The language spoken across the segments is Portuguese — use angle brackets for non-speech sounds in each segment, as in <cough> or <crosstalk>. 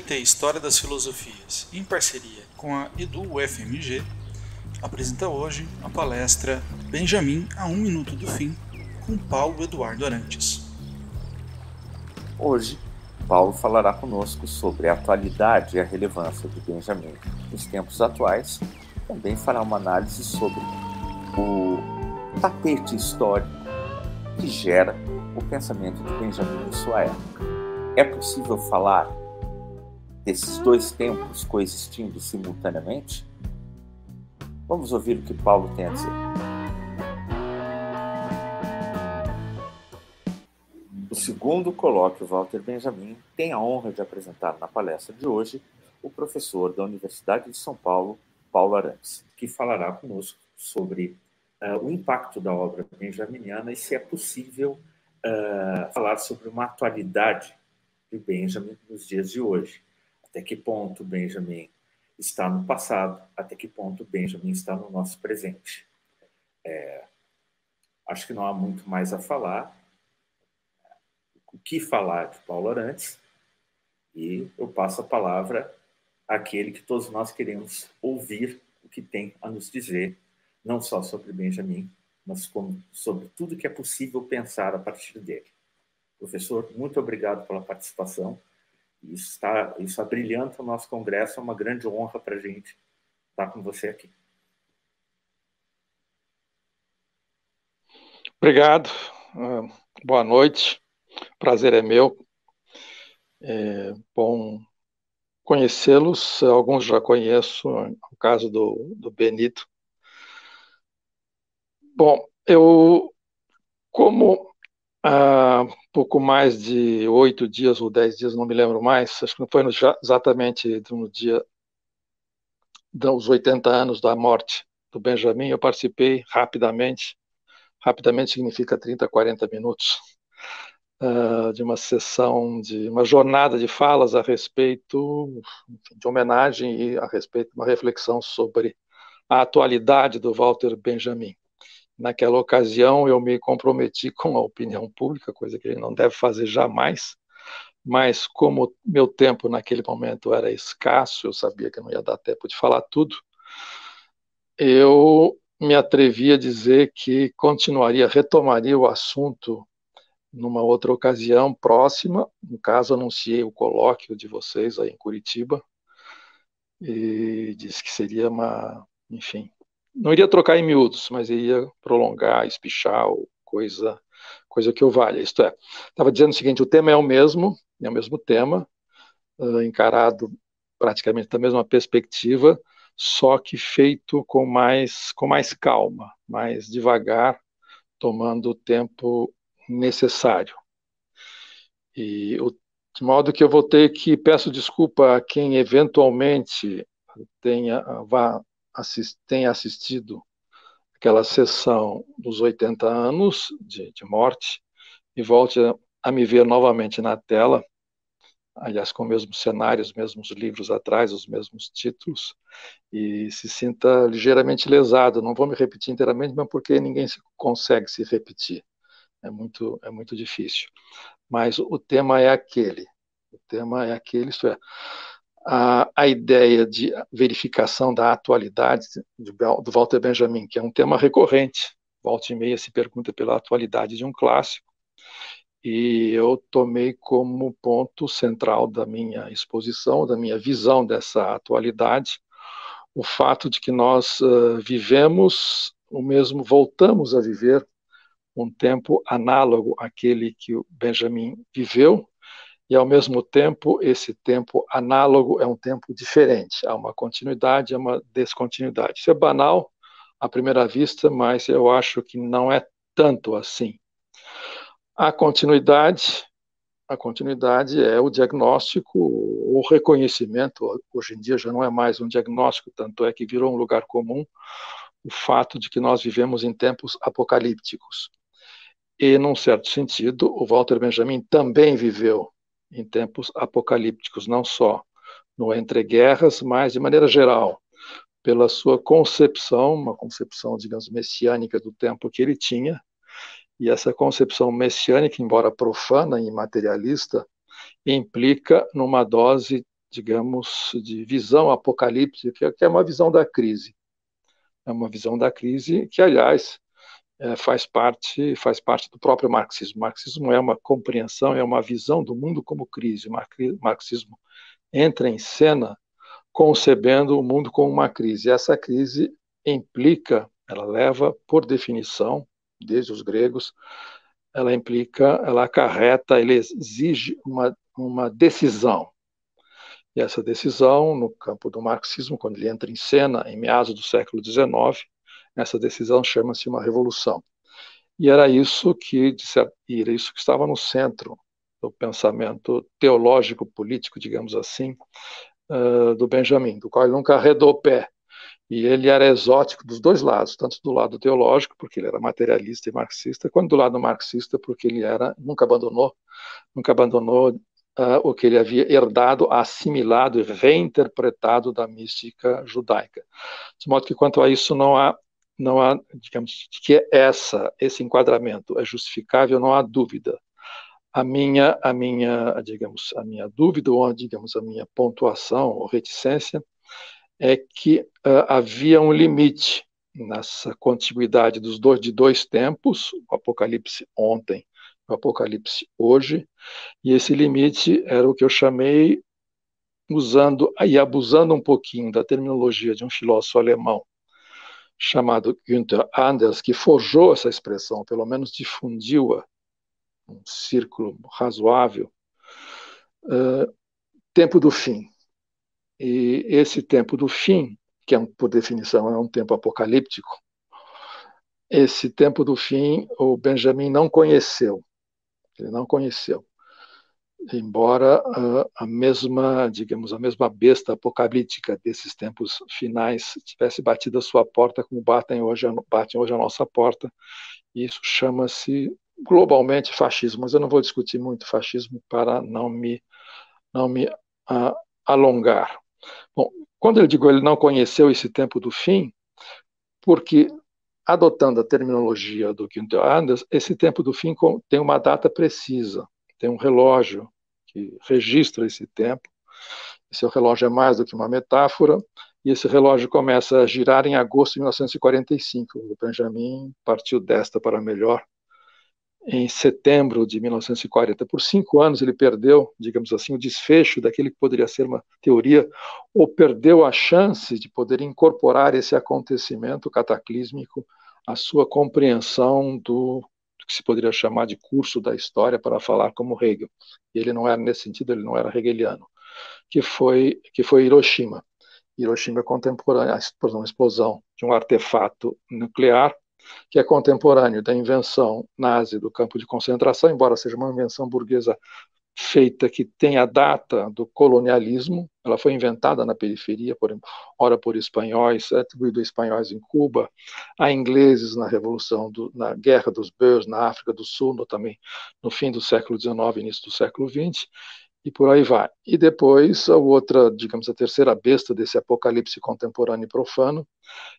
GT História das Filosofias, em parceria com a Edu UFMG, apresenta hoje a palestra Benjamin a um minuto do fim, com Paulo Eduardo Arantes. Hoje, Paulo falará conosco sobre a atualidade e a relevância de Benjamin nos tempos atuais. Também fará uma análise sobre o tapete histórico que gera o pensamento de Benjamin em sua época. É possível falar desses dois tempos coexistindo simultaneamente? Vamos ouvir o que Paulo tem a dizer. O segundo colóquio Walter Benjamin tem a honra de apresentar na palestra de hoje o professor da Universidade de São Paulo, Paulo Arantes, que falará conosco sobre uh, o impacto da obra benjaminiana e se é possível uh, falar sobre uma atualidade de Benjamin nos dias de hoje. Até que ponto Benjamin está no passado? Até que ponto Benjamin está no nosso presente? É, acho que não há muito mais a falar. O que falar de Paulo Arantes? E eu passo a palavra àquele que todos nós queremos ouvir o que tem a nos dizer, não só sobre Benjamin, mas como, sobre tudo que é possível pensar a partir dele. Professor, muito obrigado pela participação. Isso está, isso abrilhanta o nosso congresso, é uma grande honra para a gente estar com você aqui. Obrigado, ah, boa noite, prazer é meu. É bom conhecê-los, alguns já conheço, no é caso do, do Benito. Bom, eu, como há ah, pouco mais de oito dias ou dez dias, não me lembro mais, acho que foi no, exatamente no dia dos 80 anos da morte do Benjamin, eu participei rapidamente, rapidamente significa 30, 40 minutos, uh, de uma sessão, de uma jornada de falas a respeito, de homenagem e a respeito de uma reflexão sobre a atualidade do Walter Benjamin. Naquela ocasião, eu me comprometi com a opinião pública, coisa que ele não deve fazer jamais, mas como meu tempo naquele momento era escasso, eu sabia que não ia dar tempo de falar tudo, eu me atrevi a dizer que continuaria, retomaria o assunto numa outra ocasião próxima. No caso, anunciei o colóquio de vocês aí em Curitiba e disse que seria uma, enfim, não iria trocar em miúdos, mas iria prolongar, espichar, coisa, coisa que eu valha. Isto é, estava dizendo o seguinte: o tema é o mesmo, é o mesmo tema, uh, encarado praticamente da mesma perspectiva, só que feito com mais, com mais calma, mais devagar, tomando o tempo necessário. E o, de modo que eu vou ter que peço desculpa a quem eventualmente tenha vá assist, tem assistido aquela sessão dos 80 anos de, de morte e volte a, a, me ver novamente na tela, aliás, com o mesmo cenário, os mesmos livros atrás, os mesmos títulos, e se sinta ligeiramente lesado. Não vou me repetir inteiramente, mas porque ninguém se, consegue se repetir. É muito, é muito difícil. Mas o tema é aquele. O tema é aquele, isto é, a, a ideia de verificação da atualidade de, do Walter Benjamin, que é um tema recorrente. Volta e meia se pergunta pela atualidade de um clássico. E eu tomei como ponto central da minha exposição, da minha visão dessa atualidade, o fato de que nós uh, vivemos o mesmo, voltamos a viver um tempo análogo àquele que o Benjamin viveu e, ao mesmo tempo, esse tempo análogo é um tempo diferente. Há uma continuidade, há uma descontinuidade. Isso é banal à primeira vista, mas eu acho que não é tanto assim. A continuidade, a continuidade é o diagnóstico, o reconhecimento. Hoje em dia já não é mais um diagnóstico, tanto é que virou um lugar comum o fato de que nós vivemos em tempos apocalípticos. E, num certo sentido, o Walter Benjamin também viveu em tempos apocalípticos, não só no Entre Guerras, mas de maneira geral, pela sua concepção, uma concepção, digamos, messiânica do tempo que ele tinha, e essa concepção messiânica, embora profana e materialista, implica numa dose, digamos, de visão apocalíptica, que é uma visão da crise. É uma visão da crise que, aliás, eh, faz parte faz parte do próprio marxismo. marxismo é uma compreensão, é uma visão do mundo como crise. O marxismo entra em cena concebendo o mundo como uma crise. E essa crise implica, ela leva por definição, desde os gregos, ela implica, ela acarreta, ela exige uma, uma decisão. E essa decisão, no campo do marxismo, quando ele entra em cena em meados do século XIX, essa decisão chama-se uma revolução. E era isso que era isso que estava no centro do pensamento teológico político, digamos assim, ah, do Benjamin, do qual ele nunca arredou o pé. E ele era exótico dos dois lados, tanto do lado teológico, porque ele era materialista e marxista, quanto do lado marxista, porque ele era nunca abandonou, nunca abandonou uh, o que ele havia herdado, assimilado e reinterpretado da mística judaica. De modo que quanto a isso não há não há, digamos, que essa, esse enquadramento é justificável, não há dúvida. A minha, a minha, digamos, a minha dúvida ou, digamos, a minha pontuação ou reticência é que uh, havia um limite nessa contiguidade dos dois de dois tempos, o Apocalipse ontem, o Apocalipse hoje, e esse limite era o que eu chamei usando e abusando um pouquinho da terminologia de um filósofo alemão, chamado Günther Anders, que forjou essa expressão, pelo menos difundiu-a, um círculo razoável, uh, tempo do fim. E esse tempo do fim, que é um, por definição é um tempo apocalíptico, esse tempo do fim o Benjamin não conheceu. Ele não conheceu embora a, ah, a mesma, digamos, a mesma besta apocalíptica desses tempos finais tivesse batido a sua porta como batem hoje, batem hoje a nossa porta. isso chama-se globalmente fascismo, mas eu não vou discutir muito fascismo para não me não me ah, alongar. Bom, quando ele digo ele não conheceu esse tempo do fim, porque adotando a terminologia do Quinto Anders, esse tempo do fim tem uma data precisa, tem um relógio que registra esse tempo. Seu é relógio é mais do que uma metáfora, e esse relógio começa a girar em agosto de 1945. O Benjamin partiu desta para melhor em setembro de 1940. Por cinco anos ele perdeu, digamos assim, o desfecho daquele que poderia ser uma teoria, ou perdeu a chance de poder incorporar esse acontecimento cataclísmico à sua compreensão do do que se poderia chamar de curso da história para falar como Hegel. E ele não era nesse sentido, ele não era hegeliano, que foi que foi Hiroshima. Hiroshima é contemporânea, a explosão de um artefato nuclear que é contemporâneo da invenção nazi do campo de concentração, embora seja uma invenção burguesa feita que tem a data do colonialismo, ela foi inventada na periferia, por, ora por espanhóis, atribuída a espanhóis em Cuba, a ingleses na Revolução, do, na Guerra dos Boers na África do Sul, no, também no fim do século XIX, início do século XX, e por aí vai. E depois, a outra, digamos, a terceira besta desse apocalipse contemporâneo e profano,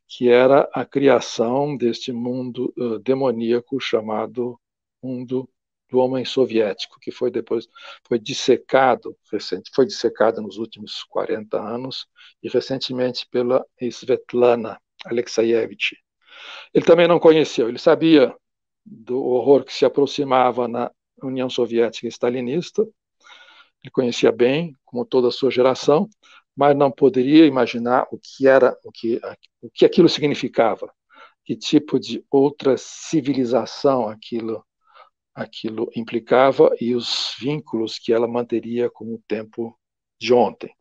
que era a criação deste mundo uh, demoníaco chamado mundo do homem soviético, que foi depois foi dissecado, recente, foi dissecado nos últimos 40 anos e recentemente pela Svetlana Alexeyevich. Ele também não conheceu, ele sabia do horror que se aproximava na União Soviética Stalinista, ele conhecia bem, como toda a sua geração, mas não poderia imaginar o que era, o que, o que aquilo significava, que tipo de outra civilização aquilo aquilo implicava e os vínculos que ela manteria com o tempo de ontem.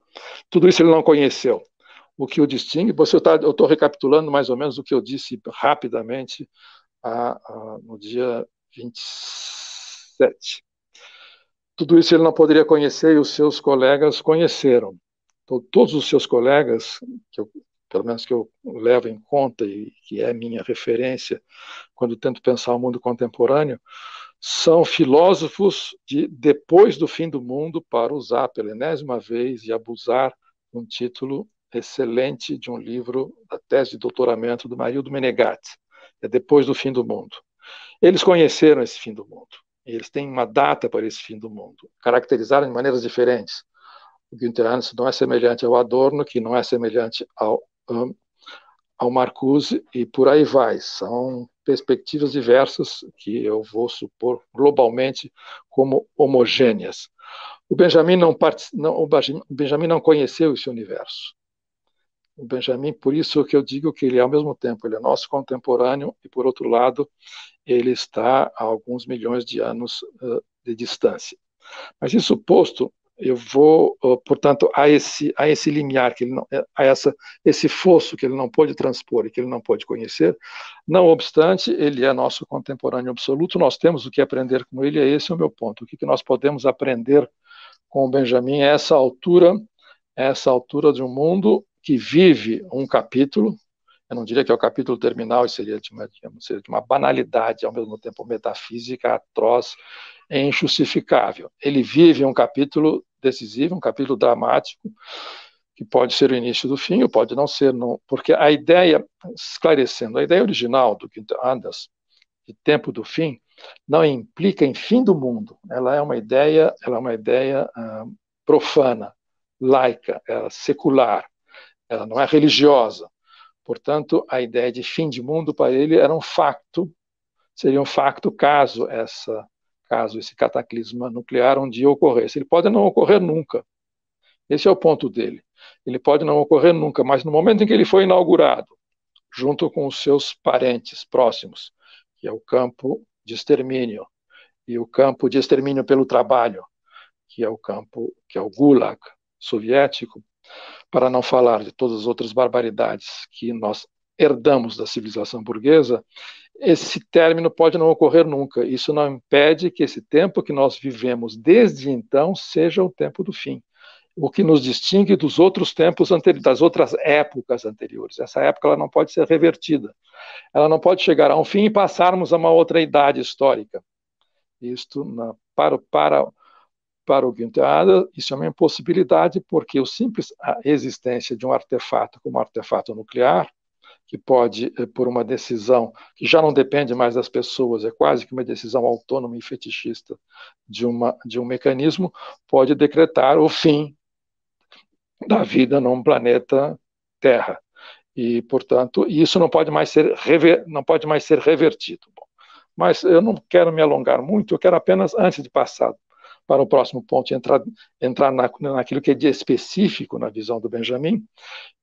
Tudo isso ele não conheceu. O que o distingue, você tá, eu estou recapitulando mais ou menos o que eu disse rapidamente a, a, no dia 27. Tudo isso ele não poderia conhecer e os seus colegas conheceram. Então, todos os seus colegas, que eu, pelo menos que eu levo em conta e que é minha referência quando tento pensar o mundo contemporâneo, são filósofos de depois do fim do mundo para usar pela enésima vez e abusar um título excelente de um livro da tese de doutoramento do Marildo Menegatti, é depois do fim do mundo. Eles conheceram esse fim do mundo. Eles têm uma data para esse fim do mundo, caracterizaram de maneiras diferentes. O Günther Hans não é semelhante ao Adorno, que não é semelhante ao um, ao Marcuse e por aí vai. São perspectivas diversas, que eu vou supor globalmente como homogêneas. O Benjamin não, part... não, o Benjamin não conheceu esse universo. O Benjamin, por isso que eu digo que ele, ao mesmo tempo, ele é nosso contemporâneo e, por outro lado, ele está a alguns milhões de anos uh, de distância. Mas isso posto, eu vou, portanto, a esse, a esse limiar, que ele não, é, a essa, esse fosso que ele não pôde transpor e que ele não pôde conhecer, não obstante, ele é nosso contemporâneo absoluto, nós temos o que aprender com ele, é esse o meu ponto. O que, que nós podemos aprender com o Benjamin é essa altura, essa altura de um mundo que vive um capítulo, eu não diria que é o capítulo terminal, seria de uma, seria de uma banalidade, ao mesmo tempo metafísica, atroz é injustificável. Ele vive um capítulo decisivo, um capítulo dramático, que pode ser o início do fim, ou pode não ser, não, porque a ideia, esclarecendo, a ideia original do Quinto Andas, de tempo do fim, não implica em fim do mundo. Ela é uma ideia, ela é uma ideia ah, profana, laica, ela é secular, ela não é religiosa. Portanto, a ideia de fim de mundo para ele era um facto, seria um facto caso essa caso esse cataclisma nuclear um dia ocorresse. Ele pode não ocorrer nunca. Esse é o ponto dele. Ele pode não ocorrer nunca, mas no momento em que ele foi inaugurado, junto com os seus parentes próximos, que é o campo de extermínio e o campo de extermínio pelo trabalho, que é o campo que é o Gulag soviético, para não falar de todas as outras barbaridades que nós herdamos da civilização burguesa, esse término pode não ocorrer nunca. Isso não impede que esse tempo que nós vivemos desde então seja o tempo do fim. O que nos distingue dos outros tempos anteriores, das outras épocas anteriores. Essa época ela não pode ser revertida. Ela não pode chegar a um fim e passarmos a uma outra idade histórica. Isto, na, para, para, para o Guinteada, isso é uma impossibilidade, porque o simples, a existência de um artefato como um artefato nuclear que pode, eh, por uma decisão que já não depende mais das pessoas, é quase que uma decisão autônoma e fetichista de, uma, de um mecanismo, pode decretar o fim da vida num planeta Terra. E, portanto, isso não pode mais ser, rever, não pode mais ser revertido. Bom, mas eu não quero me alongar muito, eu quero apenas, antes de passar para o próximo ponto e entrar, entrar na, naquilo que é de específico na visão do Benjamin,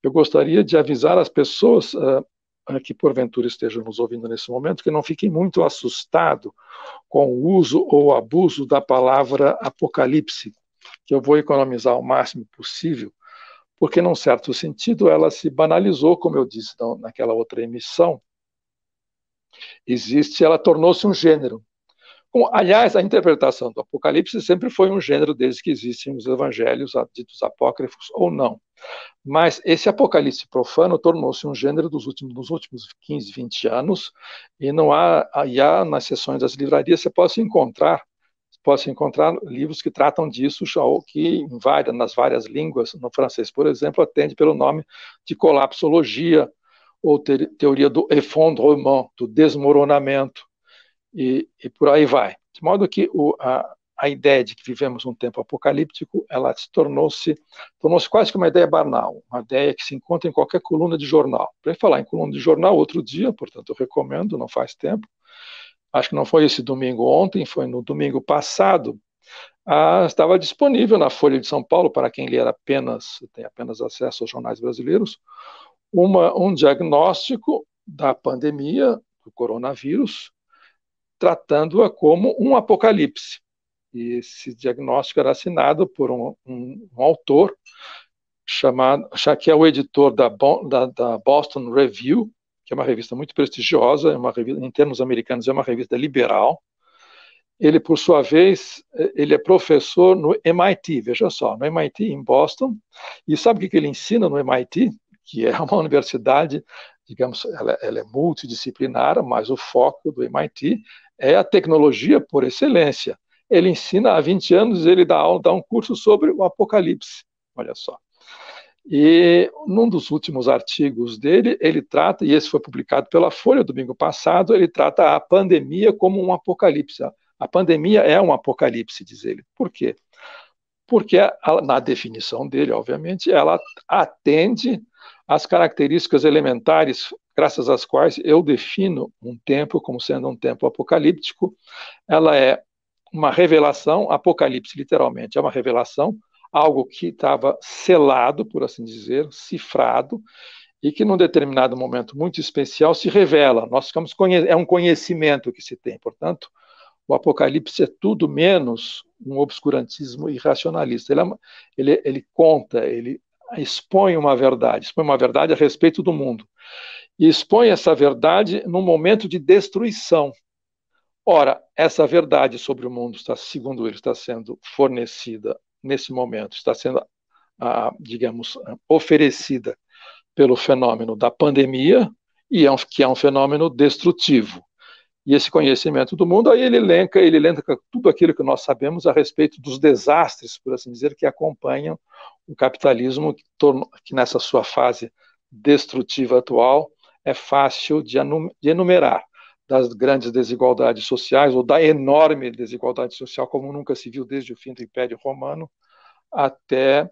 eu gostaria de avisar as pessoas uh, que porventura estejam nos ouvindo nesse momento que não fiquem muito assustados com o uso ou abuso da palavra apocalipse, que eu vou economizar o máximo possível, porque, num certo sentido, ela se banalizou, como eu disse naquela outra emissão. Existe, ela tornou-se um gênero. Aliás, a interpretação do Apocalipse sempre foi um gênero desde que existem os evangelhos ditos apócrifos ou não. Mas esse Apocalipse profano tornou-se um gênero dos últimos, dos últimos 15, 20 anos e não há, e há nas sessões das livrarias você pode encontrar posso encontrar livros que tratam disso, ou que várias, nas várias línguas, no francês, por exemplo, atende pelo nome de colapsologia, ou teoria do effondrement, do desmoronamento, e, e por aí vai. De modo que o, a, a ideia de que vivemos um tempo apocalíptico, ela se tornou-se tornou-se quase que uma ideia banal, uma ideia que se encontra em qualquer coluna de jornal. Para falar em coluna de jornal, outro dia, portanto, eu recomendo, não faz tempo. Acho que não foi esse domingo ontem, foi no domingo passado. Ah, estava disponível na Folha de São Paulo para quem ler apenas tem apenas acesso aos jornais brasileiros uma, um diagnóstico da pandemia do coronavírus tratando-a como um apocalipse. E esse diagnóstico era assinado por um, um, um autor chamado, que é o editor da, da, da, Boston Review, que é uma revista muito prestigiosa, é uma revista, em termos americanos é uma revista liberal. Ele, por sua vez, eh, ele é professor no MIT, veja só, no MIT em Boston. E sabe o que ele ensina no MIT? Que é uma <laughs> universidade digamos, ela, ela, é multidisciplinar, mas o foco do MIT é a tecnologia por excelência. Ele ensina há 20 anos, ele dá, aula, dá um curso sobre o Apocalipse, olha só. E num dos últimos artigos dele, ele trata, e esse foi publicado pela Folha domingo passado, ele trata a pandemia como um apocalipse. A pandemia é um apocalipse, diz ele. Por quê? Porque, na definição dele, obviamente, ela atende às características elementares graças às quais eu defino um tempo como sendo um tempo apocalíptico. Ela é uma revelação, apocalipse literalmente é uma revelação, algo que estava selado, por assim dizer, cifrado, e que num determinado momento muito especial se revela. Nós ficamos é um conhecimento que se tem, portanto, o Apocalipse é tudo menos um obscurantismo irracionalista. Ele, é, ele, ele conta, ele expõe uma verdade, expõe uma verdade a respeito do mundo e expõe essa verdade num momento de destruição. Ora, essa verdade sobre o mundo, está, segundo ele, está sendo fornecida nesse momento, está sendo, ah, digamos, oferecida pelo fenômeno da pandemia, e é um, que é um fenômeno destrutivo. E esse conhecimento do mundo, aí ele elenca, ele elenca tudo aquilo que nós sabemos a respeito dos desastres, por assim dizer, que acompanham o capitalismo, que, que nessa sua fase destrutiva atual é fácil de enumerar das grandes desigualdades sociais ou da enorme desigualdade social como nunca se viu desde o fim do Império Romano até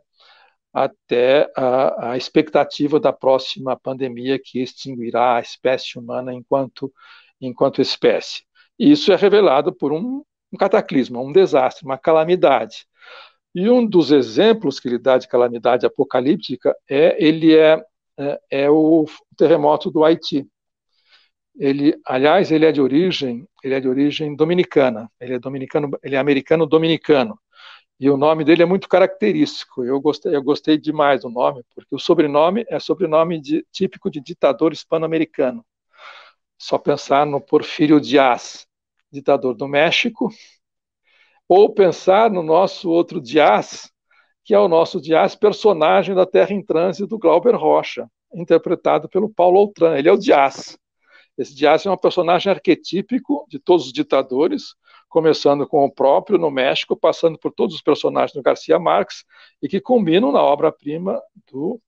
até a, a expectativa da próxima pandemia que extinguirá a espécie humana enquanto enquanto espécie. isso é revelado por um, um um desastre, uma calamidade. E um dos exemplos que ele dá de calamidade apocalíptica é ele é, é, é o, terremoto do Haiti. Ele, aliás, ele é de origem, ele é de origem dominicana. Ele é dominicano, ele é americano dominicano. E o nome dele é muito característico. Eu gostei, eu gostei demais do nome, porque o sobrenome é sobrenome de, típico de ditador hispano-americano. Só pensar no Porfírio Dias, ditador do México, ou pensar no nosso outro Dias, que é o nosso Dias, personagem da Terra em Trânsito, do Glauber Rocha interpretado pelo Paulo Outran. Ele é o Dias. Esse Dias é um personagem arquetípico de todos os ditadores, começando com o próprio no México, passando por todos os personagens do Garcia Marques e que combinam na obra-prima do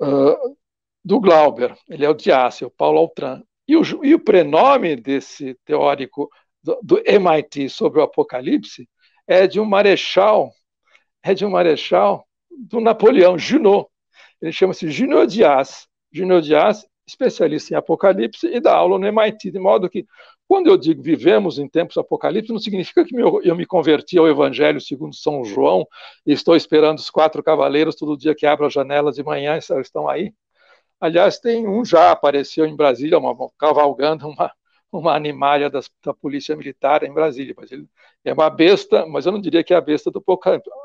uh, do Glauber. Ele é o Dias, é o Paulo Altran. E o, e o prenome desse teórico do, do MIT sobre o Apocalipse é de um marechal, é de um marechal do Napoleão, Junot, ele chama-se Junior Dias. Junior Dias, especialista em Apocalipse, e dá aula no MIT, de modo que, quando eu digo vivemos em tempos apocalípticos, não significa que eu me converti ao Evangelho segundo São João e estou esperando os quatro cavaleiros todo dia que abro a janela de manhã e estão aí. Aliás, tem um já apareceu em Brasília, uma, cavalgando uma, uma animalha das, da polícia militar em Brasília. Mas ele é uma besta, mas eu não diria que é a besta do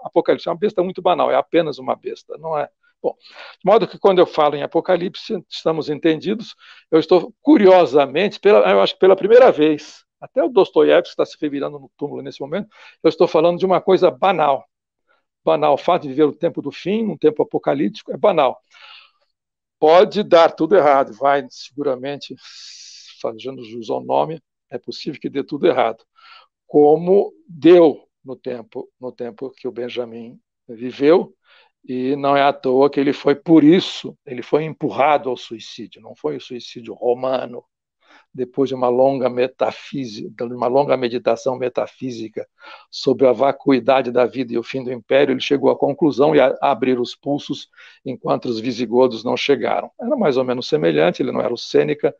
Apocalipse. É uma besta muito banal, é apenas uma besta, não é? Bom, de modo que quando eu falo em Apocalipse, estamos entendidos, eu estou curiosamente, pela, eu acho que pela primeira vez, até o Dostoiévski está se revirando no túmulo nesse momento, eu estou falando de uma coisa banal. Banal, o fato de viver o tempo do fim, um tempo apocalíptico, é banal. Pode dar tudo errado, vai seguramente, fazendo jus ao nome, é possível que dê tudo errado. Como deu no tempo, no tempo que o Benjamin viveu e não é à toa que ele foi por isso, ele foi empurrado ao suicídio, não foi o suicídio romano, depois de uma longa metafísica, uma longa meditação metafísica sobre a vacuidade da vida e o fim do império, ele chegou à conclusão e a abrir os pulsos enquanto os visigodos não chegaram. Era mais ou menos semelhante, ele não era o Sêneca,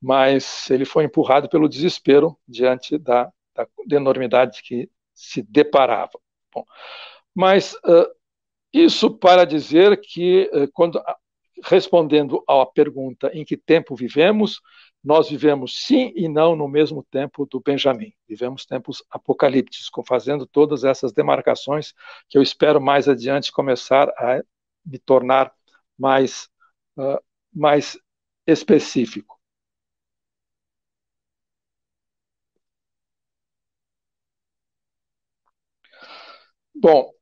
mas ele foi empurrado pelo desespero diante da, da enormidade que se deparava. Bom, mas uh, isso para dizer que, eh, quando, respondendo à pergunta em que tempo vivemos, nós vivemos sim e não no mesmo tempo do Benjamin. Vivemos tempos apocalípticos, fazendo todas essas demarcações que eu espero mais adiante começar a me tornar mais, uh, mais específico. Bom,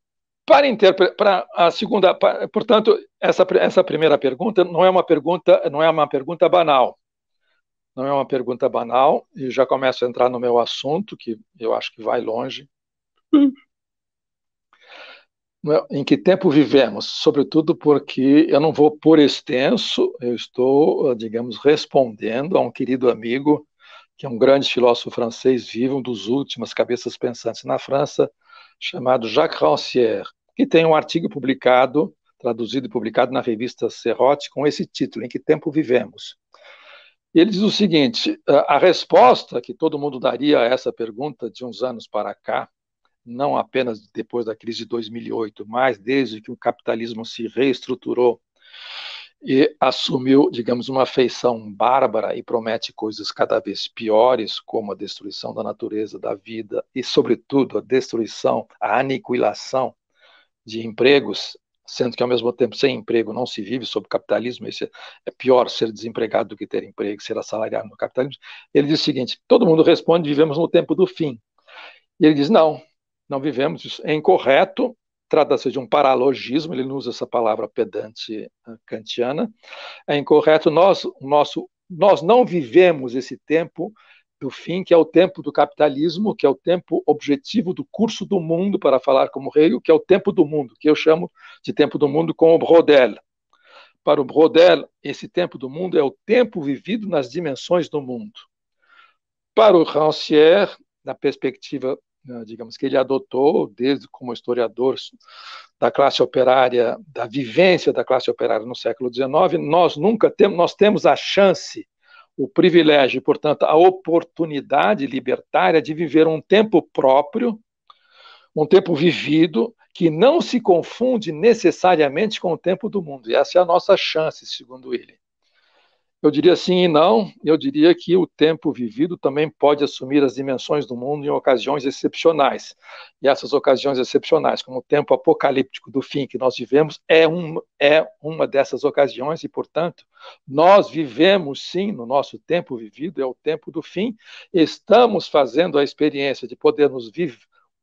para interpretar a segunda, para, portanto, essa, essa primeira pergunta não é uma pergunta, não é uma pergunta banal. Não é uma pergunta banal e já começo a entrar no meu assunto que eu acho que vai longe. Hum. É, em que tempo vivemos? Sobretudo porque eu não vou por extenso, eu estou, eh, digamos, respondendo a um querido amigo que é um grande filósofo francês vivo, um dos últimos cabeças pensantes na França, chamado Jacques Rancière que tem um artigo publicado, traduzido e publicado na revista Serrote, com esse título, Em que Tempo Vivemos? ele diz o seguinte: a resposta que todo mundo daria a essa pergunta de uns anos para cá, não apenas depois da crise de 2008, mas desde que o capitalismo se reestruturou e assumiu, digamos, uma feição bárbara e promete coisas cada vez piores, como a destruição da natureza, da vida e, sobretudo, a destruição, a aniquilação de empregos, sendo que ao mesmo tempo sem emprego não se vive sob capitalismo, esse é pior ser desempregado do que ter emprego, ser assalariado no capitalismo. Ele diz o seguinte: todo mundo responde, vivemos no tempo do fim. E ele diz: não, não vivemos isso. É incorreto, trata-se de um paralogismo, ele não usa essa palavra pedante ah, kantiana. É incorreto, nós, nosso, nós não vivemos esse tempo do fim, que é o tempo do capitalismo, que é o tempo objetivo do curso do mundo, para falar como rei, que é o tempo do mundo, que eu chamo de tempo do mundo com o Brodel. Para o Brodel, esse tempo do mundo é o tempo vivido nas dimensões do mundo. Para o Rancière, na perspectiva, né, digamos, que ele adotou, desde como historiador da classe operária, da vivência da classe operária no século XIX, nós nunca temos, nós temos a chance o privilégio, portanto, a oportunidade libertária de viver um tempo próprio, um tempo vivido, que não se confunde necessariamente com o tempo do mundo. E essa é a nossa chance, segundo ele. Eu diria sim e não, eu diria que o tempo vivido também pode assumir as dimensões do mundo em ocasiões excepcionais. E essas ocasiões excepcionais, como o tempo apocalíptico do fim que nós vivemos, é, um, é uma dessas ocasiões, e, portanto, nós vivemos sim no nosso tempo vivido, é o tempo do fim. Estamos fazendo a experiência de podermos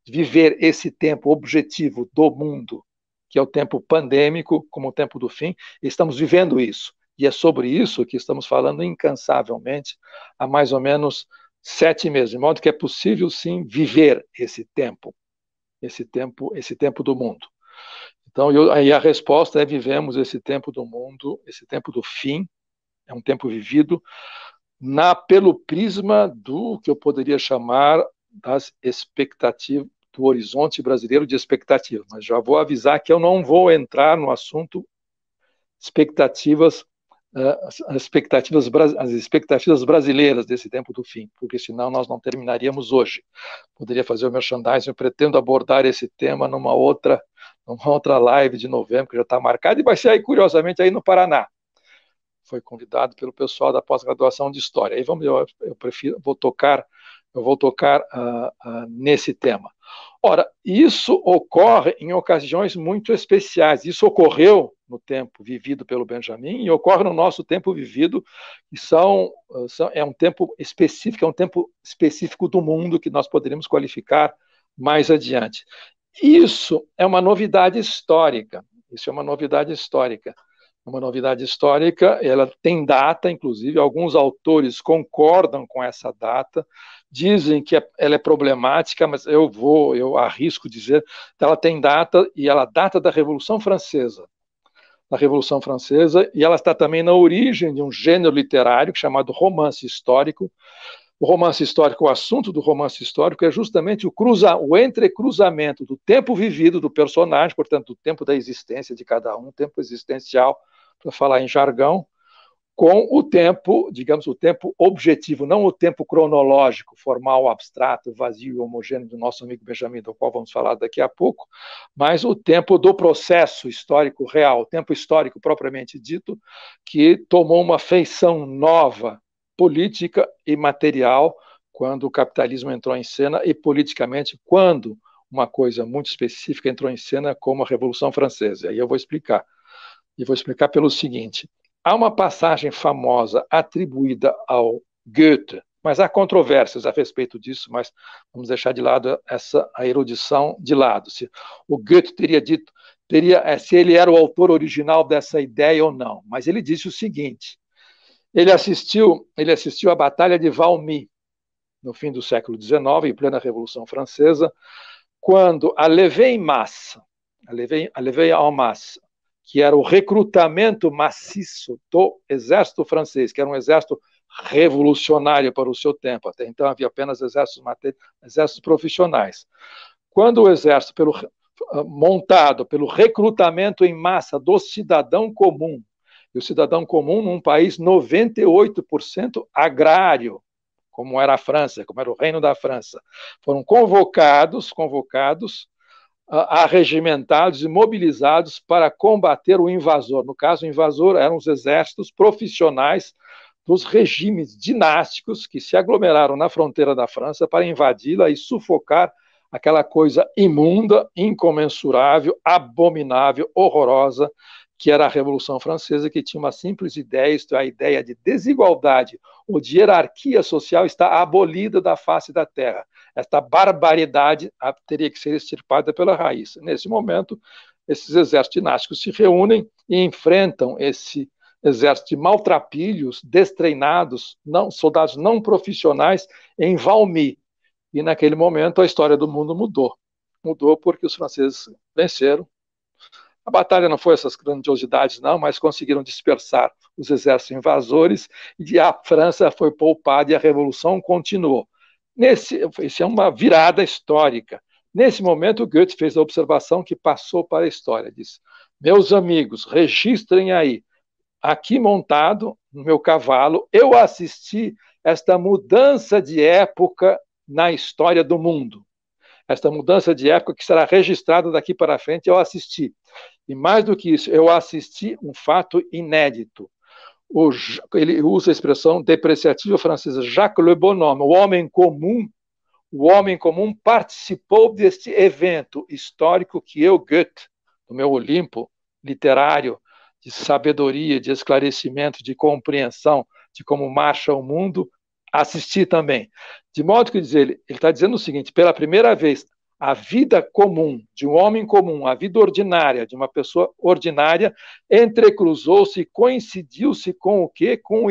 viver esse tempo objetivo do mundo, que é o tempo pandêmico, como o tempo do fim, estamos vivendo isso. E é sobre isso que estamos falando incansavelmente há mais ou menos sete meses, de modo que é possível sim viver esse tempo, esse tempo, esse tempo do mundo. Então, eu, aí a resposta é vivemos esse tempo do mundo, esse tempo do fim, é um tempo vivido na pelo prisma do que eu poderia chamar das expectativas do horizonte brasileiro de expectativas, mas já vou avisar que eu não vou entrar no assunto expectativas as expectativas, as expectativas brasileiras desse tempo do fim, porque senão nós não terminaríamos hoje. Poderia fazer o merchandising, eu pretendo abordar esse tema numa outra, numa outra live de novembro, que já está marcada, e vai ser aí, curiosamente, aí no Paraná. Foi convidado pelo pessoal da pós-graduação de História. Aí vamos, eu, eu prefiro, vou tocar, eu vou tocar uh, uh, nesse tema. Ora, isso ocorre em ocasiões muito especiais. Isso ocorreu no tempo vivido pelo Benjamin e ocorre no nosso tempo vivido, que são, eh, são é um tempo específico, é um tempo específico do mundo que nós poderíamos qualificar mais adiante. Isso é uma novidade histórica. Isso é uma novidade histórica. Uma novidade histórica, ela tem data, inclusive, alguns autores concordam com essa data, dizem que é, ela é problemática, mas eu vou, eu arrisco dizer, ela tem data e ela data da Revolução Francesa. Da Revolução Francesa, e ela está também na origem de um gênero literário chamado romance histórico. O romance histórico, o assunto do romance histórico é justamente o, cruza, o entrecruzamento do tempo vivido do personagem, portanto, do tempo da existência de cada um, tempo existencial, para falar em jargão, com o tempo, digamos, o tempo objetivo, não o tempo cronológico, formal, abstrato, vazio, homogêneo do nosso amigo Benjamin, do qual vamos falar daqui a pouco, mas o tempo do processo histórico real, o tempo histórico propriamente dito, que tomou uma feição nova, política e material, quando o capitalismo entrou em cena e politicamente quando uma coisa muito específica entrou em cena como a Revolução Francesa. E eu vou explicar. E vou explicar pelo seguinte: Há uma passagem famosa atribuída ao Goethe, mas há controvérsias a respeito disso, mas vamos deixar de lado essa a erudição de lado. Se o Goethe teria dito, teria eh, se ele era o autor original dessa ideia ou não, mas ele disse o seguinte: ele assistiu, ele assistiu à Batalha de Valmy no fim do século XIX, em plena Revolução Francesa, quando a levée en masse, a levée, a levée en masse, que era o recrutamento maciço do exército francês, que era um exército revolucionário para o seu tempo. Até então havia apenas exércitos, exércitos profissionais. Quando o exército pelo, ah, montado pelo recrutamento em massa do cidadão comum, e o cidadão comum num país 98% agrário, como era a França, como era o reino da França, foram convocados, convocados arregimentados e mobilizados para combater o invasor. No caso, o invasor eram os exércitos profissionais dos regimes dinásticos que se aglomeraram na fronteira da França para invadi-la e sufocar aquela coisa imunda, incomensurável, abominável, horrorosa que era a Revolução Francesa, que tinha uma simples ideia, isto é, a ideia de desigualdade ou de hierarquia social está abolida da face da terra. Esta barbaridade ah, teria que ser extirpada pela raiz. Nesse momento, esses exércitos dinásticos se reúnem e enfrentam esse exército de maltrapilhos, destreinados, não, soldados não profissionais em Valmy. E naquele momento a história do mundo mudou. Mudou porque os franceses venceram, a batalha não foi essas grandiosidades, não, mas conseguiram dispersar os exércitos invasores e a França foi poupada e a Revolução continuou. Nesse, isso é uma virada histórica. Nesse momento, Goethe fez a observação que passou para a história. Disse: Meus amigos, registrem aí, aqui montado no meu cavalo, eu assisti esta mudança de época na história do mundo esta mudança de época que será registrada daqui para frente, eu assisti. E mais do que isso, eu assisti um fato inédito. O, ele usa a expressão depreciativa francesa, Jacques Le Bonhomme, o homem comum, o homem comum participou deste evento histórico que eu, Goethe, no meu Olimpo literário, de sabedoria, de esclarecimento, de compreensão de como marcha o mundo, assisti também. De modo que diz ele, ele está dizendo o seguinte: pela primeira vez, a vida comum de um homem comum, a vida ordinária de uma pessoa ordinária, entrecruzou-se e coincidiu-se com o quê? Com,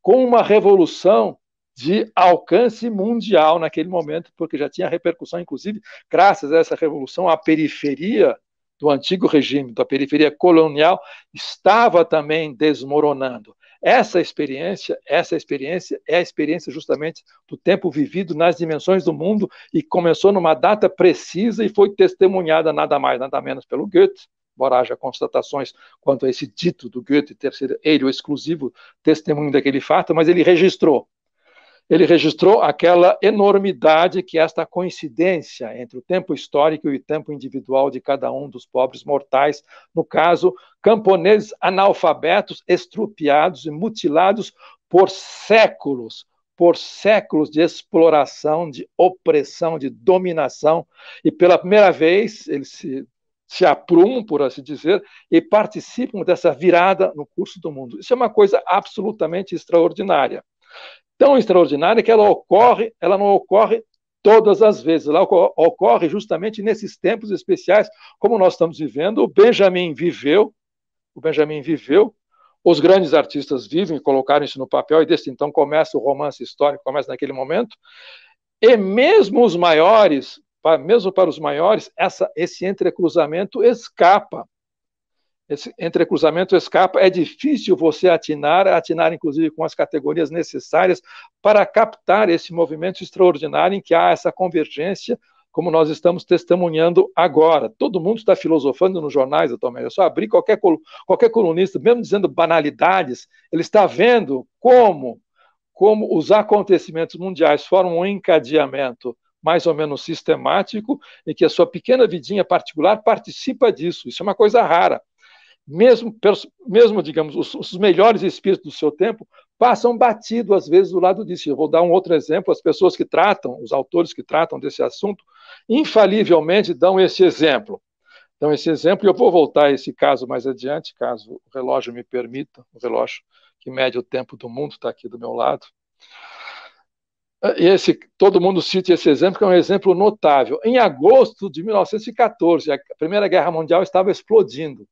com uma revolução de alcance mundial naquele momento, porque já tinha repercussão, inclusive, graças a essa revolução, a periferia do antigo regime, da periferia colonial, estava também desmoronando. Essa experiência, essa experiência é a experiência justamente do tempo vivido nas dimensões do mundo e começou numa data precisa e foi testemunhada nada mais, nada menos pelo Goethe, embora haja constatações quanto a esse dito do Goethe ter sido ele o exclusivo testemunho daquele fato, mas ele registrou ele registrou aquela enormidade que é esta coincidência entre o tempo histórico e o tempo individual de cada um dos pobres mortais, no caso, camponeses analfabetos, estrupiados e mutilados por séculos, por séculos de exploração, de opressão, de dominação, e pela primeira vez eles se, se aprumam, por assim dizer, e participam dessa virada no curso do mundo. Isso é uma coisa absolutamente extraordinária tão extraordinária que ela ocorre, ela não ocorre todas as vezes. Ela ocorre justamente nesses tempos especiais, como nós estamos vivendo. O Benjamin viveu, o Benjamin viveu, os grandes artistas vivem, colocaram isso no papel, e desde então começa o romance histórico, começa naquele momento. E mesmo os maiores, mesmo para os maiores, essa, esse entrecruzamento escapa esse entrecruzamento escapa, é difícil você atinar, atinar inclusive com as categorias necessárias para captar esse movimento extraordinário em que há essa convergência, como nós estamos testemunhando agora. Todo mundo está filosofando nos jornais atualmente. É só abrir qualquer, qualquer colunista, mesmo dizendo banalidades, ele está vendo como, como os acontecimentos mundiais formam um encadeamento mais ou menos sistemático e que a sua pequena vidinha particular participa disso. Isso é uma coisa rara mesmo, mesmo digamos, os, os, melhores espíritos do seu tempo passam batido, às vezes, do lado disso. Eu vou dar um outro exemplo: as pessoas que tratam, os autores que tratam desse assunto, infalivelmente dão esse exemplo. então esse exemplo, e eu vou voltar a esse caso mais adiante, caso o relógio me permita, o relógio que mede o tempo do mundo está aqui do meu lado. Esse, todo mundo cita esse exemplo, que é um exemplo notável. Em agosto de 1914, a Primeira Guerra Mundial estava explodindo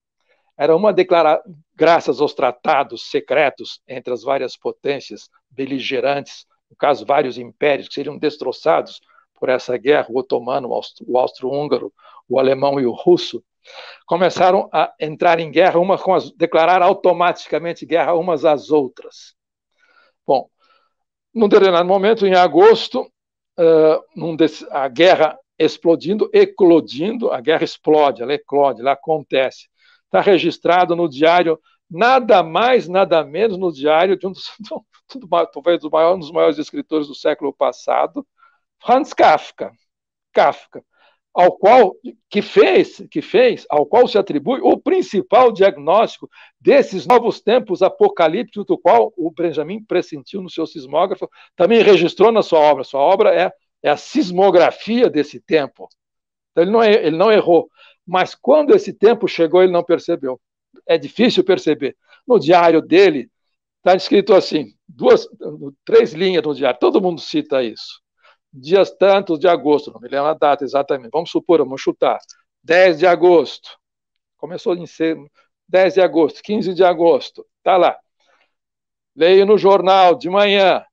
era uma declarar, graças aos tratados secretos entre as várias potências beligerantes, no caso, vários impérios que seriam destroçados por essa guerra, o otomano, o austro-húngaro, o alemão e o russo, começaram a entrar em guerra, uma com as, declarar automaticamente guerra umas às outras. Bom, num determinado momento, em agosto, uh, a guerra explodindo, eclodindo, a guerra explode, ela eclode, ela acontece. Está registrado no diário, nada mais, nada menos, no diário de um dos, <laughs> do, talvez do maior, um dos maiores escritores do século passado, Franz Kafka. Kafka ao qual que fez, que fez, ao qual se atribui o principal diagnóstico desses novos tempos apocalípticos do qual o Benjamin pressentiu no seu sismógrafo, também registrou na sua obra. Sua obra é, é a sismografia desse tempo. Então ele não, ele não errou. Mas quando esse tempo chegou, ele não percebeu. É difícil perceber. No diário dele, está escrito assim: duas, três linhas no diário, todo mundo cita isso. Dias tantos de agosto, não me lembro a data exatamente, vamos supor, vamos chutar. 10 de agosto, começou em ser 10 de agosto, 15 de agosto, tá lá. Leio no jornal de manhã,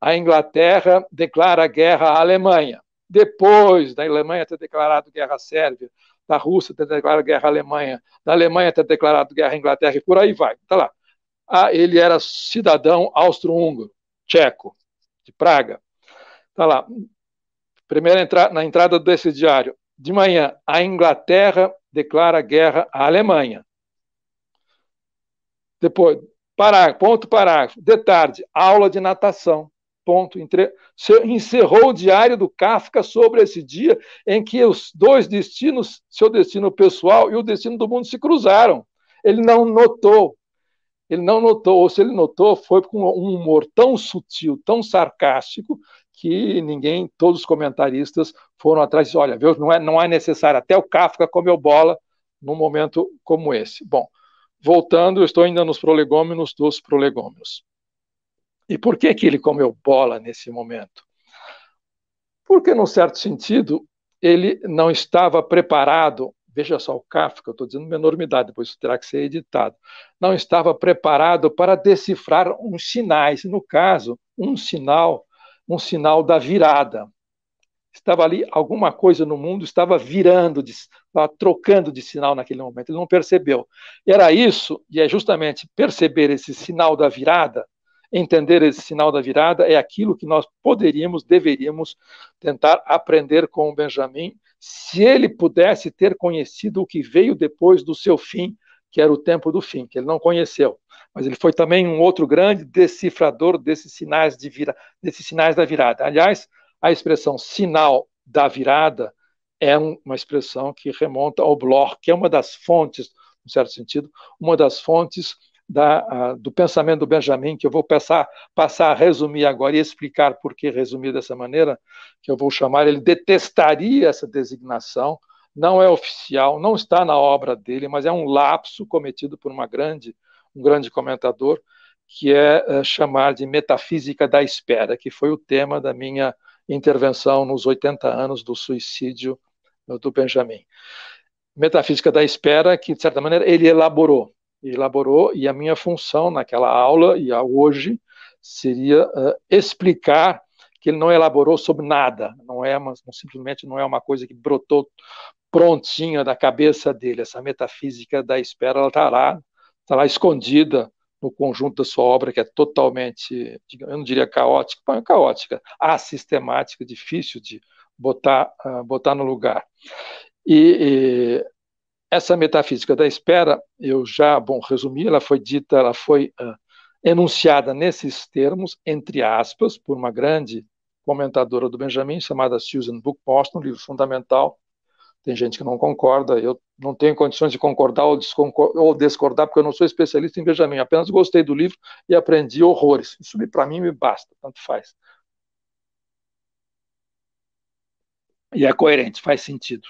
a Inglaterra declara guerra à Alemanha. Depois da Alemanha ter declarado guerra à Sérvia, da Rússia ter declarado guerra à Alemanha, da Alemanha ter declarado guerra à Inglaterra e por aí vai. Tá lá. Ah, ele era cidadão austro-húngaro, tcheco, de Praga. Tá lá. Primeira entra na entrada desse diário. De manhã, a Inglaterra declara guerra à Alemanha. Depois, parágrafo, ponto parágrafo. De tarde, aula de natação ponto. Encerrou o diário do Kafka sobre esse dia em que os dois destinos, seu destino pessoal e o destino do mundo, se cruzaram. Ele não notou. Ele não notou, ou se ele notou, foi com um humor tão sutil, tão sarcástico, que ninguém, todos os comentaristas foram atrás. Olha, viu, não é, não é necessário. Até o Kafka comeu bola num momento como esse. Bom, voltando, estou ainda nos prolegômenos dos prolegômenos. E por que, que ele comeu bola nesse momento? Porque, num certo sentido, ele não estava preparado. Veja só o Kafka, eu estou dizendo uma enormidade, depois terá que ser editado. Não estava preparado para decifrar uns sinais, no caso, um sinal, um sinal da virada. Estava ali, alguma coisa no mundo estava virando, de, estava trocando de sinal naquele momento, ele não percebeu. Era isso, e é justamente perceber esse sinal da virada entender esse sinal da virada é aquilo que nós poderíamos, deveríamos tentar aprender com o Benjamin, se ele pudesse ter conhecido o que veio depois do seu fim, que era o tempo do fim, que ele não conheceu. Mas ele foi também um outro grande decifrador desses sinais, de vira, desses sinais da virada. Aliás, a expressão sinal da virada é uma expressão que remonta ao Bloch, que é uma das fontes, em certo sentido, uma das fontes da, do pensamento do Benjamin, que eu vou passar, passar a resumir agora e explicar por que resumir dessa maneira, que eu vou chamar, ele detestaria essa designação, não é oficial, não está na obra dele, mas é um lapso cometido por uma grande, um grande comentador, que é, é chamar de metafísica da espera, que foi o tema da minha intervenção nos 80 anos do suicídio do Benjamin. Metafísica da espera, que de certa maneira ele elaborou elaborou, e a minha função naquela aula e a hoje seria uh, explicar que ele não elaborou sobre nada, não é uma, simplesmente não é uma coisa que brotou prontinha da cabeça dele, essa metafísica da espera, ela está lá, está lá escondida no conjunto da sua obra, que é totalmente, eu não diria caótica, mas caótica, assistemática, difícil de botar, uh, botar no lugar. E, e essa metafísica da espera, eu já, bom, resumi, ela foi dita, ela foi uh, enunciada nesses termos, entre aspas, por uma grande comentadora do Benjamin, chamada Susan Book um livro fundamental. Tem gente que não concorda, eu não tenho condições de concordar ou, ou discordar, porque eu não sou especialista em Benjamin, apenas gostei do livro e aprendi horrores. Isso para mim me basta, tanto faz. E é coerente, faz sentido.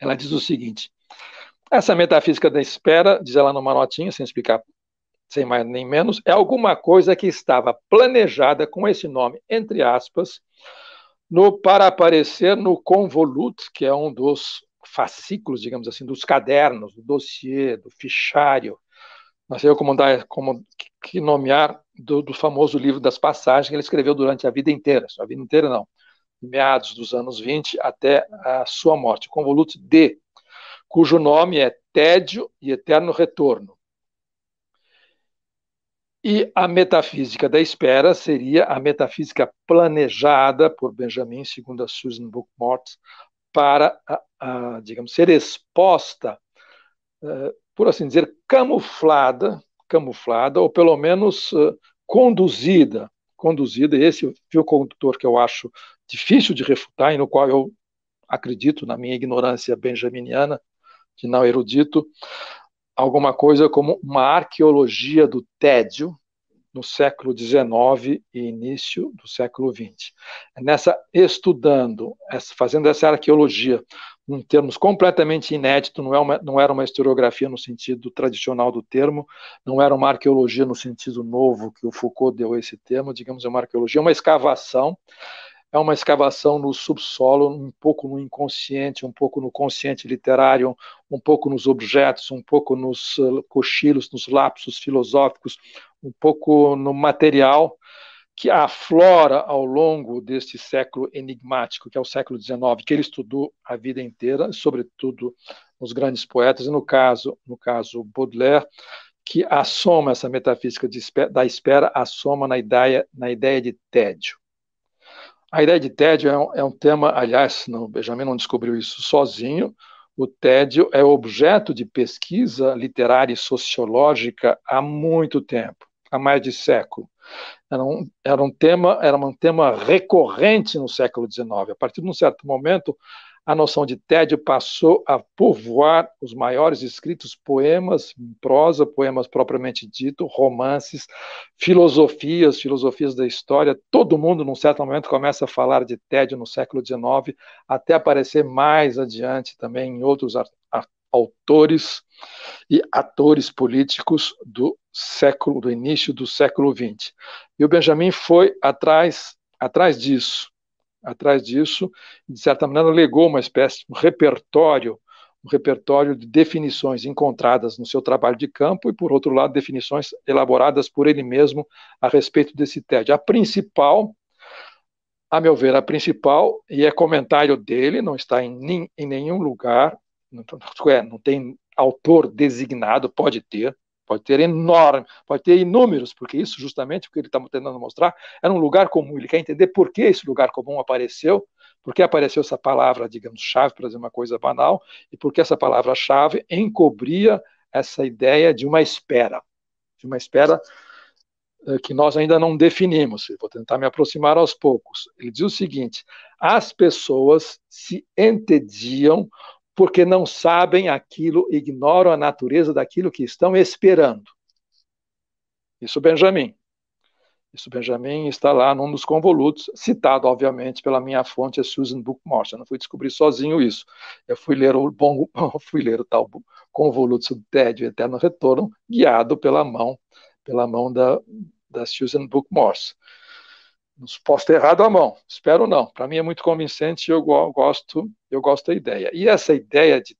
Ela diz o seguinte: essa metafísica da espera, diz ela numa notinha, sem explicar, sem mais nem menos, é alguma coisa que estava planejada com esse nome, entre aspas, no para aparecer no convolut, que é um dos fascículos, digamos assim, dos cadernos, do dossiê, do fichário, não sei como, dar, como que nomear do, do, famoso livro das passagens que ele escreveu durante a vida inteira, sua vida inteira não, meados dos anos 20 até a sua morte, convoluto D cujo nome é Tédio e Eterno Retorno. E a metafísica da espera seria a metafísica planejada por Benjamin, segundo a Susan Bookmort, para, a, a, digamos, ser exposta, eh, por assim dizer, camuflada, camuflada ou pelo menos eh, conduzida, conduzida, conduzida. Esse é fio condutor que eu acho difícil de refutar e no qual eu acredito na minha ignorância benjaminiana, de não erudito, alguma coisa como uma arqueologia do tédio no século XIX e início do século XX. É nessa estudando, fazendo essa arqueologia, em termos completamente inédito, não, é uma, não era uma historiografia no sentido tradicional do termo, não era uma arqueologia no sentido novo que o Foucault deu a esse termo, digamos, é uma arqueologia, uma escavação é uma escavação no subsolo, um pouco no inconsciente, um pouco no consciente literário, um pouco nos objetos, um pouco nos eh, cochilos, nos lapsos filosóficos, um pouco no material que aflora ao longo deste século enigmático, que é o século XIX, que ele estudou a vida inteira, sobretudo nos grandes poetas, e no caso, no caso Baudelaire, que assoma essa metafísica de, da espera, assoma na ideia, na ideia de tédio. A ideia de tédio é um, é um tema, aliás, não, Benjamin não descobriu isso sozinho. O tédio é objeto de pesquisa literária e sociológica há muito tempo, há mais de século. Era um, era um tema, era um tema recorrente no século XIX. A partir de um certo momento, a noção de tédio passou a povoar os maiores escritos, poemas prosa, poemas propriamente dito, romances, filosofias, filosofias da história. Todo mundo, num certo momento, começa a falar de tédio no século XIX, até aparecer mais adiante também em outros autores e atores políticos do século, do início do século XX. E o Benjamin foi atrás, atrás disso atrás disso, de certa maneira, legou uma espécie de um repertório, um repertório de definições encontradas no seu trabalho de campo e, por outro lado, definições elaboradas por ele mesmo a respeito desse TED. A principal, a meu ver, a principal, e é comentário dele, não está em, em nenhum lugar, não, não tem autor designado, pode ter, pode ter enorme, pode ter inúmeros, porque isso justamente o que ele está tentando mostrar era é um lugar comum. Ele quer entender por que esse lugar comum apareceu, por que apareceu essa palavra, digamos, chave para dizer uma coisa banal, e por que essa palavra-chave encobria essa ideia de uma espera, de uma espera eh, que nós ainda não definimos. Vou tentar me aproximar aos poucos. Ele diz o seguinte: as pessoas se entediam porque não sabem aquilo, ignoram a natureza daquilo que estão esperando. Isso Benjamin. Isso Benjamin está lá num dos convolutos, citado, obviamente, pela minha fonte, a é Susan Bookmorse. Eu não fui descobrir sozinho isso. Eu fui ler o, bom, <laughs> fui ler o tal convoluto do Tédio Eterno Retorno, guiado pela mão, pela mão da, da Susan Bookmorse posso ter errado à mão, espero não. Para mim é muito convincente e eu gosto, eu gosto da ideia. E essa ideia de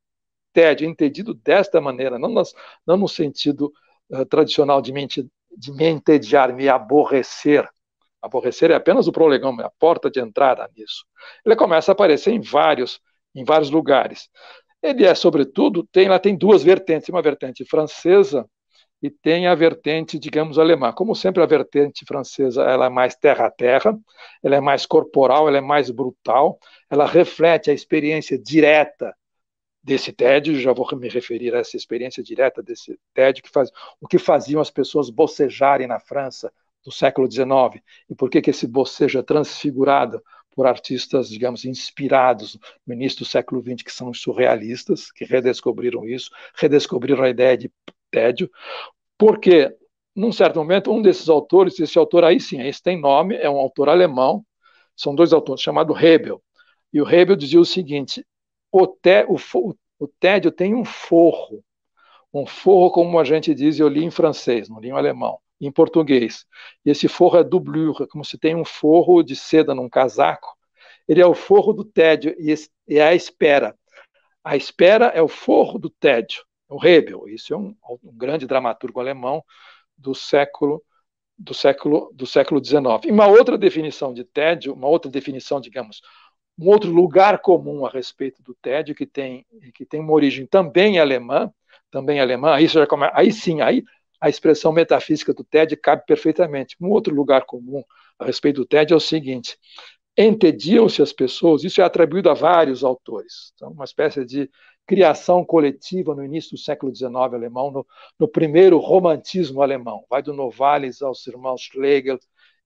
tédio entendido desta maneira, não, nas, não no sentido uh, tradicional de, de me entediar, me aborrecer. Aborrecer é apenas o prolegão, é a porta de entrada nisso. Ele começa a aparecer em vários, em vários lugares. Ele é, sobretudo, tem, tem duas vertentes, uma vertente francesa e tem a vertente, digamos, alemã. Como sempre, a vertente francesa ela é mais terra a terra, ela é mais corporal, ela é mais brutal, ela reflete a experiência direta desse tédio já vou me referir a essa experiência direta desse tédio que faz, o que faziam as pessoas bocejarem na França do século XIX, e por que, que esse bocejo é transfigurado por artistas, digamos, inspirados no início do século XX, que são surrealistas, que redescobriram isso, redescobriram a ideia de tédio. Porque, num certo momento, um desses autores, esse autor aí sim, esse tem nome, é um autor alemão, são dois autores, chamado Hebel. E o Hebel dizia o seguinte: o, té, o, o tédio tem um forro. Um forro, como a gente diz, eu li em francês, não li em alemão, em português. E esse forro é dublure, como se tem um forro de seda num casaco. Ele é o forro do tédio e é a espera. A espera é o forro do tédio o é Hebel. Isso é um, um grande dramaturgo alemão do século do século do século XIX. E uma outra definição de tédio, uma outra definição, digamos, um outro lugar comum a respeito do tédio que tem que tem uma origem também alemã, também alemã. Aí já começa, aí sim, aí a expressão metafísica do tédio cabe perfeitamente. Um outro lugar comum a respeito do tédio é o seguinte: entediam-se as pessoas, isso é atribuído a vários autores, então uma espécie de criação coletiva no início do século XIX alemão, no, no primeiro romantismo alemão. Vai do Novalis aos irmãos Schlegel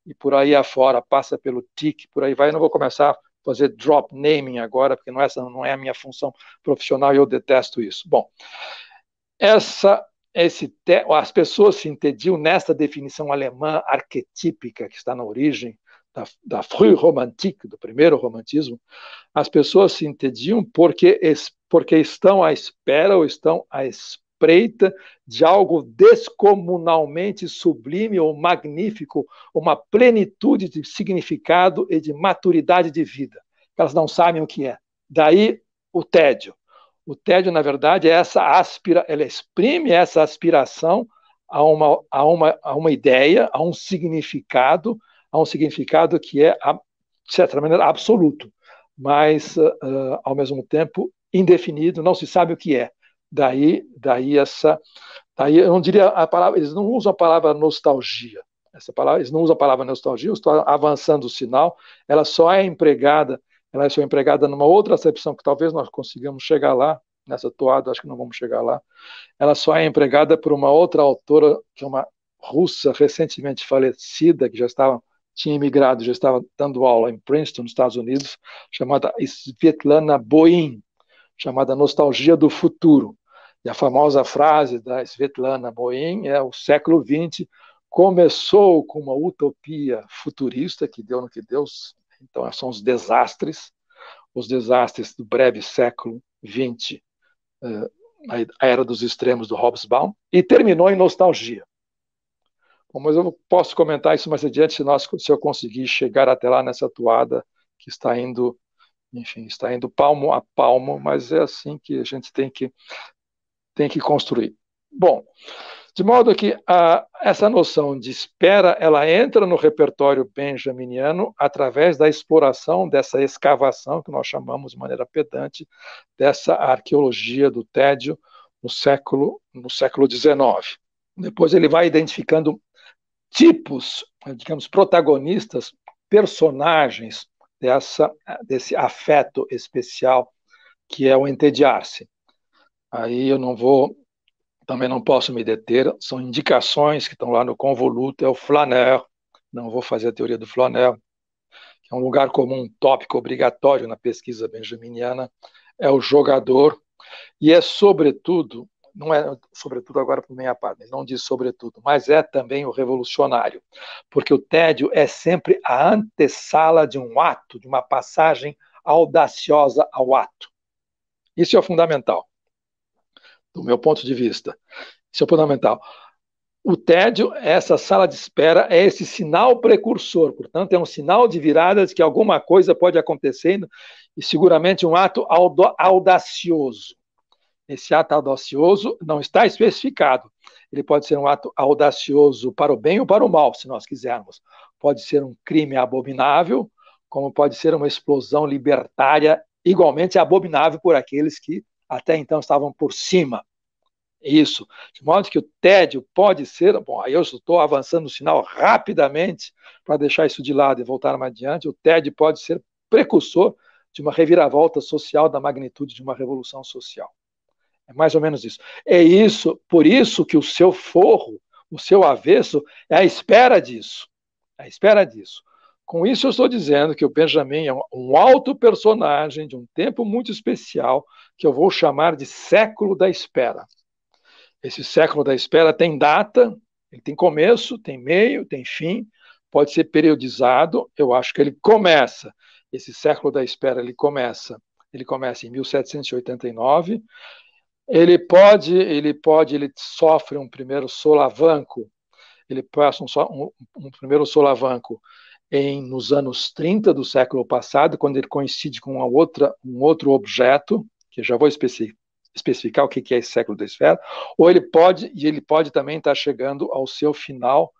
e por aí afora, passa pelo Tick, por aí vai. Eu não vou começar a fazer drop naming agora, porque não, é essa não é a minha função profissional e eu detesto isso. Bom, essa esse as pessoas se entendiam nesta definição alemã arquetípica que está na origem da, da Frühromantik, do primeiro romantismo, as pessoas se entediam porque, porque estão à espera ou estão à espreita de algo descomunalmente sublime ou magnífico, uma plenitude de significado e de maturidade de vida. Elas não sabem o que é. Daí o tédio. O tédio, na verdade, é essa aspira, ela exprime essa aspiração a uma, a, uma, a uma ideia, a um significado a um significado que é, de certa maneira, absoluto, mas, uh, ao mesmo tempo, indefinido, não se sabe o que é. Daí, daí essa. Daí, eu não diria a palavra, eles não usam a palavra nostalgia. Essa palavra, eles não usam a palavra nostalgia, estão avançando o sinal, ela só é empregada, ela é só empregada numa outra acepção que talvez nós consigamos chegar lá, nessa toada, acho que não vamos chegar lá. Ela só é empregada por uma outra autora, que é uma russa recentemente falecida, que já estava tinha emigrado, já estava dando aula em Princeton, nos Estados Unidos, chamada Svetlana Boim, chamada Nostalgia do Futuro. E a famosa frase da Svetlana Boim é: o século XX começou com uma utopia futurista que deu no que deu. Então, são os desastres, os desastres do breve século XX, eh, a era dos extremos do Hobsbawm, e terminou em nostalgia mas eu posso comentar isso mais adiante se, nós, se eu conseguir chegar até lá nessa toada que está indo, enfim, está indo palmo a palmo, mas é assim que a gente tem que, tem que construir. Bom, de modo que a, ah, essa noção de espera, ela entra no repertório benjaminiano através da exploração dessa escavação, que nós chamamos de maneira pedante, dessa arqueologia do tédio no século, no século XIX. Depois ele vai identificando tipos, digamos, protagonistas, personagens dessa, desse afeto especial que é o entediar-se. Aí eu não vou, também não posso me deter, são indicações que estão lá no convoluto, é o flanel não vou fazer a teoria do flanel que é um lugar comum, um tópico obrigatório na pesquisa benjaminiana, é o jogador, e é sobretudo não é sobretudo agora para o meia parte, não diz sobretudo, mas é também o revolucionário, porque o tédio é sempre a antessala de um ato, de uma passagem audaciosa ao ato. Isso é o fundamental, do meu ponto de vista. Isso é o fundamental. O tédio, essa sala de espera, é esse sinal precursor, portanto, é um sinal de virada de que alguma coisa pode acontecer e seguramente um ato audacioso. Esse ato audacioso não está especificado. Ele pode ser um ato audacioso para o bem ou para o mal, se nós quisermos. Pode ser um crime abominável, como pode ser uma explosão libertária igualmente abominável por aqueles que até então estavam por cima. Isso. De modo que o tédio pode ser. Bom, aí eu estou avançando o sinal rapidamente para deixar isso de lado e voltar mais adiante. O tédio pode ser precursor de uma reviravolta social da magnitude de uma revolução social. É mais ou menos isso. É isso, por isso que o seu forro, o seu avesso, é a espera disso. É a espera disso. Com isso, eu estou dizendo que o Benjamin é um alto personagem de um tempo muito especial que eu vou chamar de século da espera. Esse século da espera tem data, ele tem começo, tem meio, tem fim, pode ser periodizado. Eu acho que ele começa. Esse século da espera ele começa. Ele começa em 1789 ele pode, ele pode, ele sofre um primeiro solavanco, ele passa um, um, um primeiro solavanco em, nos anos 30 do século passado, quando ele coincide com uma outra, um outro objeto, que já vou especificar o que é esse século da esfera, ou ele pode, e ele pode também estar chegando ao seu final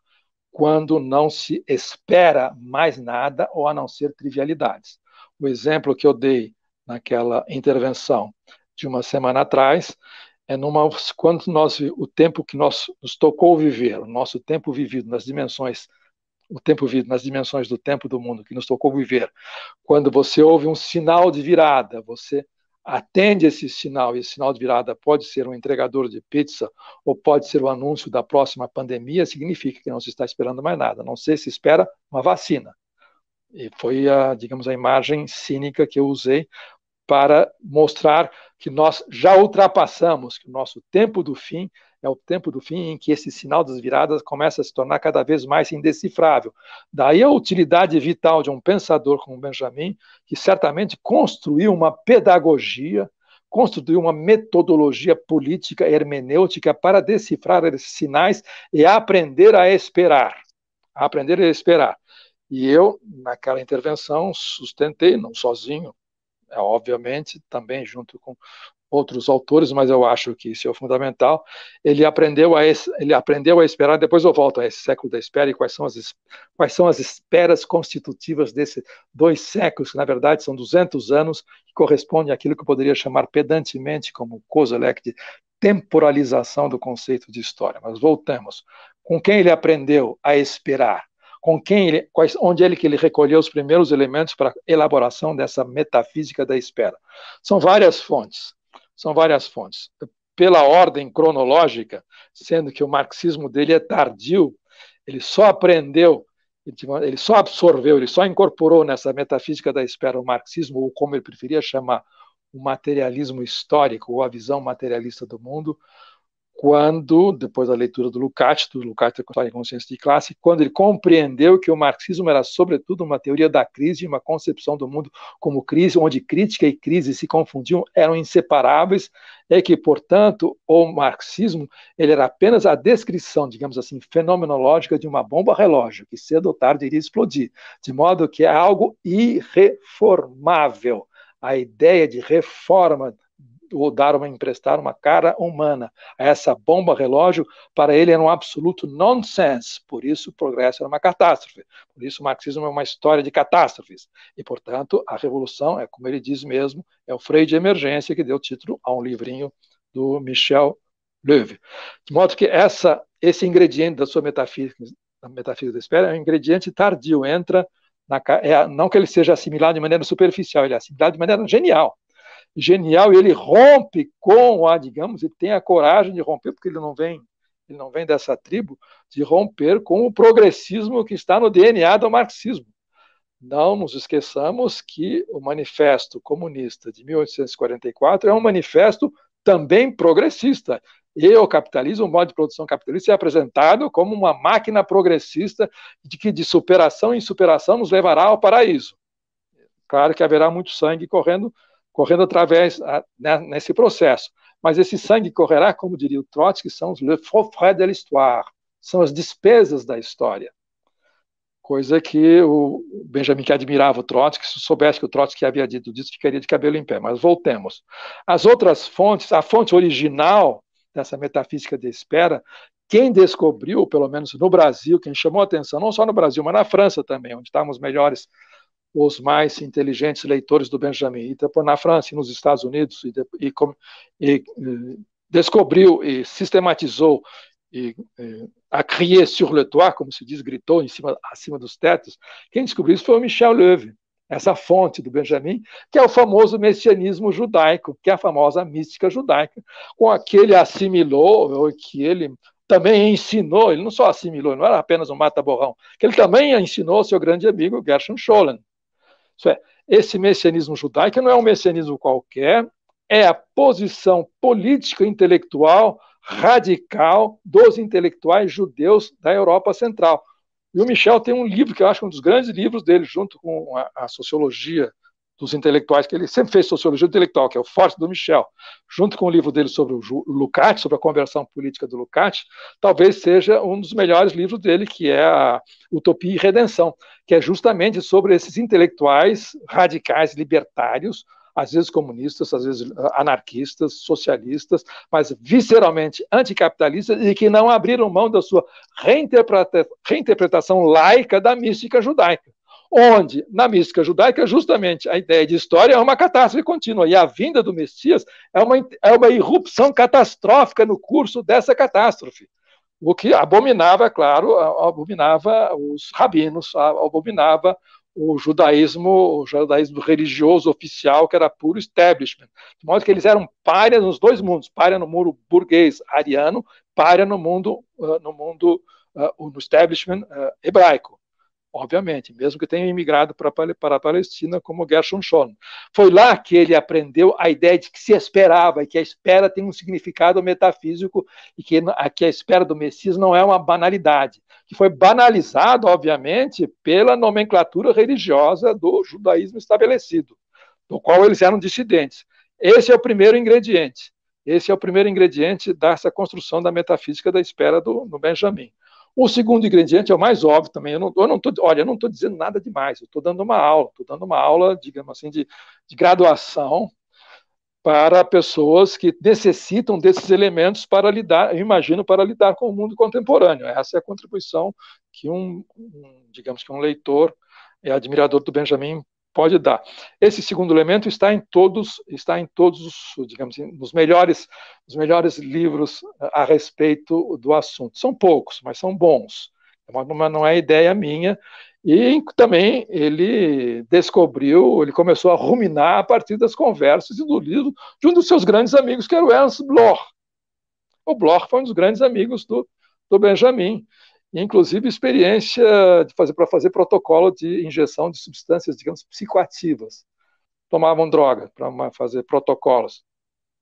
quando não se espera mais nada ou a não ser trivialidades. O exemplo que eu dei naquela intervenção de uma semana atrás, é numa, quando nós o tempo que nós nos tocou viver, o nosso tempo vivido nas dimensões o tempo vivido nas dimensões do tempo do mundo que nos tocou viver. Quando você ouve um sinal de virada, você atende esse sinal, e esse sinal de virada pode ser um entregador de pizza ou pode ser o anúncio da próxima pandemia, significa que não se está esperando mais nada. Não sei se espera uma vacina. E foi, a, digamos, a imagem cínica que eu usei para mostrar que nós já ultrapassamos, que o nosso tempo do fim é o tempo do fim em que esse sinal das viradas começa a se tornar cada vez mais indecifrável. Daí a utilidade vital de um pensador como Benjamin, que certamente construiu uma pedagogia, construiu uma metodologia política hermenêutica para decifrar esses sinais e aprender a esperar. Aprender a esperar. E eu, naquela intervenção, sustentei, não sozinho, é, obviamente, também junto com outros autores, mas eu acho que isso é fundamental. Ele aprendeu a ele aprendeu a esperar. Depois eu volto a esse século da espera e quais são as quais são as esperas constitutivas desses dois séculos, que na verdade são 200 anos, que correspondem àquilo que eu poderia chamar pedantemente como Kozelek de temporalização do conceito de história. Mas voltamos. Com quem ele aprendeu a esperar? com quem ele, quais, onde ele que ele recolheu os primeiros elementos para elaboração dessa metafísica da espera. São várias fontes, são várias fontes. Pela ordem cronológica, sendo que o marxismo dele é tardio, ele só aprendeu ele só absorveu, ele só incorporou nessa metafísica da espera o marxismo, ou como ele preferia chamar, o materialismo histórico, ou a visão materialista do mundo, quando, depois da leitura do Lukács, do Lukács é da Consciência de Classe, quando ele compreendeu que o marxismo era, sobretudo, uma teoria da crise, uma concepção do mundo como crise, onde crítica e crise se confundiam, eram inseparáveis, é que, portanto, o marxismo ele era apenas a descrição, digamos assim, fenomenológica de uma bomba relógio, que cedo ou tarde iria explodir, de modo que é algo irreformável. A ideia de reforma ou dar uma emprestar uma cara humana a essa bomba relógio, para ele era um absoluto nonsense. Por isso, o progresso era uma catástrofe. Por isso, o marxismo é uma história de catástrofes. E, portanto, a revolução é, como ele diz mesmo, é o freio de emergência que deu título a um livrinho do Michel Löwe. De modo que essa, esse ingrediente da sua metafísica, da metafísica da espera é um ingrediente tardio, entra na, é, não que ele seja assimilado de maneira superficial, ele é assimilado de maneira genial genial e ele rompe com a, digamos, ele tem a coragem de romper, porque ele não vem, ele não vem dessa tribo, de romper com o progressismo que está no DNA do marxismo. Não nos esqueçamos que o Manifesto Comunista de 1844 é um manifesto também progressista. E o capitalismo, o modo de produção capitalista, é apresentado como uma máquina progressista de que de superação em superação nos levará ao paraíso. Claro que haverá muito sangue correndo, correndo através a, né, nesse processo. Mas esse sangue correrá, como diria o Trotsky, são os le frais de l'histoire, são as despesas da história. Coisa que o Benjamin, que admirava o Trotsky, se soubesse que o Trotsky havia dito disso, ficaria de cabelo em pé. Mas voltemos. As outras fontes, a fonte original dessa metafísica de espera, quem descobriu, pelo menos no Brasil, quem chamou a atenção, não só no Brasil, mas na França também, onde estávamos melhores os mais inteligentes leitores do Benjamin. E depois na França e nos Estados Unidos, e, e, e, eh, descobriu e sistematizou e, e eh, a crier sur le toit, como se diz, gritou em cima, acima dos tetos. Quem descobriu isso foi o Michel Leuve, essa fonte do Benjamin, que é o famoso messianismo judaico, que é a famosa mística judaica, com a que ele assimilou, ou que ele também ensinou, ele não só assimilou, não era apenas um mata-borrão, que ele também ensinou ao seu grande amigo Gershon Scholem. Isso é, esse messianismo judaico não é um messianismo qualquer, é a posição política intelectual radical dos intelectuais judeus da Europa Central. E o Michel tem um livro que eu acho é um dos grandes livros dele, junto com a, a sociologia dos intelectuais, que ele sempre fez sociologia intelectual, que é o forte do Michel, junto com o livro dele sobre o Lukács, sobre a conversão política do Lukács, talvez seja um dos melhores livros dele, que é a Utopia e Redenção, que é justamente sobre esses intelectuais radicais libertários, às vezes comunistas, às vezes anarquistas, socialistas, mas visceralmente anticapitalistas e que não abriram mão da sua reinterpretação laica da mística judaica onde, na mística judaica, justamente a ideia de história é uma catástrofe contínua, e a vinda do Messias é uma, é uma irrupção catastrófica no curso dessa catástrofe. O que abominava, é claro, abominava os rabinos, abominava o judaísmo, o judaísmo religioso oficial, que era puro establishment. De modo que eles eram párias nos dois mundos, pária no mundo burguês ariano, pária no mundo, ah, no mundo ah, no establishment ah, hebraico obviamente, mesmo que tenha emigrado para, a Palestina como Gershon Scholl. Foi lá que ele aprendeu a ideia de que se esperava, e que a espera tem um significado metafísico, e que a, que a espera do Messias não é uma banalidade, que foi banalizado, obviamente, pela nomenclatura religiosa do judaísmo estabelecido, do qual eles eram dissidentes. Esse é o primeiro ingrediente. Esse é o primeiro ingrediente dessa construção da metafísica da espera do, do Benjamin. O segundo ingrediente é o mais óbvio também. Eu não, eu não tô, olha, eu não estou dizendo nada demais, eu estou dando uma aula, estou dando uma aula, digamos assim, de, de graduação para pessoas que necessitam desses elementos para lidar, eu imagino, para lidar com o mundo contemporâneo. Essa é a contribuição que um, um digamos que um leitor é admirador do Benjamin pode dar. Esse segundo elemento está em todos, está em todos os, digamos, assim, nos melhores, os melhores livros eh, a respeito do assunto. São poucos, mas são bons. É mas não é ideia minha. E também ele descobriu, ele começou a ruminar a partir das conversas e do livro de um dos seus grandes amigos, que era o Ernst Bloch. O Bloch foi um dos grandes amigos do, do Benjamin inclusive experiência de fazer para fazer protocolo de injeção de substâncias, digamos, psicoativas. Tomavam droga para fazer protocolos.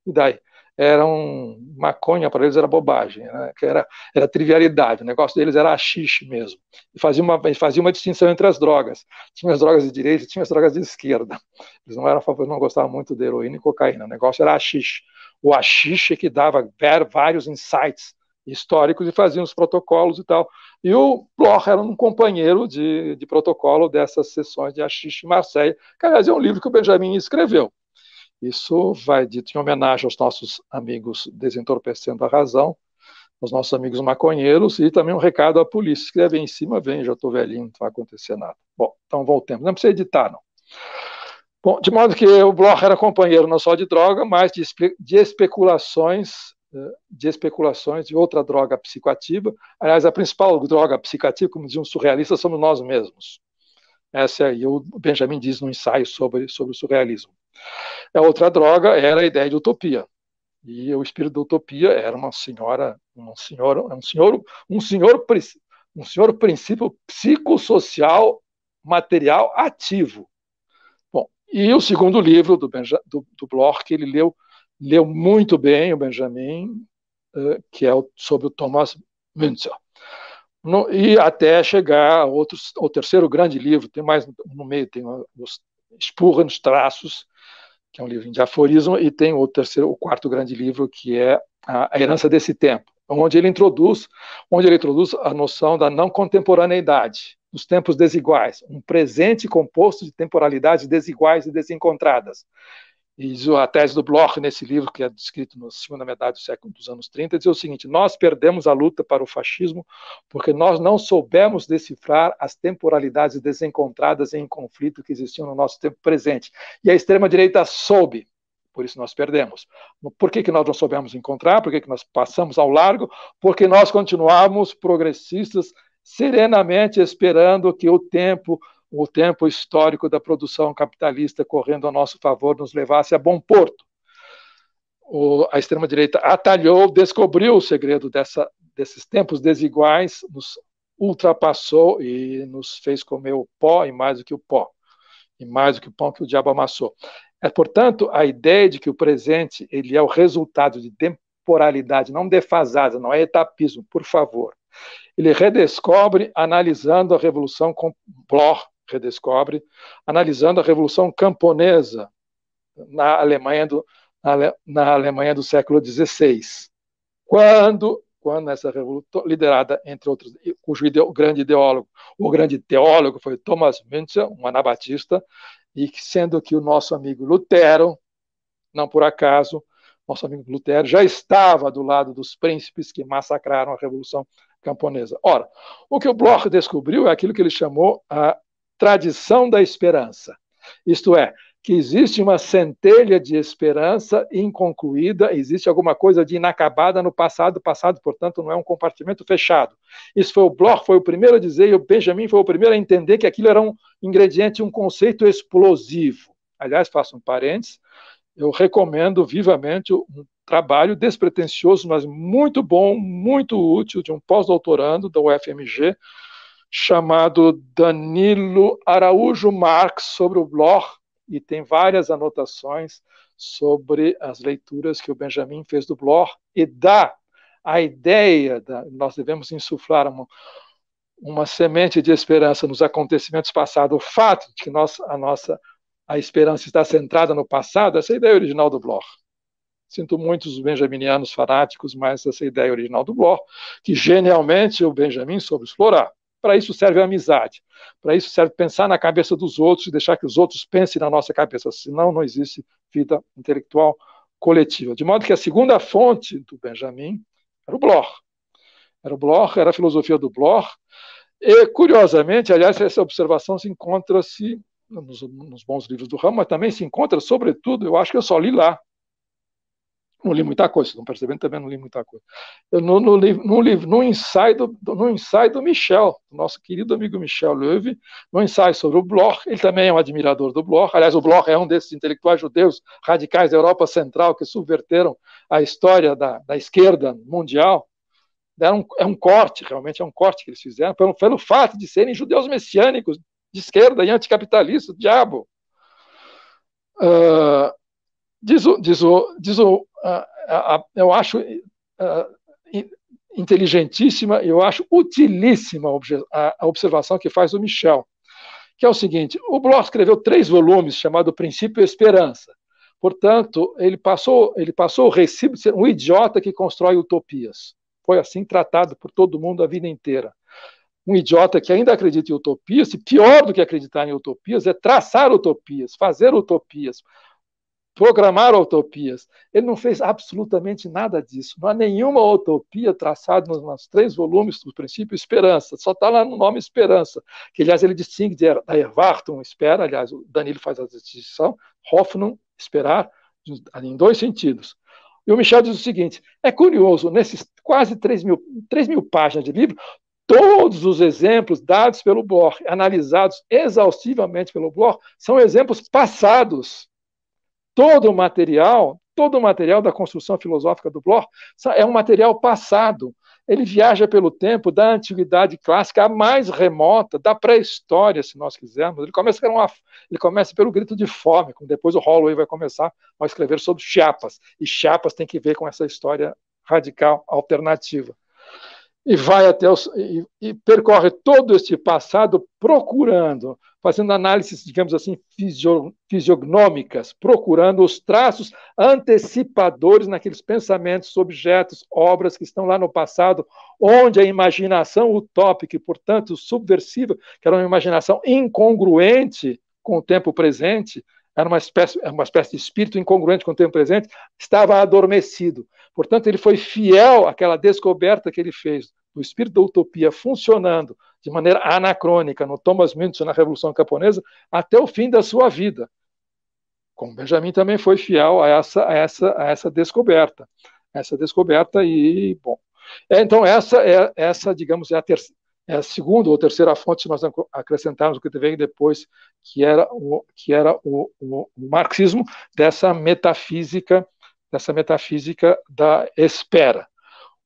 E daí? Era um maconha para eles era bobagem, né? que era, era trivialidade. O negócio deles era haxixe mesmo. E fazia uma, fazia uma distinção entre as drogas. Tinha as drogas de direita, tinha as drogas de esquerda. Eles não eram favor, não gostavam muito de heroína e cocaína. O negócio era haxixe. O haxixe que dava vários insights históricos e faziam os protocolos e tal. E o Bloch era um companheiro de, de protocolo dessas sessões de Achiche e Marseille, que, aliás, é um livro que o Benjamin escreveu. Isso vai dito em homenagem aos nossos amigos Desentorpecendo a Razão, aos nossos amigos maconheiros, e também um recado à polícia. Escreve aí em cima, vem, já estou velhinho, não vai acontecer nada. Bom, então voltemos. Não precisa editar, não. Bom, de modo que o Bloch era companheiro não só de droga, mas de, espe de especulações eh, de especulações de outra droga psicoativa. Aliás, a principal droga psicoativa, como diziam um surrealista somos nós mesmos. Essa aí o Benjamin diz no ensaio sobre, sobre o surrealismo. A outra droga era a ideia de utopia. E o espírito da utopia era uma senhora, uma senhora, um senhor, um senhor, um senhor princípio psicossocial material ativo. Bom, e o segundo livro do, Benja, do, do Bloch, ele leu leu muito bem o Benjamin, eh, que é sobre o Thomas Münzer. No, e até chegar ao, ao terceiro grande livro, tem mais no meio, tem os Spurrens Traços, que é um livro de aforismo, e tem o terceiro, o quarto grande livro, que é a, a Herança desse Tempo, onde ele introduz, onde ele introduz a noção da não contemporaneidade, dos tempos desiguais, um presente composto de temporalidades desiguais e desencontradas. E a tese do Bloch, nesse livro, que é descrito na segunda metade do século dos anos 30, diz o seguinte: nós perdemos a luta para o fascismo porque nós não soubemos decifrar as temporalidades desencontradas em conflito que existiam no nosso tempo presente. E a extrema-direita soube, por isso nós perdemos. Por que, que nós não soubemos encontrar? Por que, que nós passamos ao largo? Porque nós continuamos progressistas serenamente esperando que o tempo o tempo histórico da produção capitalista correndo a nosso favor nos levasse a bom porto. O, a extrema-direita atalhou, descobriu o segredo dessa, desses tempos desiguais, nos ultrapassou e nos fez comer o pó e mais do que o pó, e mais do que o pão que o diabo amassou. É, portanto, a ideia de que o presente ele é o resultado de temporalidade não defasada, não é etapismo, por favor. Ele redescobre analisando a revolução com Bloch redescobre, analisando a Revolução Camponesa na Alemanha do, na, na Alemanha do século XVI, quando, quando essa revolução, liderada, entre outros, cujo grande ideólogo, o grande teólogo foi Thomas Müntzer, um anabatista, e sendo que o nosso amigo Lutero, não por acaso, nosso amigo Lutero já estava do lado dos príncipes que massacraram a Revolução Camponesa. Ora, o que o Bloch descobriu é aquilo que ele chamou a tradição da esperança. Isto é, que existe uma centelha de esperança inconcluída, existe alguma coisa de inacabada no passado, passado, portanto, não é um compartimento fechado. Isso foi o Bloch, foi o primeiro a dizer, e o Benjamin foi o primeiro a entender que aquilo era um ingrediente, um conceito explosivo. Aliás, faço um parênteses, eu recomendo vivamente um trabalho despretensioso, mas muito bom, muito útil, de um pós-doutorando da UFMG, chamado Danilo Araújo Marx sobre o Bloch, e tem várias anotações sobre as leituras que o Benjamin fez do Bloch, e dá a ideia, da, nós devemos insuflar uma, uma semente de esperança nos acontecimentos passados, o fato de que nós, a nossa a esperança está centrada no passado, essa é a ideia original do Bloch. Sinto muito os benjaminianos fanáticos, mas essa é a ideia original do Bloch, que genialmente o Benjamin soube explorar. Para isso serve a amizade. Para isso serve pensar na cabeça dos outros e deixar que os outros pensem na nossa cabeça. Senão, não existe vida intelectual coletiva. De modo que a segunda fonte do Benjamin era o Bloch. Era o Bloch, era a filosofia do Bloch. E, curiosamente, aliás, essa observação se encontra-se nos, nos, bons livros do ramo, mas também se encontra, sobretudo, eu acho que eu só li lá, não li muita coisa, não percebendo também não li muita coisa. Eu no, no, livro, no livro, no ensaio do, no ensaio do Michel, nosso querido amigo Michel Löwe, no ensaio sobre o Bloch, ele também é um admirador do Bloch. Aliás, o Bloch é um desses intelectuais judeus radicais da Europa Central que subverteram a história da, da esquerda mundial. É um, é um corte, realmente é um corte que eles fizeram pelo, pelo fato de serem judeus messiânicos de esquerda e anticapitalistas, diabo. Uh, diz o, diz o, diz o a, a, eu acho inteligentíssima, eu acho utilíssima a observação que faz o Michel, que é o seguinte: o Bloch escreveu três volumes chamado Princípio e Esperança. Portanto, ele passou, ele passou o recibo de ser um idiota que constrói utopias. Foi assim tratado por todo mundo a vida inteira. Um idiota que ainda acredita em utopias, e pior do que acreditar em utopias é traçar utopias, fazer utopias, programar utopias. Ele não fez absolutamente nada disso. Não há nenhuma utopia traçada nos, nos três volumes do princípio Esperança. Só está lá no nome Esperança, que, aliás, ele distingue de, da Erwartung, espera, aliás, o Danilo faz a distinção, Hoffnung, esperar, em dois sentidos. E o Michel diz o seguinte, é curioso, nesses quase 3 mil, 3 mil páginas de livro, todos os exemplos dados pelo Bloch analisados exaustivamente pelo Bloch são exemplos passados, todo o material, todo o material da construção filosófica do Bloch é um material passado. Ele viaja pelo tempo da antiguidade clássica a mais remota, da pré-história, se nós quisermos. Ele começa, uma, ele começa pelo grito de fome, como depois o Holloway vai começar a escrever sobre Chiapas. E Chiapas tem que ver com essa história radical alternativa e vai até os, e, e, percorre todo este passado procurando, fazendo análises, digamos assim, fisio, fisiognômicas, procurando os traços antecipadores naqueles pensamentos, objetos, obras que estão lá no passado, onde a imaginação utópica e, portanto, subversiva, que era uma imaginação incongruente com o tempo presente, era uma espécie, uma espécie de espírito incongruente com o tempo presente, estava adormecido. Portanto, ele foi fiel àquela descoberta que ele fez o espírito da utopia funcionando de maneira anacrônica no Thomas Manson na Revolução Camponesa até o fim da sua vida. Como Benjamin também foi fiel a essa, a essa, a essa descoberta, essa descoberta e bom. É, então essa é essa, digamos, é a, ter, é a segunda ou terceira fonte se nós acrescentarmos o que vem depois, que era o que era o, o, o marxismo dessa metafísica dessa metafísica da espera.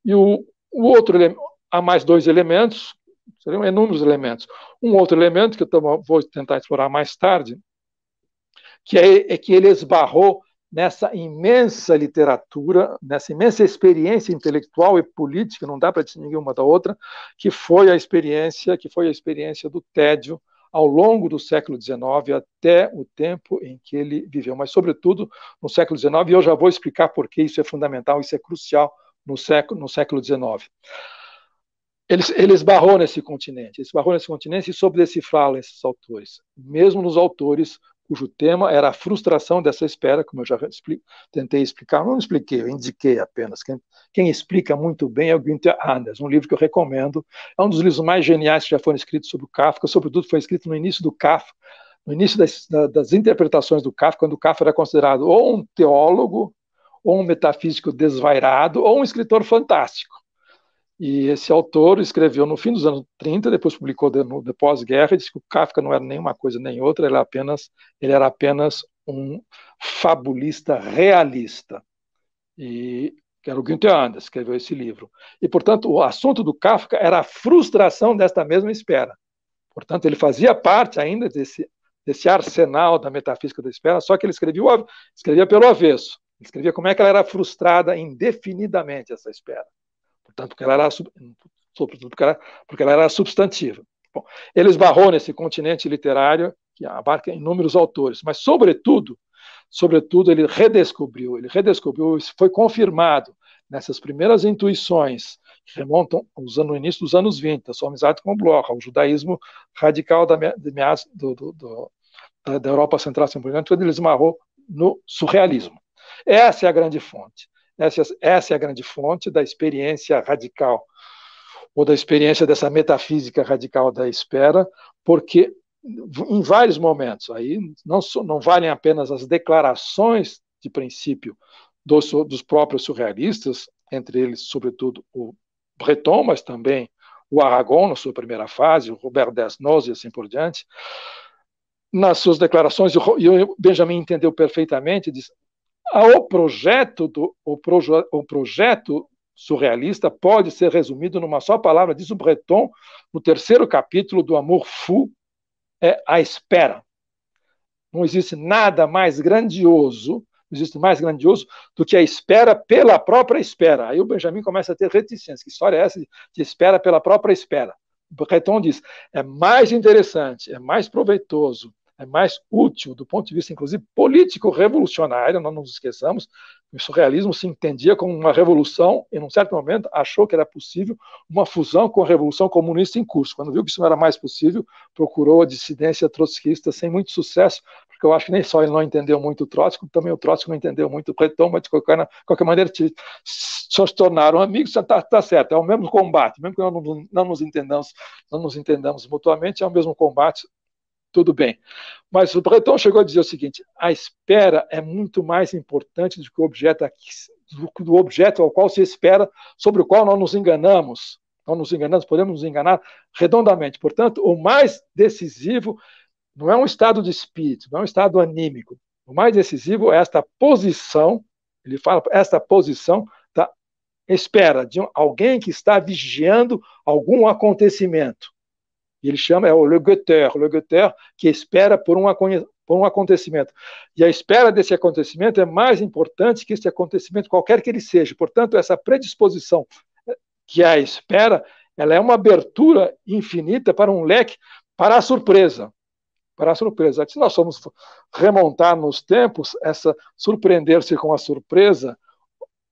E o, o outro elemento há mais dois elementos, seriam inúmeros elementos. Um outro elemento que eu vou tentar explorar mais tarde, que é, é que ele esbarrou nessa imensa literatura, nessa imensa experiência intelectual e política, não dá para distinguir uma da outra, que foi a experiência, que foi a experiência do tédio ao longo do século XIX até o tempo em que ele viveu, mas sobretudo no século XIX, e eu já vou explicar por que isso é fundamental, isso é crucial no século, no século XIX ele, ele esbarrou nesse continente, ele esbarrou nesse continente e soube decifrá-lo esses autores, mesmo nos autores cujo tema era a frustração dessa espera, como eu já tentei explicar, não expliquei, eu indiquei apenas. Quem, quem, explica muito bem é o Günther Anders, um livro que eu recomendo. É um dos livros mais geniais que já foram escritos sobre o Kafka, sobretudo foi escrito no início do Kafka, no início das, das interpretações do Kafka, quando o Kafka era considerado ou um teólogo, ou um metafísico desvairado, ou um escritor fantástico. E esse autor escreveu no fim dos anos 30, depois publicou de, no, de pós-guerra, disse que o Kafka não era nenhuma coisa nem outra, ele era apenas, ele era apenas um fabulista realista. E que era o Günther Anders, escreveu esse livro. E, portanto, o assunto do Kafka era a frustração desta mesma espera. Portanto, ele fazia parte ainda desse, desse arsenal da metafísica da espera, só que ele escrevia, escrevia pelo avesso. Ele escrevia como é que ela era frustrada indefinidamente, essa espera portanto, porque ela era, sobretudo porque ela, porque ela era substantiva. Bom, ele esbarrou nesse continente literário que abarca inúmeros autores, mas, sobretudo, sobretudo ele redescobriu, ele redescobriu, foi confirmado nessas primeiras intuições que remontam aos anos, no início dos anos 20, a sua amizade com o Bloch, o judaísmo radical da, do, do, do, da Europa Central, quando ele esmarrou no surrealismo. Essa é a grande fonte. Essa, é, essa é a grande fonte da experiência radical, ou da experiência dessa metafísica radical da espera, porque em vários momentos, aí não, não valem apenas as declarações de princípio dos, dos próprios surrealistas, entre eles, sobretudo, o Breton, mas também o Aragon, na sua primeira fase, o Robert Desnos e assim por diante, nas suas declarações, e o Benjamin entendeu perfeitamente, diz, ah, o projeto, do, o, proje, o projeto surrealista pode ser resumido numa só palavra, diz o Breton, no terceiro capítulo do Amor Fu, é a espera. Não existe nada mais grandioso, não existe mais grandioso do que a espera pela própria espera. Aí o Benjamin começa a ter reticências. Que história é essa de espera pela própria espera? O Breton diz: é mais interessante, é mais proveitoso, é mais útil do ponto de vista, inclusive, político-revolucionário, não nos esqueçamos, o surrealismo se entendia como uma revolução e, num certo momento, achou que era possível uma fusão com a revolução comunista em curso. Quando viu que isso não era mais possível, procurou a dissidência trotskista sem muito sucesso, porque eu acho que nem só ele não entendeu muito o Trotsky, também o Trotsky não entendeu muito o Breton, mas de qualquer, qualquer maneira só se tornaram amigos, está tá certo, é o mesmo combate, mesmo que não, não, nos entendamos, não nos entendamos mutuamente, é o mesmo combate tudo bem. Mas o Breton chegou a dizer o seguinte: a espera é muito mais importante do que o objeto, aqui, do, do objeto ao qual se espera, sobre o qual nós nos enganamos. Nós nos enganamos, podemos nos enganar redondamente. Portanto, o mais decisivo não é um estado de espírito, não é um estado anímico. O mais decisivo é esta posição, ele fala, esta posição da espera de alguém que está vigiando algum acontecimento. E ele chama, é o Le Guetteur, Le Guetteur, que espera por um, por um acontecimento. E a espera desse acontecimento é mais importante que esse acontecimento, qualquer que ele seja. Portanto, essa predisposição eh, que é a espera, ela é uma abertura infinita para um leque para a surpresa. Para a surpresa. Se nós formos remontar nos tempos, essa surpreender-se com a surpresa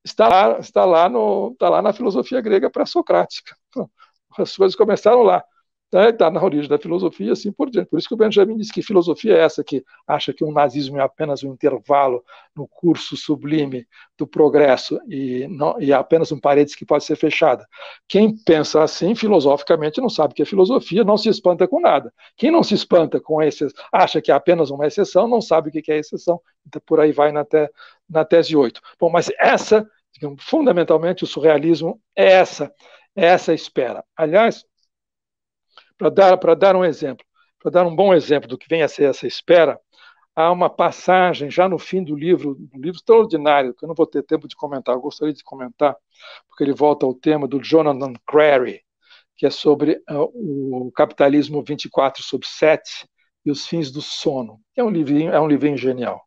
está lá, está lá, no, está lá na filosofia grega pré-socrática. As coisas começaram lá está é, na origem da filosofia e assim por diante. Por isso que o Benjamin disse que filosofia é essa que acha que o nazismo é apenas um intervalo no curso sublime do progresso e, não, e é apenas um parede que pode ser fechada. Quem pensa assim, filosoficamente, não sabe que a é filosofia, não se espanta com nada. Quem não se espanta com esses, acha que é apenas uma exceção, não sabe o que é exceção. Então, por aí vai na, te, na tese 8. Bom, mas essa, digamos, fundamentalmente, o surrealismo é essa é essa espera. Aliás, para dar, para dar um exemplo, para dar um bom exemplo do que vem a ser essa espera, há uma passagem já no fim do livro, um livro extraordinário, que eu não vou ter tempo de comentar, eu gostaria de comentar, porque ele volta ao tema do Jonathan Crary, que é sobre uh, o capitalismo 24 sobre 7 e os fins do sono. É um livrinho, é um livrinho genial.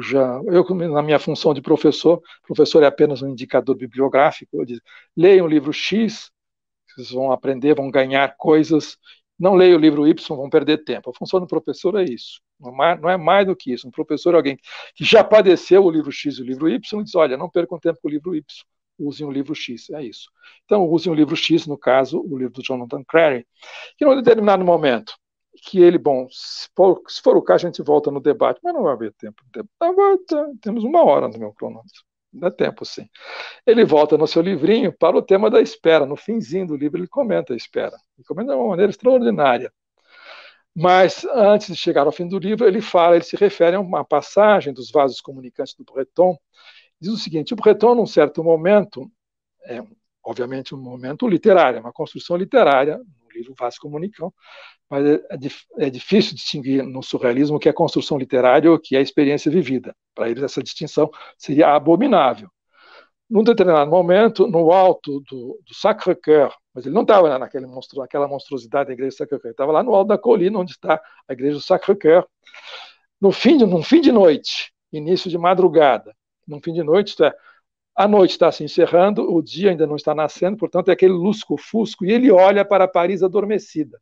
Já, eu, na minha função de professor, professor é apenas um indicador bibliográfico, eu digo, leia um livro X vão aprender, vão ganhar coisas. Não leia o livro Y, vão perder tempo. A função do professor é isso. É não é mais do que isso. Um professor é alguém que já padeceu o livro X e o livro Y e diz: olha, não percam tempo com o livro Y, usem o livro X. É isso. Então, usem o livro X, no caso, o livro do Jonathan Crary, que num determinado momento, que ele, bom, se for, se for o caso, a gente volta no debate, mas não vai haver tempo. Agora temos uma hora no meu cronômetro. Dá tempo, sim. Ele volta no seu livrinho para o tema da espera. No finzinho do livro, ele comenta a espera. Ele comenta de uma maneira extraordinária. Mas, antes de chegar ao fim do livro, ele fala, ele se refere a uma passagem dos vasos comunicantes do Breton. Diz o seguinte: o Breton, num certo momento, é, obviamente um momento literário, uma construção literária, no livro Vasos Comunicantes, mas é, é, é, difícil distinguir no surrealismo o que é construção literária ou o que é experiência vivida. Para eles, essa distinção seria abominável. Num determinado momento, no alto do, do Sacré-Cœur, mas ele não estava naquele monstru, naquela monstruosidade da igreja do Sacré-Cœur, estava lá no alto da colina onde está a igreja do Sacré-Cœur. No fim, de, num fim de noite, início de madrugada, num fim de noite, isto é, a noite está se encerrando, o dia ainda não está nascendo, portanto é aquele lusco-fusco, e ele olha para Paris adormecida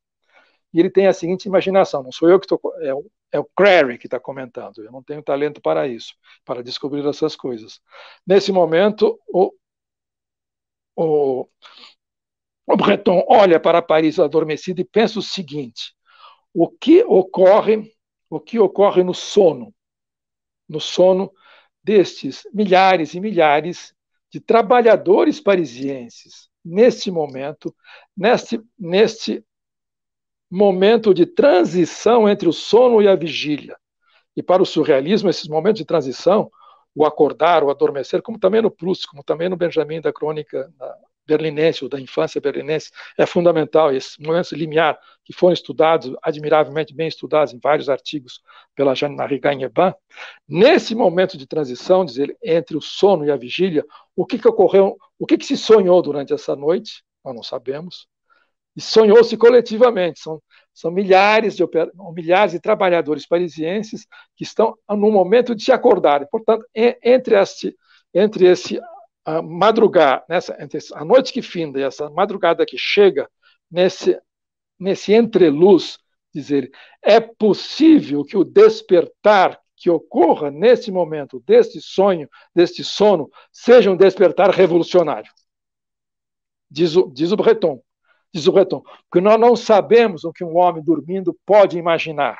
e ele tem a seguinte imaginação: não sou eu que estou. É, é, o é Crary que está comentando, eu não tenho talento para isso, para descobrir essas coisas. Nesse momento, o, o, o Breton olha para Paris adormecido e pensa o seguinte: o que ocorre, o que ocorre no sono, no sono destes milhares e milhares de trabalhadores parisienses neste momento, neste, neste momento de transição entre o sono e a vigília. E para o surrealismo, esses momentos de transição, o acordar, o adormecer, como também no Proust, como também no Benjamin da crônica berlinense, ou da infância berlinense, é fundamental. E esses momentos limiar, que foram estudados, admiravelmente bem estudados em vários artigos pela Marigain Eban, nesse momento de transição, diz ele, entre o sono e a vigília, o que, que ocorreu, o que, que se sonhou durante essa noite, nós não sabemos, e sonhou-se coletivamente. São, são milhares, de, milhares de trabalhadores parisienses que estão ah, no momento de se acordarem. Portanto, entre, este, entre esse a ah, madrugar, nessa, entre a noite que finda e essa madrugada que chega, nesse, nesse entreluz, dizer, é possível que o despertar que ocorra nesse momento, deste sonho, deste sono, seja um despertar revolucionário. Diz o, diz o Breton diz o Breton, porque nós não sabemos o que um homem dormindo pode imaginar.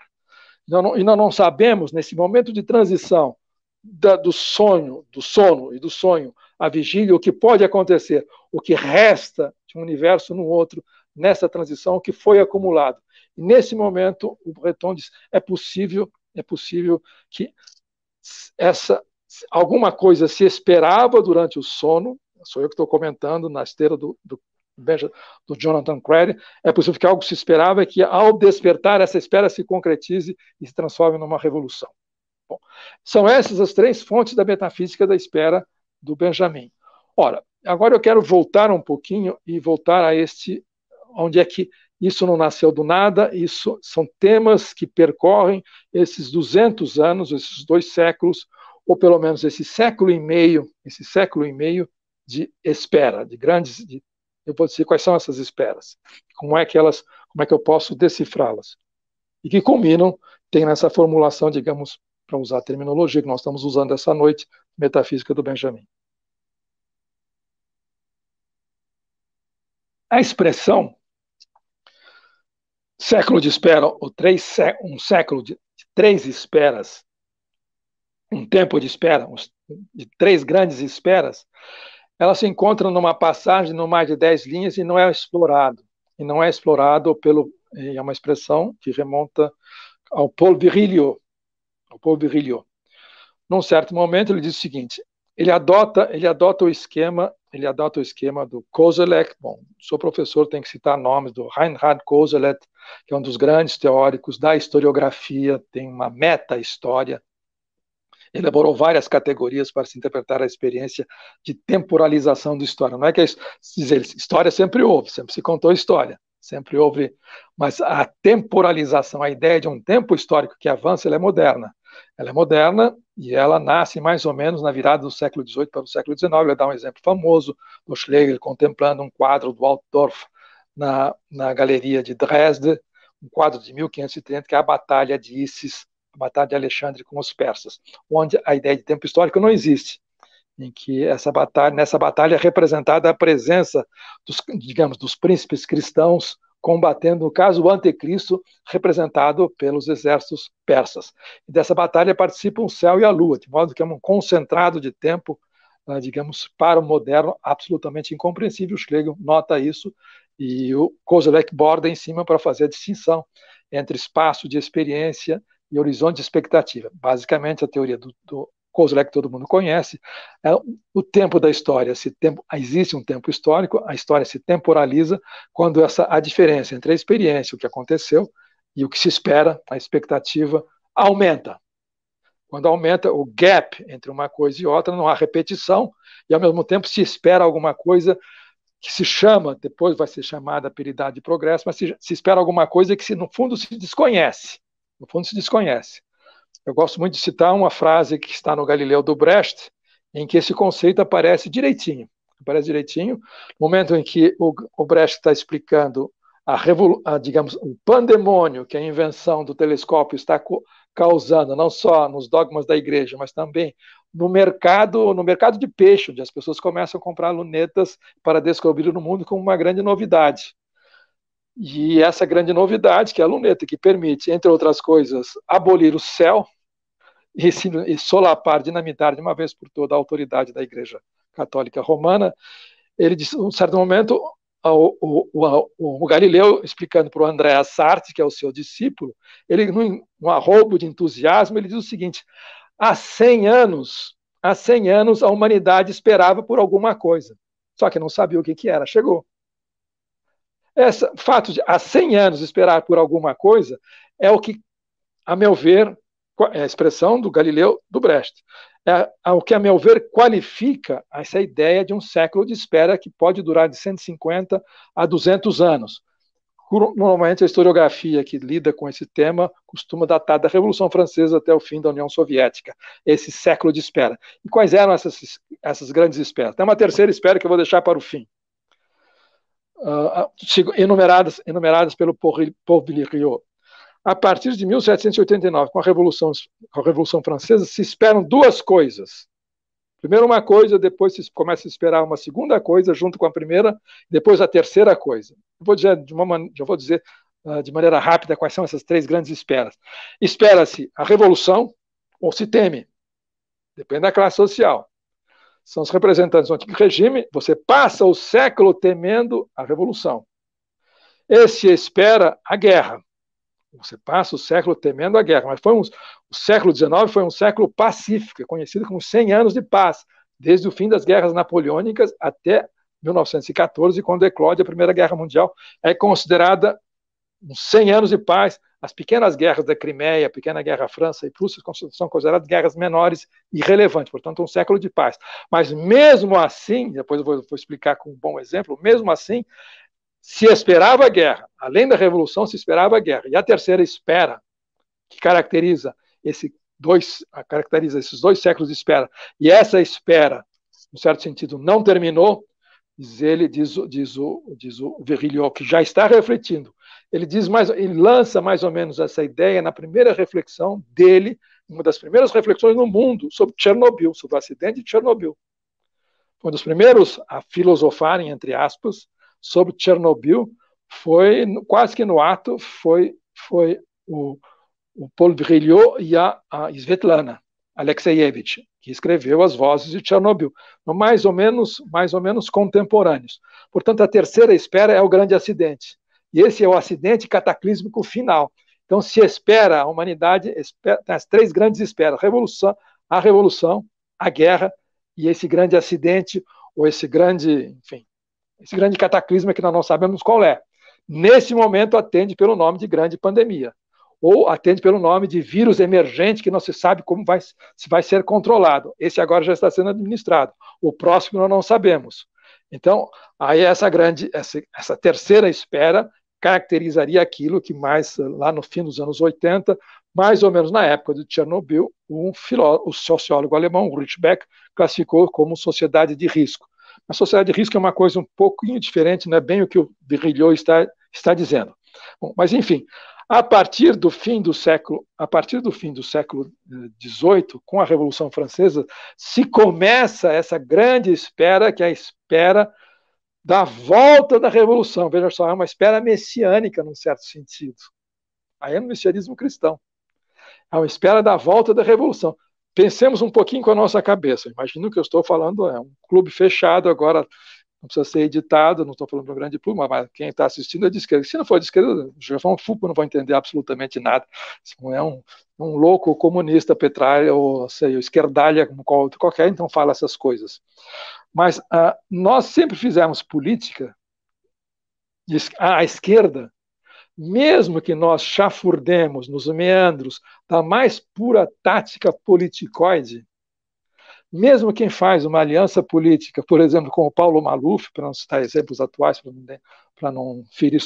E nós não sabemos, nesse momento de transição da, do sonho, do sono e do sonho à vigília, o que pode acontecer, o que resta de um universo no outro, nessa transição que foi acumulado. E nesse momento, o Breton diz: é possível, é possível que essa alguma coisa se esperava durante o sono, sou eu que estou comentando na esteira do, do, do Jonathan Crary, é possível que algo se esperava e é que, ao despertar, essa espera se concretize e se transforme numa revolução. Bom, são essas as três fontes da metafísica da espera do Benjamin. Ora, agora eu quero voltar um pouquinho e voltar a este, onde é que isso não nasceu do nada, isso são temas que percorrem esses 200 anos, esses dois séculos, ou pelo menos esse século e meio, esse século e meio de espera, de grandes, de eu vou dizer quais são essas esperas, como é que elas, como é que eu posso decifrá-las. E que combinam, tem nessa formulação, digamos, para usar a terminologia que nós estamos usando essa noite, metafísica do Benjamin. A expressão século de espera, ou três, um século de, de três esperas, um tempo de espera, de três grandes esperas, ela se encontra numa passagem no mais de dez linhas e não é explorado. E não é explorado pelo eh, é uma expressão que remonta ao Paul Virilio, ao Paul Virilio. Num certo momento ele diz o seguinte: ele adota, ele adota o esquema, ele adota o esquema do Kozelek. Bom, sou professor, tem que citar nomes do Reinhard Kozelek, que é um dos grandes teóricos da historiografia, tem uma meta-história elaborou várias categorias para se interpretar a experiência de temporalização do história. Não é que é dizer, história sempre houve, sempre se contou história, sempre houve, mas a temporalização, a ideia de um tempo histórico que avança, ela é moderna. Ela é moderna e ela nasce mais ou menos na virada do século XVIII para o século XIX. Vou dar um exemplo famoso do Schlegel contemplando um quadro do Altdorf na, na galeria de Dresde, um quadro de 1530 que é a Batalha de Issis, a Batalha de Alexandre com os persas, onde a ideia de tempo histórico não existe, em que essa batalha, nessa batalha é representada a presença dos, digamos, dos príncipes cristãos combatendo, no caso, o anticristo representado pelos exércitos persas. E dessa batalha participam o céu e a lua, de modo que é um concentrado de tempo, ah, digamos, para o moderno, absolutamente incompreensível. Schlegel nota isso e o Kozelek borda em cima para fazer a distinção entre espaço de experiência e horizonte de expectativa. Basicamente, a teoria do, do Kozlek todo mundo conhece, é o tempo da história. Se tempo, existe um tempo histórico, a história se temporaliza quando essa a diferença entre a experiência, o que aconteceu, e o que se espera, a expectativa, aumenta. Quando aumenta o gap entre uma coisa e outra, não há repetição, e ao mesmo tempo se espera alguma coisa que se chama, depois vai ser chamada peridade de progresso, mas se, se espera alguma coisa que, se, no fundo, se desconhece. No fundo, se desconhece. Eu gosto muito de citar uma frase que está no Galileu do Brecht, em que esse conceito aparece direitinho. Aparece direitinho no momento em que o, o Brecht está explicando a, a, digamos, o pandemônio que a invenção do telescópio está causando, não só nos dogmas da igreja, mas também no mercado, no mercado de peixe, onde as pessoas começam a comprar lunetas para descobrir no mundo como uma grande novidade. E essa grande novidade, que é a luneta, que permite, entre outras coisas, abolir o céu <laughs> e, se, e solapar, dinamitar de uma vez por toda a autoridade da Igreja Católica Romana. Ele disse, um certo momento, o, o, o, o, Galileu explicando para o André Sartre, que é o seu discípulo, ele num, num arrobo de entusiasmo, ele diz o seguinte: há 100 anos, há 100 anos a humanidade esperava por alguma coisa, só que não sabia o que, que era. Chegou. Essa, o fato de, há 100 anos, esperar por alguma coisa é o que, a meu ver, é a expressão do Galileu do Brecht, é, é o que, a meu ver, qualifica essa ideia de um século de espera que pode durar de 150 a 200 anos. Normalmente, a historiografia que lida com esse tema costuma datar da Revolução Francesa até o fim da União Soviética, esse século de espera. E quais eram essas, essas grandes esperas? Tem uma terceira espera que eu vou deixar para o fim uh, enumeradas, enumeradas pelo Paul Riot. A partir de 1789, com a Revolução, a Revolução Francesa, se esperam duas coisas. Primeiro uma coisa, depois se começa a esperar uma segunda coisa, junto com a primeira, depois a terceira coisa. Eu vou dizer de uma já vou dizer uh, de maneira rápida quais são essas três grandes esperas. Espera-se a revolução ou se teme, depende da classe social são os representantes do antigo regime, você passa o século temendo a revolução. Esse espera a guerra. Você passa o século temendo a guerra. Mas foi um, o século XIX foi um século pacífico, conhecido como 100 anos de paz, desde o fim das guerras napoleônicas até 1914, quando eclode a Primeira Guerra Mundial. É considerada uns 100 anos de paz, as pequenas guerras da Crimeia, a pequena guerra França e Prússia são consideradas guerras menores e relevantes, portanto, um século de paz. Mas mesmo assim, depois eu vou, vou explicar com um bom exemplo, mesmo assim, se esperava guerra, além da revolução, se esperava guerra. E a terceira espera, que caracteriza esse dois caracteriza esses dois séculos de espera. E essa espera, no certo sentido, não terminou, diz ele, diz, diz o, diz o Verrilho, que já está refletindo ele diz mais, ele lança mais ou menos essa ideia na primeira reflexão dele, uma das primeiras reflexões no mundo sobre Chernobyl, sobre o acidente de Chernobyl. Um dos primeiros a filosofarem, entre aspas, sobre Chernobyl foi, quase que no ato, foi, foi o, o Paul Virilio e a, a Svetlana Alexeyevich, que escreveu As Vozes de Chernobyl, mais ou menos, mais ou menos contemporâneos. Portanto, a terceira espera é o grande acidente. E esse é o acidente cataclísmico final. Então se espera, a humanidade espera, tem as três grandes esperas: revolução, a revolução, a guerra e esse grande acidente ou esse grande, enfim, esse grande cataclisma que nós não sabemos qual é. Nesse momento atende pelo nome de grande pandemia ou atende pelo nome de vírus emergente que não se sabe como vai se vai ser controlado. Esse agora já está sendo administrado. O próximo nós não sabemos. Então, aí é essa grande essa, essa terceira espera caracterizaria aquilo que mais lá no fim dos anos 80, mais ou menos na época de Chernobyl, um sociólogo alemão, Ulrich Beck, classificou como sociedade de risco. A sociedade de risco é uma coisa um pouquinho diferente, não é bem o que o Virilhou está, está dizendo. Bom, mas enfim, a partir do fim do século, a partir do fim do século XVIII, eh, com a Revolução Francesa, se começa essa grande espera, que é a espera da volta da revolução. Veja só, é uma espera messiânica, num certo sentido. Aí é no messianismo cristão. É uma espera da volta da revolução. Pensemos um pouquinho com a nossa cabeça. Imagino que eu estou falando, é um clube fechado agora, não precisa ser editado, não estou falando para o grande público, mas quem está assistindo é de esquerda. Se não for de esquerda, vão Foucault não vai entender absolutamente nada. Não é um, um louco comunista, petralha, ou sei, esquerdalha, qualquer, então fala essas coisas. Mas ah, nós sempre fizemos política à esquerda, mesmo que nós chafurdemos nos meandros da mais pura tática politicoide, mesmo quem faz uma aliança política, por exemplo, com o Paulo Maluf, para não citar exemplos atuais, para não, ferir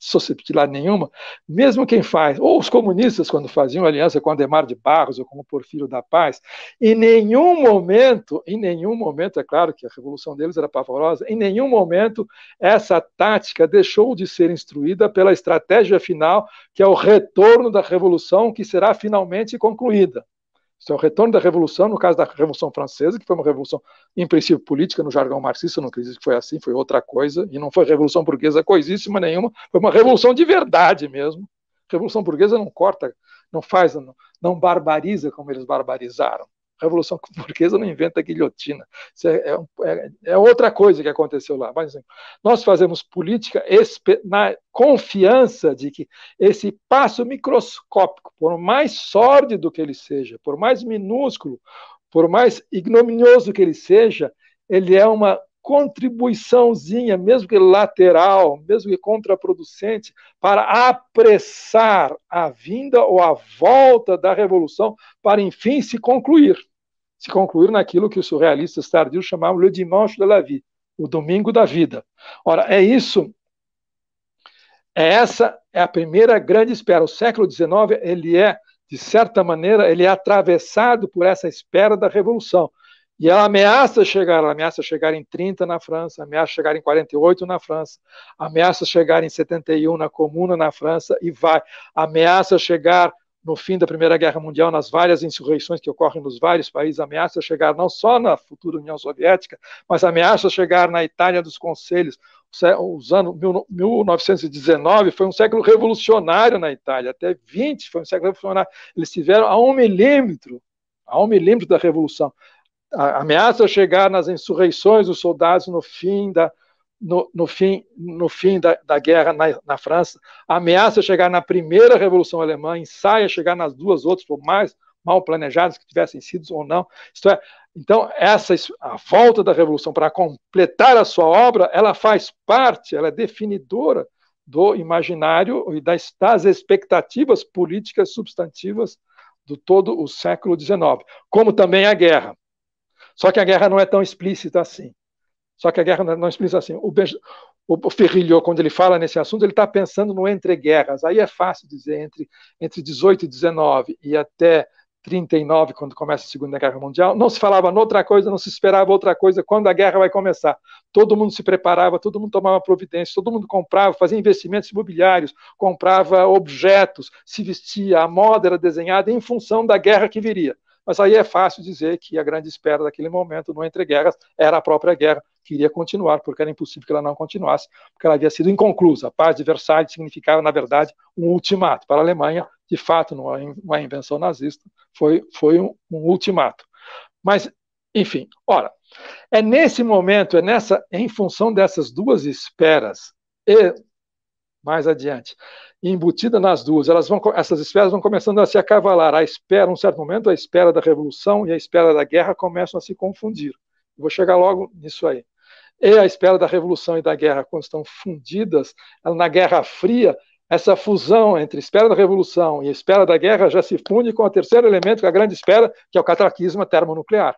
susceptibilidade nenhuma, mesmo quem faz, ou os comunistas, quando faziam aliança com Ademar de Barros ou com o Porfírio da Paz, em nenhum momento, em nenhum momento, é claro que a revolução deles era pavorosa, em nenhum momento essa tática deixou de ser instruída pela estratégia final, que é o retorno da revolução, que será finalmente concluída. Isso é o retorno da revolução, no caso da Revolução Francesa, que foi uma revolução, em princípio, política, no jargão marxista, não acredito que foi assim, foi outra coisa, e não foi Revolução Burguesa coisíssima nenhuma, foi uma revolução de verdade mesmo. revolução Burguesa não corta, não faz, não, não barbariza como eles barbarizaram. Revolução <laughs> Burguesa não inventa guilhotina. É, é, é, é, outra coisa que aconteceu lá. Mas assim, nós fazemos política na confiança de que esse passo microscópico, por mais sórdido que ele seja, por mais minúsculo, por mais ignominioso que ele seja, ele é uma contribuiçãozinha, mesmo que lateral, mesmo que contraproducente, para apressar a vinda ou a volta da revolução para, enfim, se concluir. Se concluir naquilo que os surrealistas tardios chamavam Le Dimanche de la Vie, o domingo da vida. Ora, é isso é essa é a primeira grande espera. O século XIX ele é, de certa maneira, ele é atravessado por essa espera da revolução. E ela ameaça chegar, ela ameaça chegar em 30 na França, ameaça chegar em 48 na França, ameaça chegar em 71 na Comuna na França e vai, ameaça chegar no fim da Primeira Guerra Mundial, nas várias insurreições que ocorrem nos vários países, ameaça chegar não só na futura União Soviética, mas ameaça chegar na Itália dos Conselhos. Os anos 1919 foi um século revolucionário na Itália, até 20 foi um século revolucionário. Eles tiveram a um milímetro, a um milímetro da revolução ameaça chegar nas insurreições dos soldados no fim da, no, no fim, no fim da, da guerra na, na, França, ameaça chegar na primeira Revolução Alemã, ensaia chegar nas duas outras, por mais mal planejadas que tivessem sido ou não. Isto é, então, essa, a volta da Revolução para completar a sua obra, ela faz parte, ela é definidora do imaginário e das, das expectativas políticas substantivas do todo o século XIX, como também a guerra. Só que a guerra não é tão explícita assim. Só que a guerra não é explícita assim. O, o Ferrilho, quando ele fala nesse assunto, ele está pensando no entre guerras. Aí é fácil dizer entre, entre 18 e 19 e até 39, quando começa a Segunda Guerra Mundial, não se falava noutra coisa, não se esperava outra coisa quando a guerra vai começar. Todo mundo se preparava, todo mundo tomava providência, todo mundo comprava, fazia investimentos imobiliários, comprava objetos, se vestia, a moda era desenhada em função da guerra que viria. Mas aí é fácil dizer que a grande espera daquele momento, no entre guerras, era a própria guerra, que iria continuar, porque era impossível que ela não continuasse, porque ela havia sido inconclusa. A paz de Versalhes significava, na verdade, um ultimato. Para a Alemanha, de fato, não é uma invenção nazista, foi, foi um, um ultimato. Mas, enfim, ora, é nesse momento, é nessa, em função dessas duas esperas, e mais adiante, embutida nas duas. Elas vão, essas esferas vão começando a se acavalar. A espera, um certo momento, a espera da revolução e a espera da guerra começam a se confundir. Vou chegar logo nisso aí. E a espera da revolução e da guerra, quando estão fundidas, na Guerra Fria, essa fusão entre espera da revolução e espera da guerra já se funde com o terceiro elemento, que é a grande espera, que é o catraquismo termonuclear.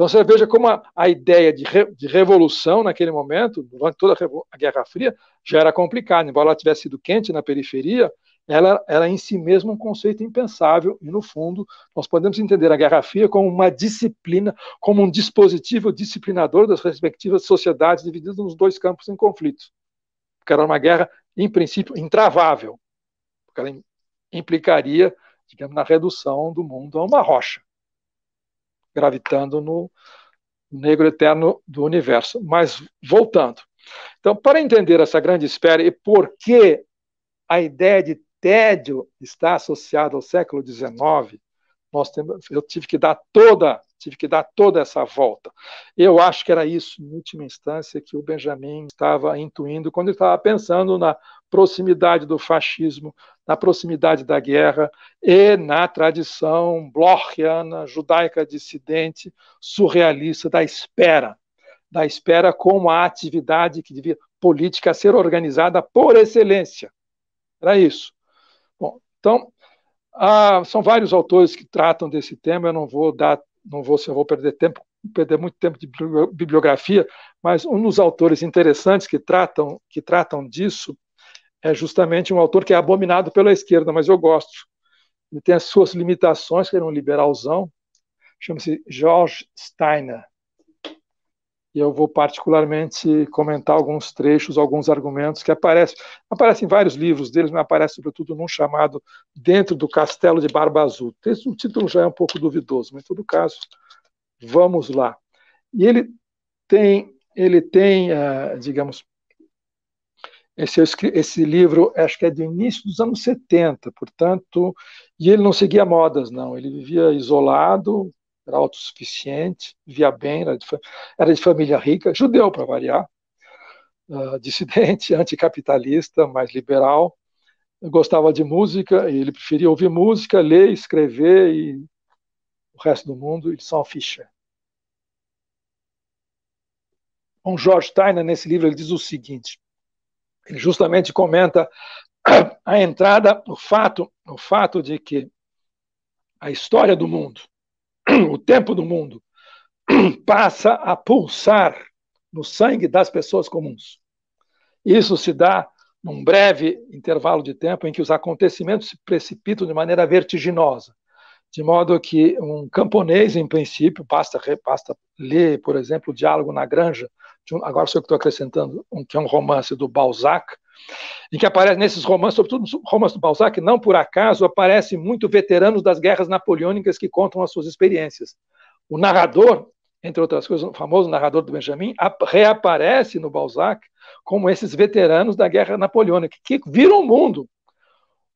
Então você veja como a, a ideia de, re, de, revolução naquele momento, durante toda a, Guerra Fria, já era complicada. Embora ela tivesse sido quente na periferia, ela era é em si mesma um conceito impensável e, no fundo, nós podemos entender a Guerra Fria como uma disciplina, como um dispositivo disciplinador das respectivas sociedades divididas nos dois campos em conflito. Porque era uma guerra, em princípio, intravável, porque ela implicaria, digamos, na redução do mundo a uma rocha gravitando no negro eterno do universo. Mas voltando. Então, para entender essa grande espera e por que a ideia de tédio está associada ao século XIX, nós temos, eu tive que dar toda tive que dar toda essa volta. Eu acho que era isso, em última instância, que o Benjamin estava intuindo quando ele estava pensando na proximidade do fascismo, na proximidade da guerra e na tradição blochiana, judaica dissidente, surrealista da espera, da espera como a atividade que devia política ser organizada por excelência. Era isso. Bom, então ah, são vários autores que tratam desse tema. Eu não vou dar, não vou, eu vou perder tempo, perder muito tempo de bibliografia, mas um dos autores interessantes que tratam que tratam disso é justamente um autor que é abominado pela esquerda, mas eu gosto. Ele tem as suas limitações, que era é um liberalzão, chama-se George Steiner. E eu vou particularmente comentar alguns trechos, alguns argumentos que aparecem. Aparecem vários livros deles, mas aparece sobretudo num chamado Dentro do Castelo de Barba Azul. O título já é um pouco duvidoso, mas em todo caso, vamos lá. E ele tem, ele tem ah, digamos, esse, esse livro acho que é do início dos anos 70, portanto, e ele não seguia modas, não. Ele vivia isolado, era autossuficiente, vivia bem, era de, era de família rica, judeu para variar, uh, dissidente, <laughs> anticapitalista, mais liberal, gostava de música, ele preferia ouvir música, ler, escrever e o resto do mundo, ele só ficha. Bom, George Steiner, nesse livro, ele diz o seguinte: ele justamente comenta a entrada, o fato, o fato de que a história do mundo, o tempo do mundo, passa a pulsar no sangue das pessoas comuns. Isso se dá num breve intervalo de tempo em que os acontecimentos se precipitam de maneira vertiginosa, de modo que um camponês, em princípio, basta, basta ler, por exemplo, o diálogo na granja um, agora sou eu que estou acrescentando, um, que é um romance do Balzac, em que aparece nesses romances, sobretudo nos romances do Balzac, não por acaso aparecem muito veteranos das guerras napoleônicas que contam as suas experiências. O narrador, entre outras coisas, o famoso narrador do Benjamin, reaparece no Balzac como esses veteranos da guerra napoleônica, que viram o mundo.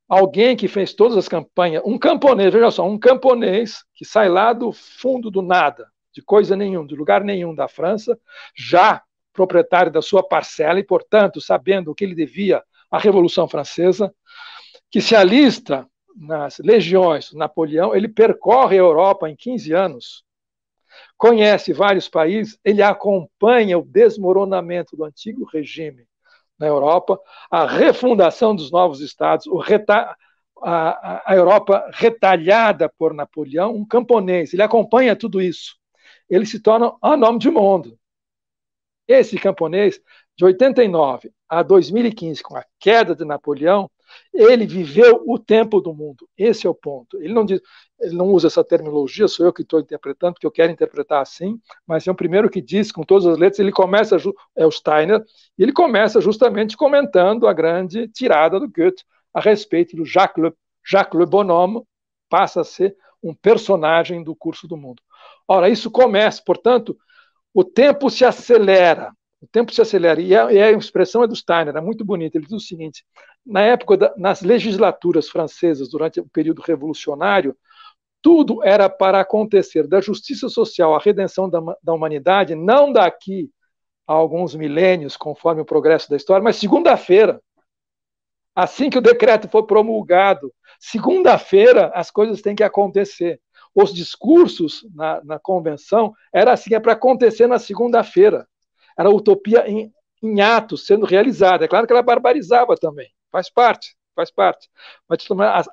Alguém que fez todas as campanhas, um camponês, veja só, um camponês que sai lá do fundo do nada, de coisa nenhum, de lugar nenhum da França, já proprietário da sua parcela e, portanto, sabendo o que ele devia à Revolução Francesa, que se alista nas legiões Napoleão, ele percorre a Europa em 15 anos, conhece vários países, ele acompanha o desmoronamento do antigo regime na Europa, a refundação dos novos estados, reta, a, a Europa retalhada por Napoleão, um camponês, ele acompanha tudo isso ele se torna o nome de mundo. Esse camponês, de 89 a 2015, com a queda de Napoleão, ele viveu o tempo do mundo. Esse é o ponto. Ele não, diz, ele não usa essa terminologia, sou eu que estou interpretando, porque eu quero interpretar assim, mas é o primeiro que diz, com todas as letras, ele começa, é o Steiner, e ele começa justamente comentando a grande tirada do Goethe a respeito do Jacques Le, Jacques Le Bonhomme, passa a ser um personagem do curso do mundo. Ora, isso começa, portanto, o tempo se acelera, o tempo se acelera, e a, é, e é a expressão é do Steiner, é muito bonita, ele diz o seguinte, na época, da, nas legislaturas francesas, durante o período revolucionário, tudo era para acontecer, da justiça social à redenção da, da humanidade, não daqui a alguns milênios, conforme o progresso da história, mas segunda-feira, assim que o decreto for promulgado, segunda-feira as coisas têm que acontecer os discursos na, na convenção era assim, é para acontecer na segunda-feira. Era utopia em, em atos sendo realizada. É claro que ela barbarizava também, faz parte, faz parte. Mas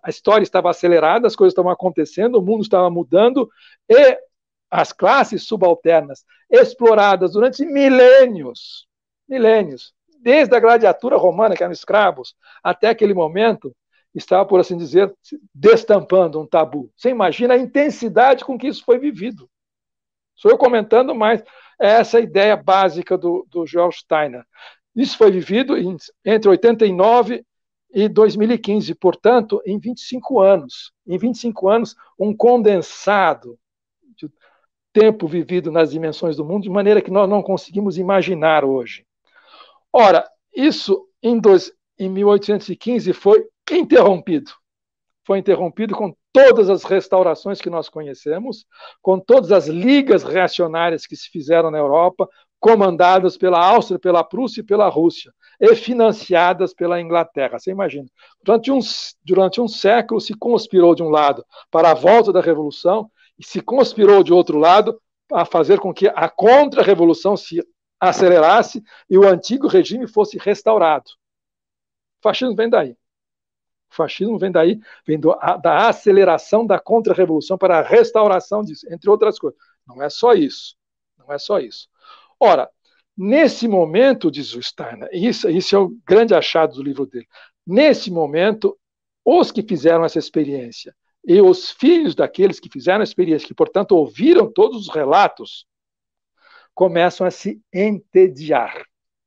a, história estava acelerada, as coisas estavam acontecendo, o mundo estava mudando e as classes subalternas exploradas durante milênios, milênios, desde a gladiatura romana, que eram escravos, até aquele momento, está, por assim dizer, destampando um tabu. Você imagina a intensidade com que isso foi vivido. Sou eu comentando, mas é essa a ideia básica do, do Steiner. Isso foi vivido em, entre 89 e 2015, portanto, em 25 anos. Em 25 anos, um condensado de tempo vivido nas dimensões do mundo, de maneira que nós não conseguimos imaginar hoje. Ora, isso em, dois, em 1815 foi interrompido. Foi interrompido com todas as restaurações que nós conhecemos, com todas as ligas reacionárias que se fizeram na Europa, comandadas pela Áustria, pela Prússia e pela Rússia, e financiadas pela Inglaterra. Você imagina. Durante um, durante um século se conspirou de um lado para a volta da Revolução e se conspirou de outro lado a fazer com que a contra-revolução se acelerasse e o antigo regime fosse restaurado. O fascismo vem daí. O fascismo vem daí, vem do, a, da aceleração da contra-revolução para a restauração disso, entre outras coisas. Não é só isso. Não é só isso. Ora, nesse momento, diz o Steiner, isso, isso é o grande achado do livro dele, nesse momento, os que fizeram essa experiência e os filhos daqueles que fizeram a experiência, que, portanto, ouviram todos os relatos, começam a se entediar,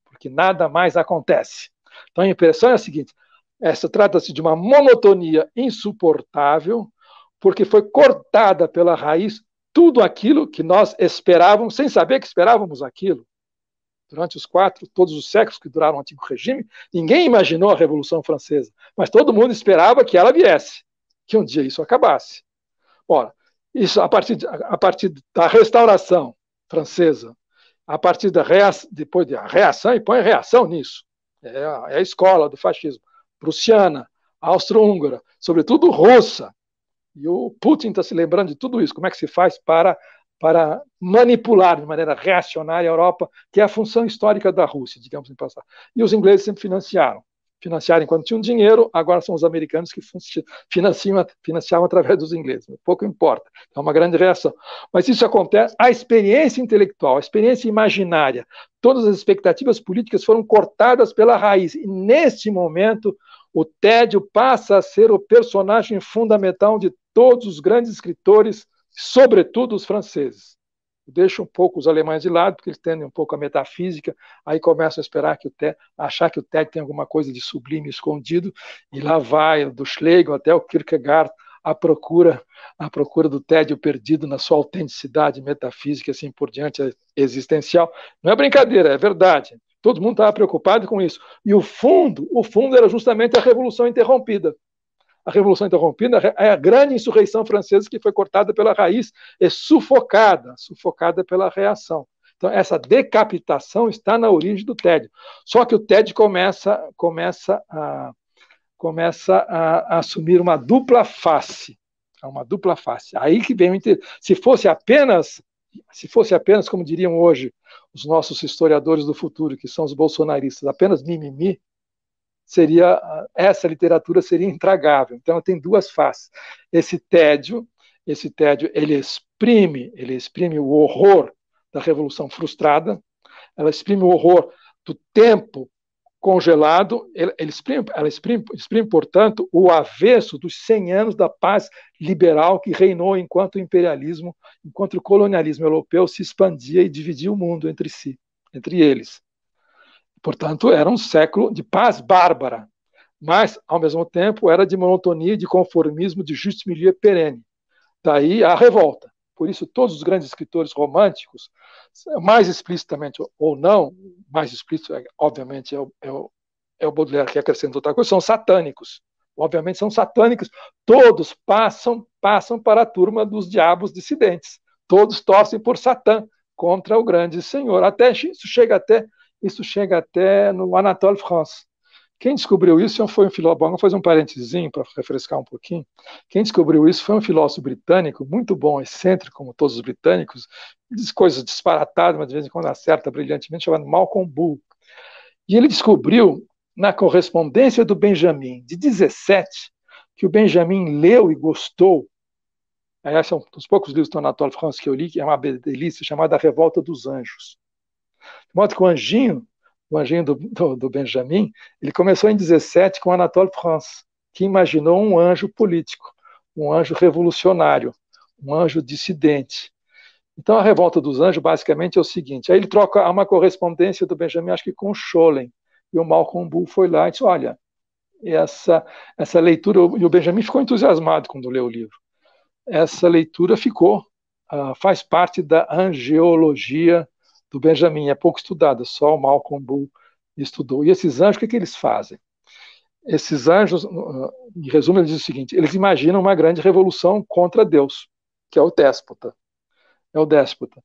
porque nada mais acontece. Então, a impressão é a seguinte: essa trata-se de uma monotonia insuportável, porque foi cortada pela raiz tudo aquilo que nós esperávamos, sem saber que esperávamos aquilo. Durante os quatro, todos os séculos que duraram o antigo regime, ninguém imaginou a Revolução Francesa, mas todo mundo esperava que ela viesse, que um dia isso acabasse. Ora, isso a partir, de, a partir da restauração francesa, a partir da reação, depois da reação, e põe reação nisso, é a, é a escola do fascismo prussiana, austro-húngara, sobretudo russa. E o Putin está se lembrando de tudo isso, como é que se faz para, para manipular de maneira reacionária a Europa, que é a função histórica da Rússia, digamos em passar. E os ingleses sempre financiaram. Financiaram enquanto tinham dinheiro, agora são os americanos que financiam, financiavam através dos ingleses. Pouco importa, é uma grande reação. Mas isso acontece, a experiência intelectual, a experiência imaginária, todas as expectativas políticas foram cortadas pela raiz. E neste momento, o tédio passa a ser o personagem fundamental de todos os grandes escritores, sobretudo os franceses. Deixa um pouco os alemães de lado, porque eles tendem um pouco a metafísica, aí começam a esperar que o tédio, achar que o tédio tem alguma coisa de sublime escondido, e lá vai, do Schlegel até o Kierkegaard, à procura, à procura do tédio perdido na sua autenticidade metafísica, assim por diante, existencial. Não é brincadeira, é verdade. Todo mundo estava preocupado com isso. E o fundo, o fundo era justamente a Revolução Interrompida. A Revolução Interrompida é a grande insurreição francesa que foi cortada pela raiz, é sufocada, sufocada pela reação. Então, essa decapitação está na origem do tédio. Só que o tédio começa, começa, a, começa a, a assumir uma dupla face. É uma dupla face. Aí que vem o inter... Se fosse apenas se fosse apenas, como diriam hoje os nossos historiadores do futuro, que são os bolsonaristas, apenas mimimi, seria essa literatura seria intragável. Então, tem duas faces. Esse tédio, esse tédio, ele exprime, ele exprime o horror da revolução frustrada, ela exprime o horror do tempo congelado, ele, ele exprime, ela exprime, exprime, portanto, o avesso dos 100 anos da paz liberal que reinou enquanto o imperialismo, enquanto o colonialismo europeu se expandia e dividia o mundo entre si, entre eles. Portanto, era um século de paz bárbara, mas, ao mesmo tempo, era de monotonia, de conformismo, de justiça perene. Daí a revolta. Por isso, todos os grandes escritores românticos, mais explicitamente ou não, mais explícito, é, obviamente, é o, é o, é o Baudelaire que acrescenta outra coisa, são satânicos. Obviamente, são satânicos. Todos passam, passam para a turma dos diabos dissidentes. Todos torcem por Satã contra o grande Senhor. Até isso chega até isso chega até no Anatole France. Quem descobriu isso é foi um filósofo. Bom, vou fazer um parentezinho para refrescar um pouquinho. Quem descobriu isso foi um filósofo britânico, muito bom, excêntrico, como todos os britânicos, diz coisas disparatadas, mas de vez em quando acerta brilhantemente, chamado Malcolm Bull. E ele descobriu, na correspondência do Benjamin, de 17, que o Benjamin leu e gostou. Aliás, são um dos poucos livros do Anatole France que eu li, que é uma delícia, chamada A Revolta dos Anjos. De modo que o anjinho o anjinho do, do, do Benjamin, ele começou em 17 com Anatole France, que imaginou um anjo político, um anjo revolucionário, um anjo dissidente. Então, a revolta dos anjos, basicamente, é o seguinte: aí ele troca uma correspondência do Benjamin, acho que com Scholem, e o Malcolm Bull foi lá e disse: Olha, essa, essa leitura, e o Benjamin ficou entusiasmado quando leu o livro. Essa leitura ficou, uh, faz parte da angeologia do Benjamin é pouco estudada, é só o Malcolm Bull estudou. E esses anjos, o que, é que eles fazem? Esses anjos, em resumo, eles dizem o seguinte: eles imaginam uma grande revolução contra Deus, que é o déspota. É o déspota.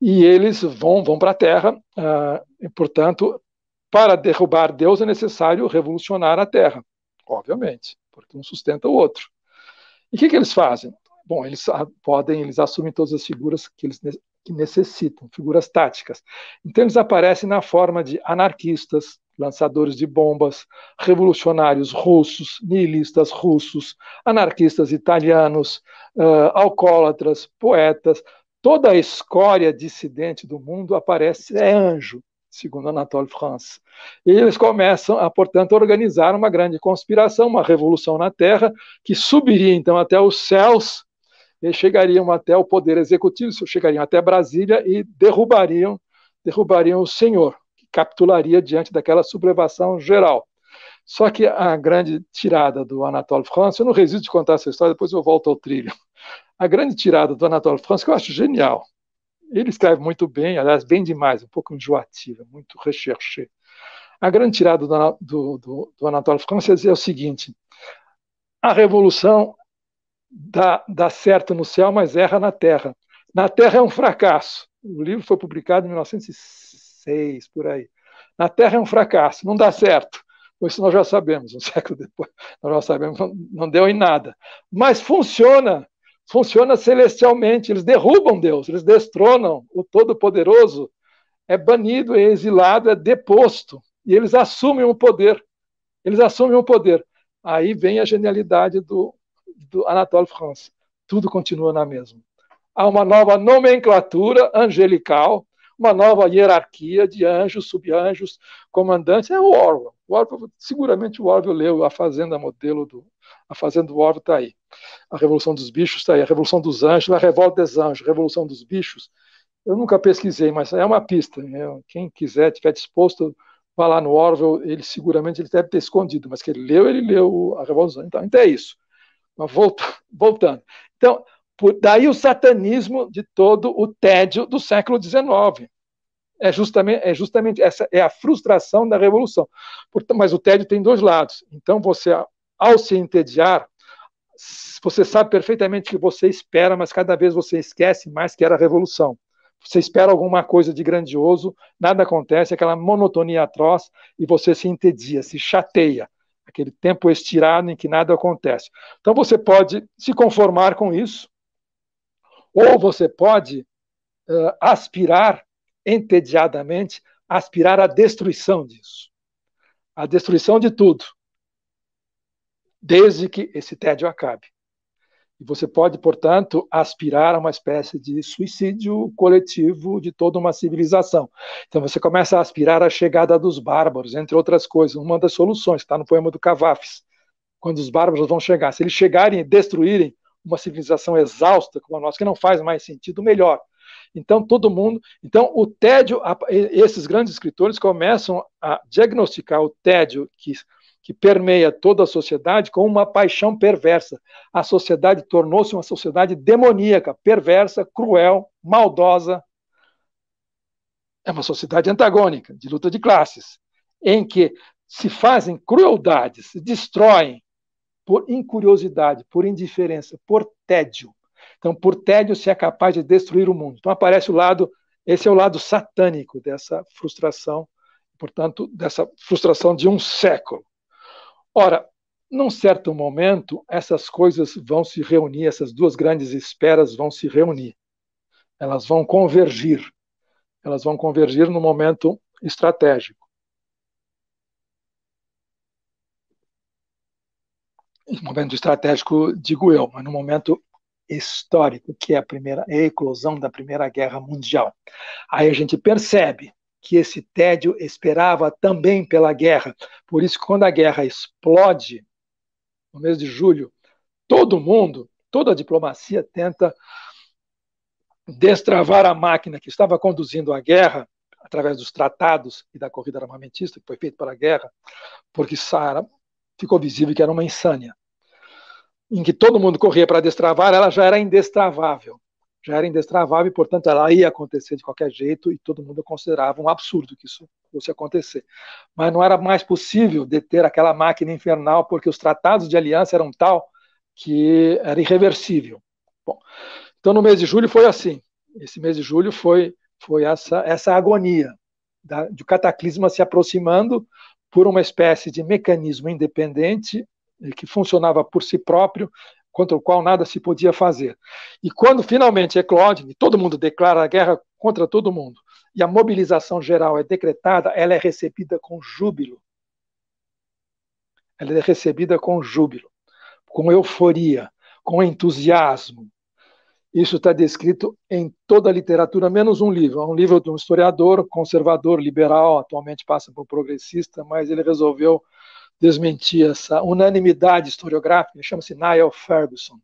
E eles vão, vão para a Terra, ah, e, portanto, para derrubar Deus é necessário revolucionar a Terra, obviamente, porque um sustenta o outro. E o que, é que eles fazem? Bom, eles podem, eles assumem todas as figuras que eles que necessitam, figuras táticas. Então, eles aparecem na forma de anarquistas, lançadores de bombas, revolucionários russos, nihilistas russos, anarquistas italianos, uh, alcoólatras, poetas. Toda a escória dissidente do mundo aparece, é anjo, segundo Anatole France. E eles começam, a, portanto, a organizar uma grande conspiração, uma revolução na Terra, que subiria então até os céus eles chegariam até o Poder Executivo, chegariam até Brasília e derrubariam, derrubariam o senhor, que capitularia diante daquela sublevação geral. Só que a grande tirada do Anatole France, eu não resisto de contar essa história, depois eu volto ao trilho. A grande tirada do Anatole France, que eu acho genial, ele escreve muito bem, aliás, bem demais, um pouco enjoativo, muito recherché. A grande tirada do, do, do, do Anatole France é o seguinte: a revolução dá, dá certo no céu, mas erra na terra. Na terra é um fracasso. O livro foi publicado em 1906, por aí. Na terra é um fracasso, não dá certo. Isso nós já sabemos, um <laughs> século depois, nós já sabemos, não deu em nada. Mas funciona, funciona celestialmente. Eles derrubam Deus, eles destronam o Todo-Poderoso, é banido, é exilado, é deposto. E eles assumem o poder. Eles assumem o poder. Aí vem a genialidade do, do Anatole France. Tudo continua na mesma. Há uma nova nomenclatura angelical, uma nova hierarquia de anjos, subanjos, comandantes. É o Orwell. o Orwell. seguramente o Orwell leu A Fazenda Modelo do. A Fazenda do Orwell está aí. A Revolução dos Bichos está aí. A Revolução dos Anjos, a Revolta dos Anjos, a Revolução dos Bichos. Eu nunca pesquisei, mas é uma pista. Né? Quem quiser, tiver disposto, vá lá no Orwell. Ele seguramente ele deve ter escondido, mas que ele leu, ele leu a Revolução. Então, então é isso. Mas voltando. Então, daí o satanismo de todo o tédio do século XIX. É justamente, é justamente essa é a frustração da revolução. Mas o tédio tem dois lados. Então, você, ao se entediar, você sabe perfeitamente que você espera, mas cada vez você esquece mais que era a revolução. Você espera alguma coisa de grandioso, nada acontece, aquela monotonia atroz, e você se entedia, se chateia aquele tempo estirado em que nada acontece. Então você pode se conformar com isso, ou você pode uh, aspirar entediadamente, aspirar à destruição disso. A destruição de tudo, desde que esse tédio acabe. E você pode, portanto, aspirar a uma espécie de suicídio coletivo de toda uma civilização. Então você começa a aspirar à chegada dos bárbaros, entre outras coisas. Uma das soluções está no poema do Cavafis. Quando os bárbaros vão chegar, se eles chegarem e destruírem uma civilização exausta como a nossa, que não faz mais sentido, melhor. Então, todo mundo. Então, o tédio, esses grandes escritores começam a diagnosticar o tédio que que permeia toda a sociedade com uma paixão perversa. A sociedade tornou-se uma sociedade demoníaca, perversa, cruel, maldosa. É uma sociedade antagônica, de luta de classes, em que se fazem crueldades, se destroem por incuriosidade, por indiferença, por tédio. Então, por tédio, se é capaz de destruir o mundo. Então, aparece o lado, esse é o lado satânico dessa frustração, portanto, dessa frustração de um século. Ora, num certo momento, essas coisas vão se reunir, essas duas grandes esperas vão se reunir. Elas vão convergir. Elas vão convergir no momento estratégico. No momento estratégico, digo eu, mas no momento histórico, que é a primeira a eclosão da Primeira Guerra Mundial. Aí a gente percebe que esse tédio esperava também pela guerra. Por isso, quando a guerra explode, no mês de julho, todo mundo, toda a diplomacia tenta destravar a máquina que estava conduzindo a guerra através dos tratados e da corrida armamentista que foi feita para a guerra, porque Sara ficou visível que era uma insânia, em que todo mundo corria para destravar, ela já era indestravável já era indestravável, e, portanto, ela ia acontecer de qualquer jeito e todo mundo considerava um absurdo que isso fosse acontecer. Mas não era mais possível deter aquela máquina infernal porque os tratados de aliança eram tal que era irreversível. Bom, então no mês de julho foi assim. Esse mês de julho foi foi essa essa agonia da, do cataclisma se aproximando por uma espécie de mecanismo independente eh, que funcionava por si próprio, contra o qual nada se podia fazer. E quando finalmente eclode, e todo mundo declara a guerra contra todo mundo, e a mobilização geral é decretada, ela é recebida com júbilo. Ela é recebida com júbilo, com euforia, com entusiasmo. Isso está descrito em toda a literatura, menos um livro. É um livro de um historiador conservador, liberal, atualmente passa por progressista, mas ele resolveu desmentir essa unanimidade historiográfica, chama-se Niall Ferguson.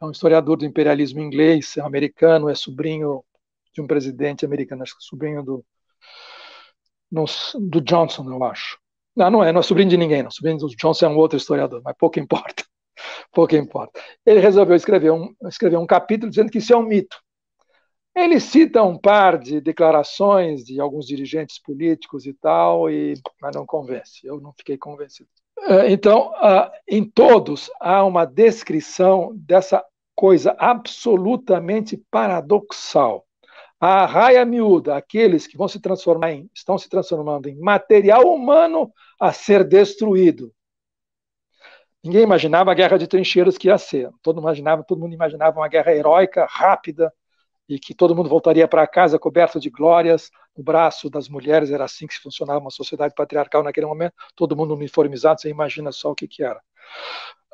É um historiador do imperialismo inglês, é um americano, é sobrinho de um presidente americano, acho que é sobrinho do, no, do Johnson, eu acho. Não, não é, não é sobrinho de ninguém, não. Sobrinho do Johnson é um outro historiador, mas pouco importa. <laughs> Pouco importa. Ele resolveu escrever um, escrever um capítulo dizendo que isso é um mito. Ele cita um par de declarações de alguns dirigentes políticos e tal, e, mas não convence. Eu não fiquei convencido. É, então, em todos há uma descrição dessa coisa absolutamente paradoxal. A raia miúda, aqueles que vão se transformar em, estão se transformando em material humano a ser destruído. Ninguém imaginava a guerra de trincheiras que ia ser. Todo, imaginava, todo mundo imaginava uma guerra heróica, rápida, e que todo mundo voltaria para casa coberto de glórias, o braço das mulheres era assim que funcionava uma sociedade patriarcal naquele momento, todo mundo uniformizado, você imagina só o que, que era.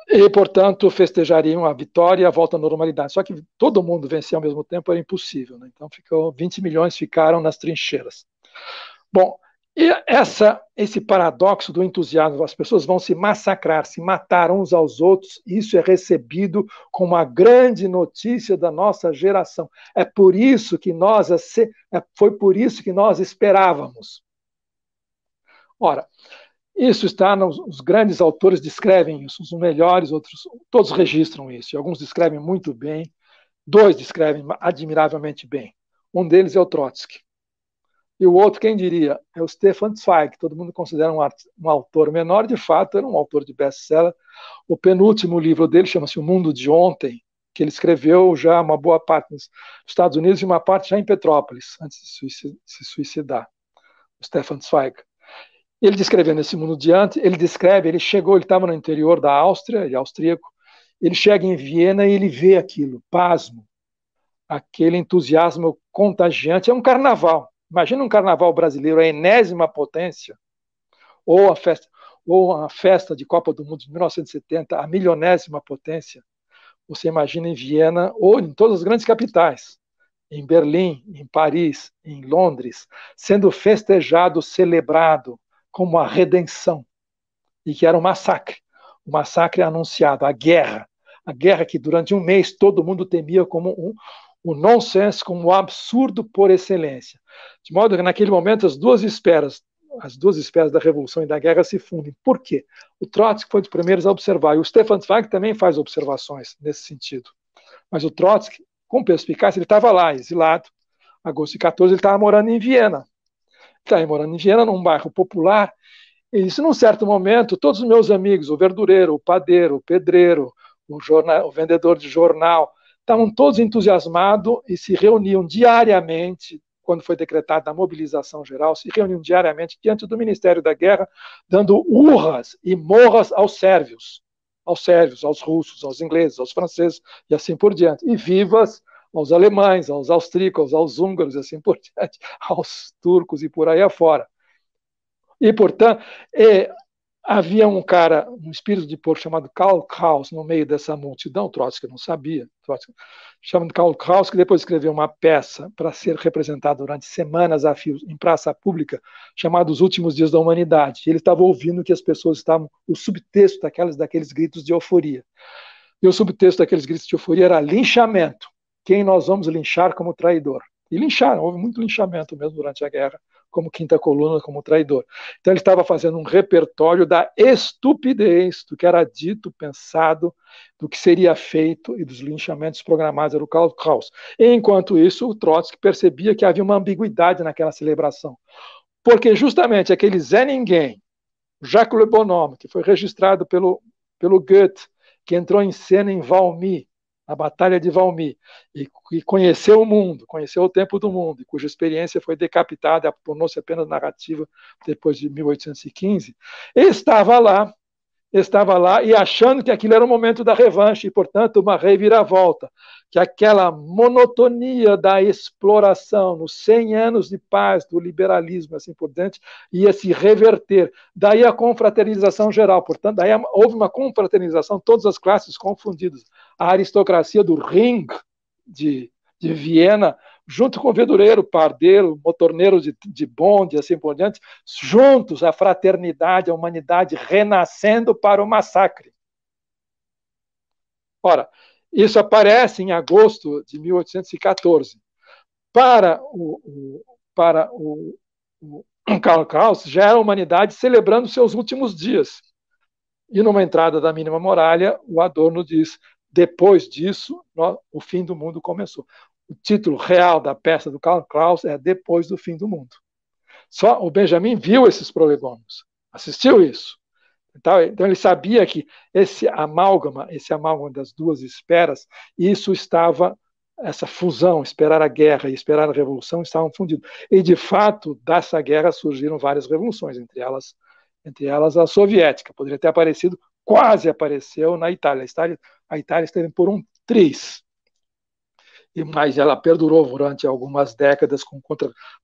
E, portanto, festejariam a vitória e a volta à normalidade. Só que todo mundo vencer ao mesmo tempo era impossível, né? então ficou 20 milhões ficaram nas trincheiras. Bom, e essa, esse paradoxo do entusiasmo, as pessoas vão se massacrar, se matar uns aos outros, isso é recebido como a grande notícia da nossa geração. É por isso que nós é, foi por isso que nós esperávamos. Ora, isso está nos os grandes autores descrevem isso, os melhores, outros todos registram isso. Alguns descrevem muito bem, dois descrevem admiravelmente bem. Um deles é o Trotsky. E o outro, quem diria, é o Stefan Zweig, que todo mundo considera um, um autor menor, de fato, era um autor de best-seller. O penúltimo livro dele chama-se O Mundo de Ontem, que ele escreveu já uma boa parte nos Estados Unidos e uma parte já em Petrópolis, antes de se suicidar, o Stefan Zweig. Ele descreveu nesse mundo diante, ele descreve, ele chegou, ele estava no interior da Áustria, ele é austríaco, ele chega em Viena e ele vê aquilo, pasmo, aquele entusiasmo contagiante, é um carnaval, Imagina um carnaval brasileiro, a enésima potência, ou a festa, ou a festa de Copa do Mundo de 1970, a milionésima potência. Você imagina em Viena ou em todas as grandes capitais, em Berlim, em Paris, em Londres, sendo festejado, celebrado como a redenção, e que era um massacre, o um massacre é anunciado, a guerra, a guerra que durante um mês todo mundo temia como um, o nonsense como o absurdo por excelência. De modo que, naquele momento, as duas esperas, as duas esperas da Revolução e da Guerra se fundem. Por quê? O Trotsky foi um dos primeiros a observar, e o Stefan Zweig também faz observações nesse sentido. Mas o Trotsky, com perspicácia, ele estava lá, exilado. Agosto de 14, ele estava morando em Viena. Estava morando em Viena, num bairro popular. E isso, num certo momento, todos os meus amigos, o verdureiro, o padeiro, o pedreiro, o, jornal, o vendedor de jornal, estavam todos entusiasmados e se reuniam diariamente, quando foi decretada a mobilização geral, se reuniam diariamente diante do Ministério da Guerra, dando urras e morras aos sérvios, aos sérvios, aos russos, aos ingleses, aos franceses e assim por diante. E vivas aos alemães, aos austríacos, aos húngaros e assim por <laughs> diante, aos turcos e por aí afora. E, portanto, é Havia um cara, um espírito de porco chamado Karl Kraus, no meio dessa multidão, Trotsky não sabia, Trotsky, chamado Karl Kraus, que depois escreveu uma peça para ser representada durante semanas a fio em praça pública, chamada Os Últimos Dias da Humanidade. Ele estava ouvindo que as pessoas estavam, o subtexto daquelas, daqueles gritos de euforia. E o subtexto daqueles gritos de euforia era linchamento. Quem nós vamos linchar como traidor? E lincharam, houve muito linchamento mesmo durante a guerra como quinta coluna, como traidor. Então ele estava fazendo um repertório da estupidez, do que era dito, pensado, do que seria feito e dos linchamentos programados era o caos. Enquanto isso, o Trotsky percebia que havia uma ambiguidade naquela celebração, porque justamente aquele Zé Ninguém, Jacques Le Bonhomme, que foi registrado pelo, pelo Goethe, que entrou em cena em Valmy, na Batalha de Valmy, e, e, conheceu o mundo, conheceu o tempo do mundo, e cuja experiência foi decapitada, tornou-se apenas narrativa depois de 1815, estava lá estava lá e achando que aquilo era o momento da revanche, e, portanto, uma reviravolta, que aquela monotonia da exploração nos 100 anos de paz do liberalismo, assim por diante, ia se reverter. Daí a confraternização geral, portanto, daí houve uma confraternização, todas as classes confundidas. A aristocracia do ring de, de Viena junto com o verdureiro, pardeiro, motorneiro de, de bonde, assim por diante, juntos a fraternidade, a humanidade renascendo para o massacre. Ora, isso aparece em agosto de 1814. Para o, o para o, o <clears throat> Karl Kraus, já era a humanidade celebrando seus últimos dias. E numa entrada da mínima muralha, o Adorno diz: depois disso, o fim do mundo começou. O título real da peça do Karl Kraus é Depois do Fim do Mundo. Só o Benjamin viu esses prolegômenos, assistiu isso. Então, então ele sabia que esse amálgama, esse amálgama das duas esperas, isso estava essa fusão, esperar a guerra e esperar a revolução estavam fundidos. E de fato, dessa guerra surgiram várias revoluções, entre elas, entre elas a soviética. Poderia ter aparecido, quase apareceu na Itália. A Itália, a Itália esteve por um triz e mas ela perdurou durante algumas décadas com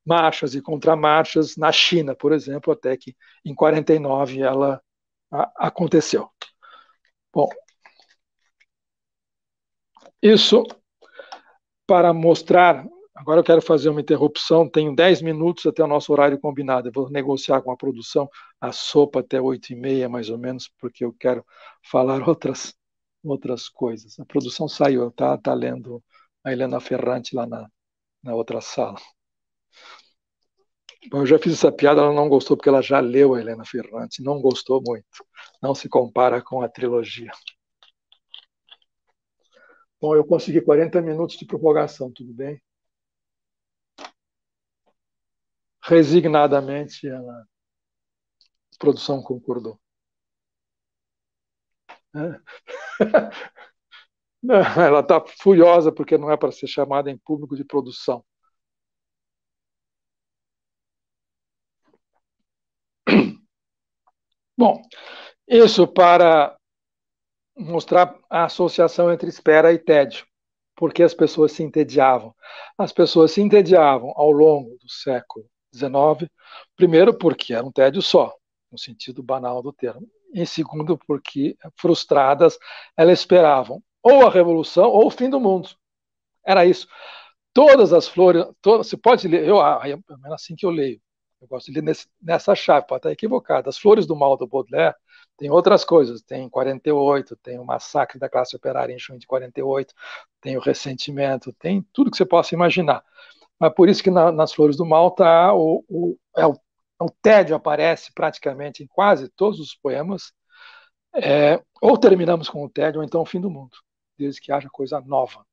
marchas e contramarchas na China, por exemplo, até que em 49 ela aconteceu. Bom, isso para mostrar. Agora eu quero fazer uma interrupção. Tenho 10 minutos até o nosso horário combinado. Eu vou negociar com a produção a sopa até 8 e meia, mais ou menos, porque eu quero falar <laughs> outras outras coisas. A produção saiu, tá, tá lendo a Helena Ferrante lá na, na outra sala. Bom, eu já fiz essa piada, ela não gostou porque ela já leu a Helena Ferrante, não gostou muito. Não se compara com a trilogia. Bom, eu consegui 40 minutos de propagação, tudo bem? Resignadamente, ela, a produção concordou. <laughs> Não, <laughs> ela está furiosa porque não é para ser chamada em público de produção. <clears throat> Bom, isso para mostrar a associação entre espera e tédio, porque as pessoas se entediavam. As pessoas se entediavam ao longo do século XIX, primeiro porque era um tédio só, no sentido banal do termo, e segundo porque frustradas elas esperavam ou a revolução ou o fim do mundo. Era isso. Todas as flores, todas, você pode ler, eu, ah, é assim que eu leio, eu gosto de ler nesse, nessa chave, pode estar tá equivocada. As Flores do Mal do Baudelaire tem outras coisas, tem 48, tem o Massacre da Classe Operária em junho de 48, tem o Ressentimento, tem tudo que você possa imaginar. Mas por isso que na, nas Flores do Mal tá o, o, é o é o tédio aparece praticamente em quase todos os poemas. É, ou terminamos com o tédio, ou então o fim do mundo desde que haja coisa nova.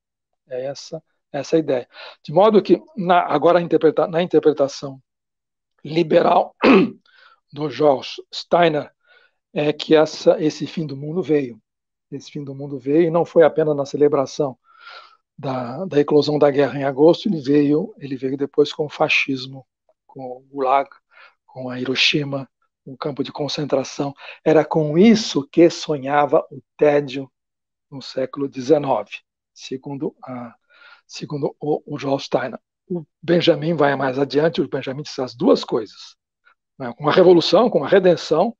É essa essa ideia. De modo que, na, agora interpreta, na interpretação liberal <clears throat> do George Steiner, é que essa, esse fim do mundo veio. Esse fim do mundo veio e não foi apenas na celebração da, da eclosão da guerra em agosto, ele veio, ele veio depois com o fascismo, com o Gulag, com a Hiroshima, o um campo de concentração. Era com isso que sonhava o tédio no século XIX, segundo, a, segundo o, o Joel Steiner. O Benjamin vai mais adiante, o Benjamin diz as duas coisas. Né? Com revolução, com a redenção,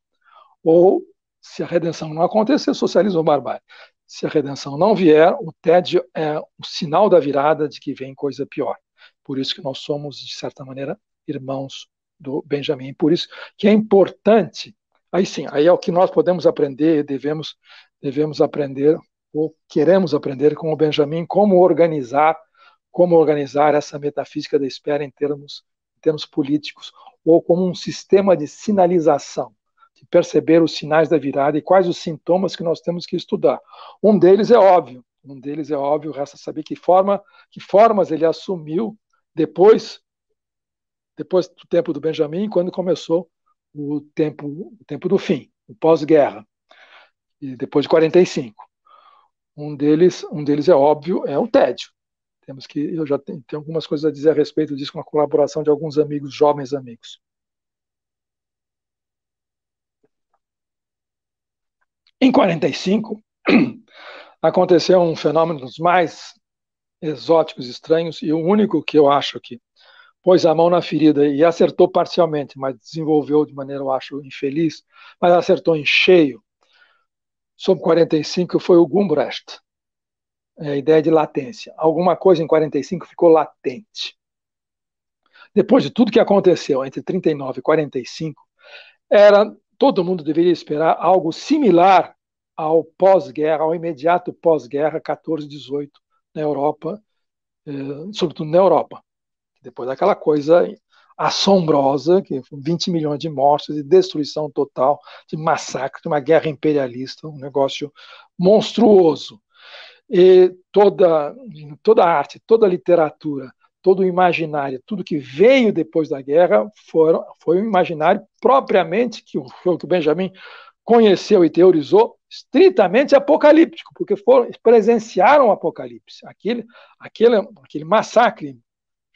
ou se a redenção não acontecer, socialismo ou barbárie. Se a redenção não vier, o tédio é o sinal da virada de que vem coisa pior. Por isso que nós somos, de certa maneira, irmãos do Benjamin. Por isso que é importante, aí sim, aí é o que nós podemos aprender, devemos, devemos aprender ou queremos aprender com o Benjamin como organizar, como organizar essa metafísica da espera em termos, em termos políticos, ou como um sistema de sinalização, de perceber os sinais da virada e quais os sintomas que nós temos que estudar. Um deles é óbvio, um deles é óbvio, resta saber que forma, que formas ele assumiu depois depois do tempo do Benjamin, quando começou o tempo, o tempo do fim, o pós-guerra, e depois de 45. Um deles, um deles é óbvio, é o tédio. Temos que, eu já tenho, tenho algumas coisas a dizer a respeito disso com a colaboração de alguns amigos, jovens amigos. Em 45 <clears throat> aconteceu um fenômeno dos mais exóticos, estranhos e o único que eu acho que pôs a mão na ferida e acertou parcialmente, mas desenvolveu de maneira eu acho infeliz, mas acertou em cheio sobre 45 foi o Gumbrecht, é a ideia de latência. Alguma coisa em 45 ficou latente. Depois de tudo que aconteceu entre 39 e 45, era todo mundo deveria esperar algo similar ao pós-guerra, ao imediato pós-guerra 14-18 na Europa, eh, sobretudo na Europa. Depois daquela coisa assombrosa, que 20 milhões de mortos, de destruição total, de massacre, de uma guerra imperialista, um negócio monstruoso. E toda, toda a arte, toda a literatura, todo o imaginário, tudo que veio depois da guerra foram, foi um imaginário propriamente que, que o Benjamin conheceu e teorizou estritamente apocalíptico, porque foram, presenciaram o apocalipse, aquele, aquele, aquele massacre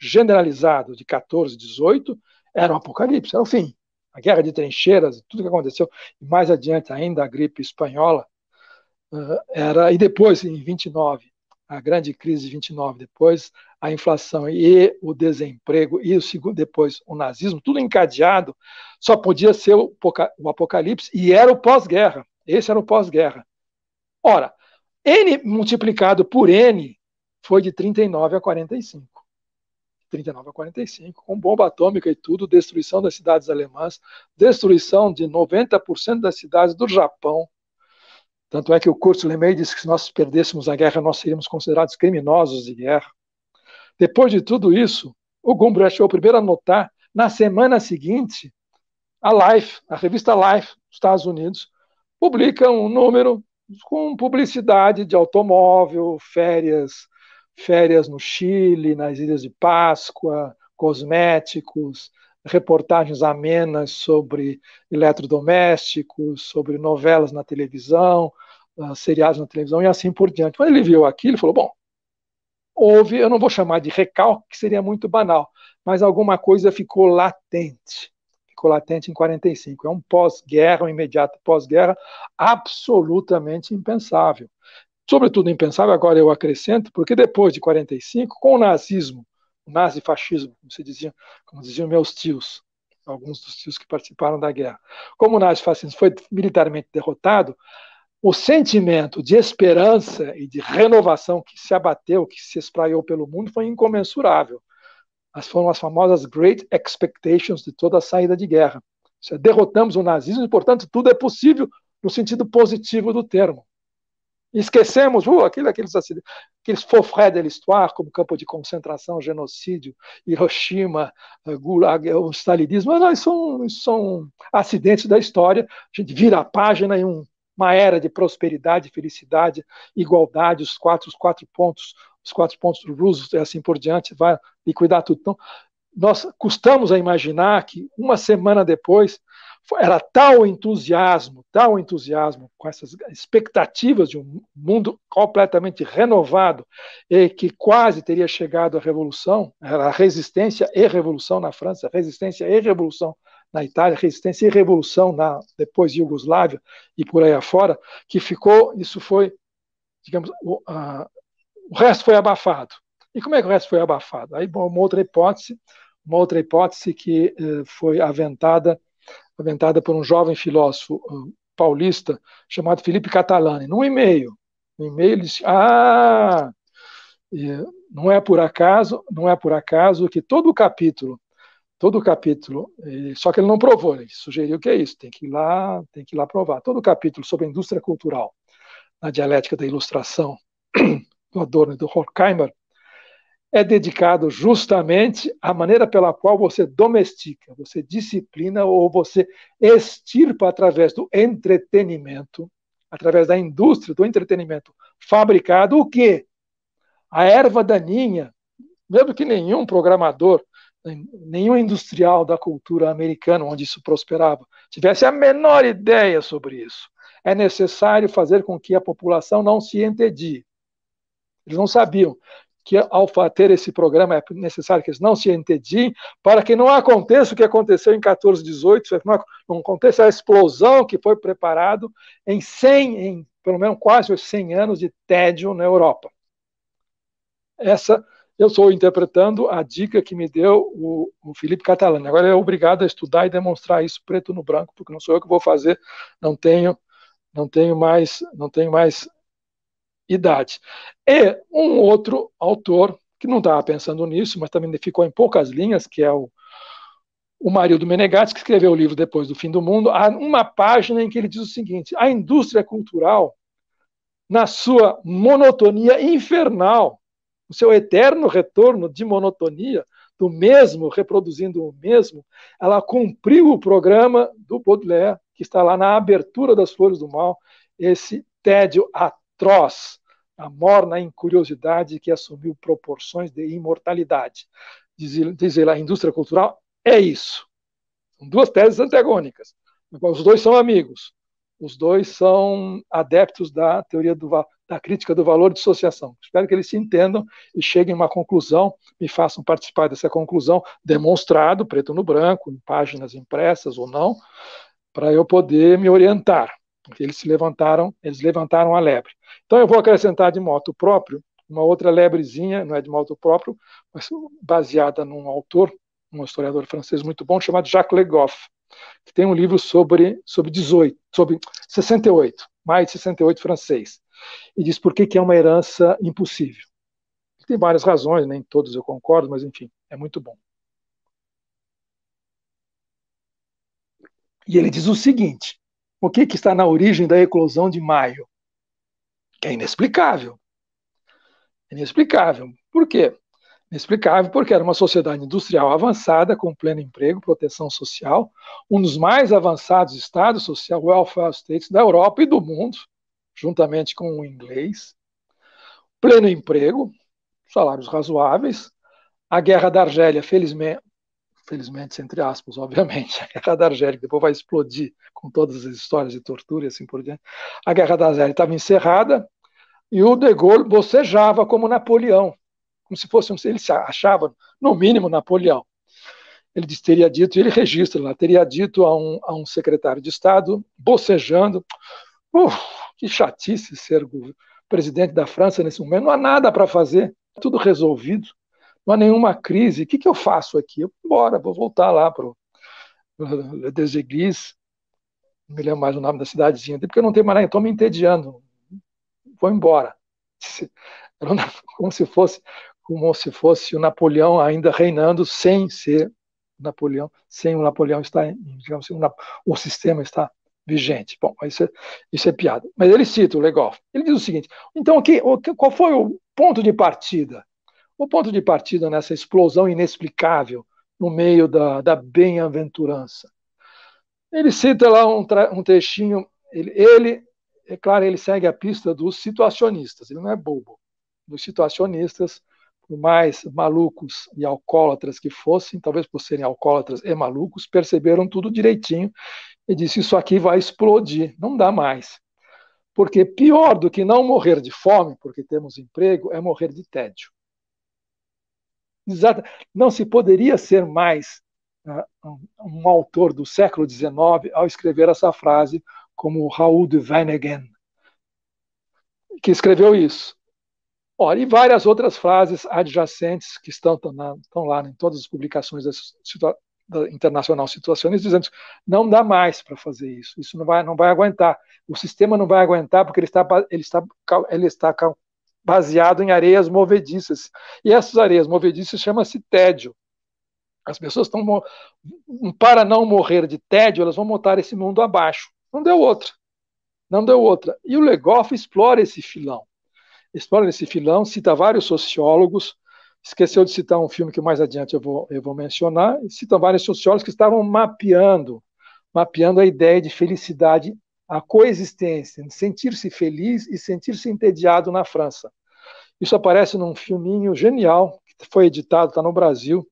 generalizado de 14, 18, era o um apocalipse, era o fim. A guerra de trincheiras, tudo que aconteceu, e mais adiante ainda a gripe espanhola, eh, era e depois em 29, a grande crise de 29, depois a inflação e o desemprego e o segundo depois o nazismo, tudo encadeado, só podia ser o, o apocalipse e era o pós-guerra. Esse era o pós-guerra. Ora, n multiplicado por n foi de 39 a 45. 39 a 45, com bomba atômica e tudo, destruição das cidades alemãs, destruição de 90% das cidades do Japão. Tanto é que o curso Lemay disse que se nós perdêssemos a guerra, nós seríamos considerados criminosos de guerra. Depois de tudo isso, o Gombrich foi o primeiro a notar, na semana seguinte, a Life, a revista Life, dos Estados Unidos, publica um número com publicidade de automóvel, férias, férias no Chile, nas Ilhas de Páscoa, cosméticos, reportagens amenas sobre eletrodomésticos, sobre novelas na televisão, uh, seriados na televisão e assim por diante. Quando ele viu aquilo, ele falou: bom, houve, eu não vou chamar de recalque, que seria muito banal, mas alguma coisa ficou latente. Ficou latente em 45. É um pós-guerra, um imediato pós-guerra, absolutamente impensável sobretudo impensável, agora eu acrescento, porque depois de 45, com o nazismo, o nazifascismo, como, se dizia, como diziam meus tios, alguns dos tios que participaram da guerra, como o nazifascismo foi militarmente derrotado, o sentimento de esperança e de renovação que se abateu, que se espraiou pelo mundo, foi incomensurável. As foram as famosas Great Expectations de toda a saída de guerra. Derrotamos o nazismo e, portanto, tudo é possível no sentido positivo do termo. Esquecemos uh, aqueles, aqueles fofrés de l'histoire, como campo de concentração, genocídio, Hiroshima, eh, Gulag, eh, o stalinismo, mas não, são, são acidentes da história. A gente vira a página em um, uma era de prosperidade, felicidade, igualdade, os quatro, os quatro pontos, os quatro pontos do Roosevelt e assim por diante, vai liquidar tudo. Então, nós custamos a imaginar que uma semana depois era tal entusiasmo, tal entusiasmo com essas expectativas de um mundo completamente renovado e que quase teria chegado à revolução, era resistência e revolução na França, resistência e revolução na Itália, resistência e revolução na depois Iugoslávia e por aí afora, que ficou, isso foi, digamos, o, a, o resto foi abafado. E como é que o resto foi abafado? Aí bom, uma outra hipótese, uma outra hipótese que eh, foi aventada aventada por um jovem filósofo ah, paulista chamado Felipe Catalani, num e-mail. No e-mail ele disse: Ah, não é por acaso, não é por acaso que todo o capítulo, todo o capítulo, só que ele não provou, ele sugeriu que é isso, tem que ir lá, tem que ir lá provar. Todo o capítulo sobre a indústria cultural, na dialética da ilustração <clears throat> do Adorno e do Horkheimer, é dedicado justamente à maneira pela qual você domestica, você disciplina ou você extirpa através do entretenimento, através da indústria do entretenimento fabricado, o quê? A erva daninha. Mesmo que nenhum programador, nenhum industrial da cultura americana, onde isso prosperava, tivesse a menor ideia sobre isso. É necessário fazer com que a população não se entedie. Eles não sabiam que ao ter esse programa é necessário que eles não se entediem, para que não aconteça o que aconteceu em 1418. não aconteça a explosão que foi preparado em 100, em pelo menos quase 100 anos de tédio na Europa. Essa eu estou interpretando a dica que me deu o, o Felipe Catalani. Agora é obrigado a estudar e demonstrar isso preto no branco, porque não sou eu que vou fazer, não tenho, não tenho mais, não tenho mais idade. E um outro autor, que não estava pensando nisso, mas também ficou em poucas linhas, que é o, o Marildo Menegatti, que escreveu o livro Depois do Fim do Mundo, há uma página em que ele diz o seguinte: a indústria cultural, na sua monotonia infernal, o seu eterno retorno de monotonia, do mesmo, reproduzindo o mesmo, ela cumpriu o programa do Baudelaire, que está lá na abertura das Flores do Mal, esse tédio atroz a morna incuriosidade que assumiu proporções de imortalidade. Diz, diz ele, a indústria cultural é isso. São duas teses antagônicas. Os dois são amigos. Os dois são adeptos da teoria do, da crítica do valor de associação. Espero que eles se entendam e cheguem a uma conclusão, me façam participar dessa conclusão, demonstrado, preto no branco, em páginas impressas ou não, para eu poder me orientar. Eles se levantaram, eles levantaram a lebre. Então eu vou acrescentar de moto próprio uma outra lebrezinha, não é de moto próprio, mas baseada num autor, um historiador francês muito bom chamado Jacques Le Goff, que tem um livro sobre sobre 18, sobre 68, mais de 68 francês. E diz por que que é uma herança impossível. Tem várias razões, nem todas eu concordo, mas enfim, é muito bom. E ele diz o seguinte: o que, que está na origem da eclosão de Maio? É inexplicável. É inexplicável. Por quê? Inexplicável porque era uma sociedade industrial avançada, com pleno emprego, proteção social, um dos mais avançados estados social, welfare states da Europa e do mundo, juntamente com o inglês. Pleno emprego, salários razoáveis. A guerra da Argélia, felizmente, felizmente, entre aspas, obviamente, a guerra da Argélia, que depois vai explodir com todas as histórias de tortura e assim por diante, a guerra da Argélia estava encerrada e o de Gaulle bocejava como Napoleão, como se fosse um, ele se achava, no mínimo, Napoleão. Ele teria dito, e ele registra lá, teria dito a um, a um secretário de Estado, bocejando, Uf, que chatice ser presidente da França nesse momento, não há nada para fazer, tudo resolvido não há nenhuma crise, o que, que eu faço aqui? Eu, bora, vou voltar lá para o Desiglis, não me lembro mais o nome da cidadezinha, porque eu não tenho mais nada, estou me entediando, vou embora. <laughs> Como se fosse como se fosse o Napoleão ainda reinando sem ser Napoleão, sem o Napoleão estar, digamos assim, o sistema está vigente. Bom, isso é, isso é piada. Mas ele cita o Legoff. Ele diz o seguinte: então, que, qual foi o ponto de partida? o ponto de partida nessa explosão inexplicável no meio da, da bem-aventurança. Ele cita lá um, um textinho. ele, ele, é claro, ele segue a pista dos situacionistas, ele não é bobo, dos situacionistas, por mais malucos e alcoólatras que fossem, talvez por serem alcoólatras e malucos, perceberam tudo direitinho e disse isso aqui vai explodir, não dá mais. Porque pior do que não morrer de fome, porque temos emprego, é morrer de tédio. Exato. Não se poderia ser mais uh, um autor do século XIX ao escrever essa frase como Raul de Weinegen, que escreveu isso. Ora, e várias outras frases adjacentes que estão, na, estão lá em todas as publicações da, situa da Internacional Situacionista, dizendo não dá mais para fazer isso, isso não vai, não vai aguentar, o sistema não vai aguentar porque ele está, ele está, ele está baseado em areias movediças. E essas areias movediças chama-se tédio. As pessoas estão para não morrer de tédio, elas vão montar esse mundo abaixo. Não deu outra. Não deu outra. E o Legoff explora esse filão. Explora esse filão, cita vários sociólogos, esqueceu de citar um filme que mais adiante eu vou, eu vou mencionar, citam vários sociólogos que estavam mapeando, mapeando a ideia de felicidade, a coexistência, sentir-se feliz e sentir-se entediado na França. Isso aparece num filminho genial, que foi editado, está no Brasil,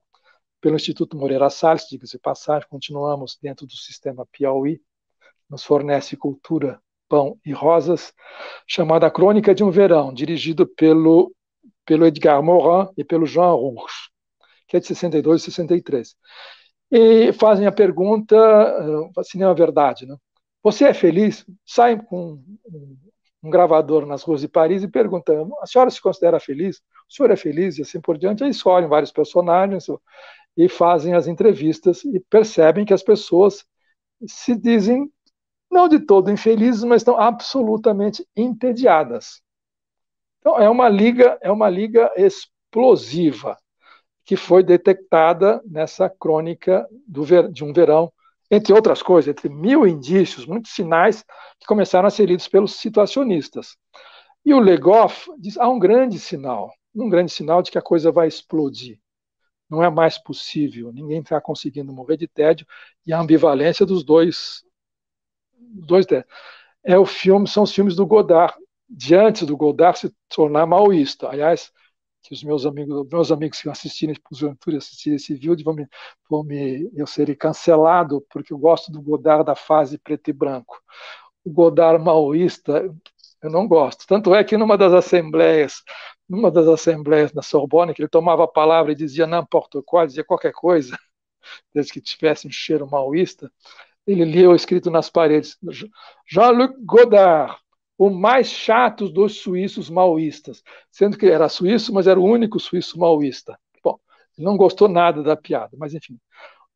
pelo Instituto Moreira Salles, diga-se passagem, continuamos dentro do sistema Piauí, nos fornece cultura, pão e rosas, chamada Crônica de um Verão, dirigido pelo, pelo Edgar Morin e pelo Jean Rouge, que é de 62 e 63. E fazem a pergunta, eh, assim, é verdade, né? Você é feliz? Sai com um gravador nas ruas de Paris e pergunta: a senhora se considera feliz? O senhor é feliz? E assim por diante. Aí escolhem vários personagens e fazem as entrevistas e percebem que as pessoas se dizem não de todo infelizes, mas estão absolutamente entediadas. Então é uma liga, é uma liga explosiva que foi detectada nessa crônica do, de um verão entre outras coisas, entre mil indícios, muitos sinais que começaram a ser lidos pelos situacionistas. E o Legoff diz: há um grande sinal, um grande sinal de que a coisa vai explodir. Não é mais possível, ninguém está conseguindo morrer de tédio e a ambivalência dos dois. dois é o filme, são os filmes do Godard, diante do Godard se tornar maoísta. Aliás, que os meus amigos, meus amigos que assistirem Porventura assistirem esse vídeo vão me, vão me, eu serei cancelado porque eu gosto do Godard da fase preto e branco. O Godard maoísta eu não gosto. Tanto é que numa das assembleias, numa das assembleias na Sorbonne, que ele tomava a palavra e dizia importa, quoi, dizia qualquer coisa, <laughs> desde que tivesse um cheiro maoísta, ele lia o escrito nas paredes, Jean-Luc Godard, o mais chato dos suíços maoístas, sendo que era suíço, mas era o único suíço maoísta. Bom, não gostou nada da piada, mas enfim.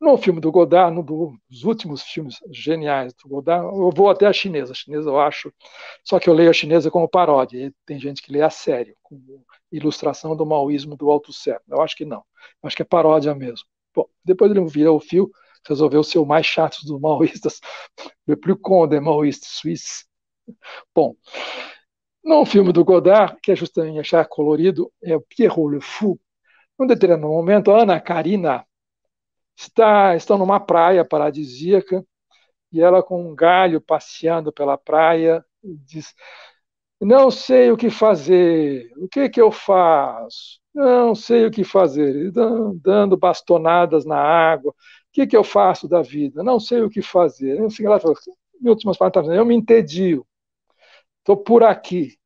No filme do Godard, um dos últimos filmes geniais do Godard, eu vou até a chinesa. A chinesa eu acho, só que eu leio a chinesa como paródia. E tem gente que lê a sério, como ilustração do maoísmo do alto céu. Eu acho que não. Eu acho que é paródia mesmo. Bom, depois ele virou o fio, resolveu ser o mais chato dos maoístas, Le <laughs> plus con des é maoístas suíços. Bom, num filme do Godard, que é justamente achar colorido, é o Pierrot Le Fou, num determinado momento, Ana Karina está, estão numa praia paradisíaca e ela com um galho passeando pela praia diz não sei o que fazer, o que que eu faço? Não sei o que fazer, dando bastonadas na água, o que que eu faço da vida? Não sei o que fazer. Em últimas palavras, eu me entedio estou por aqui,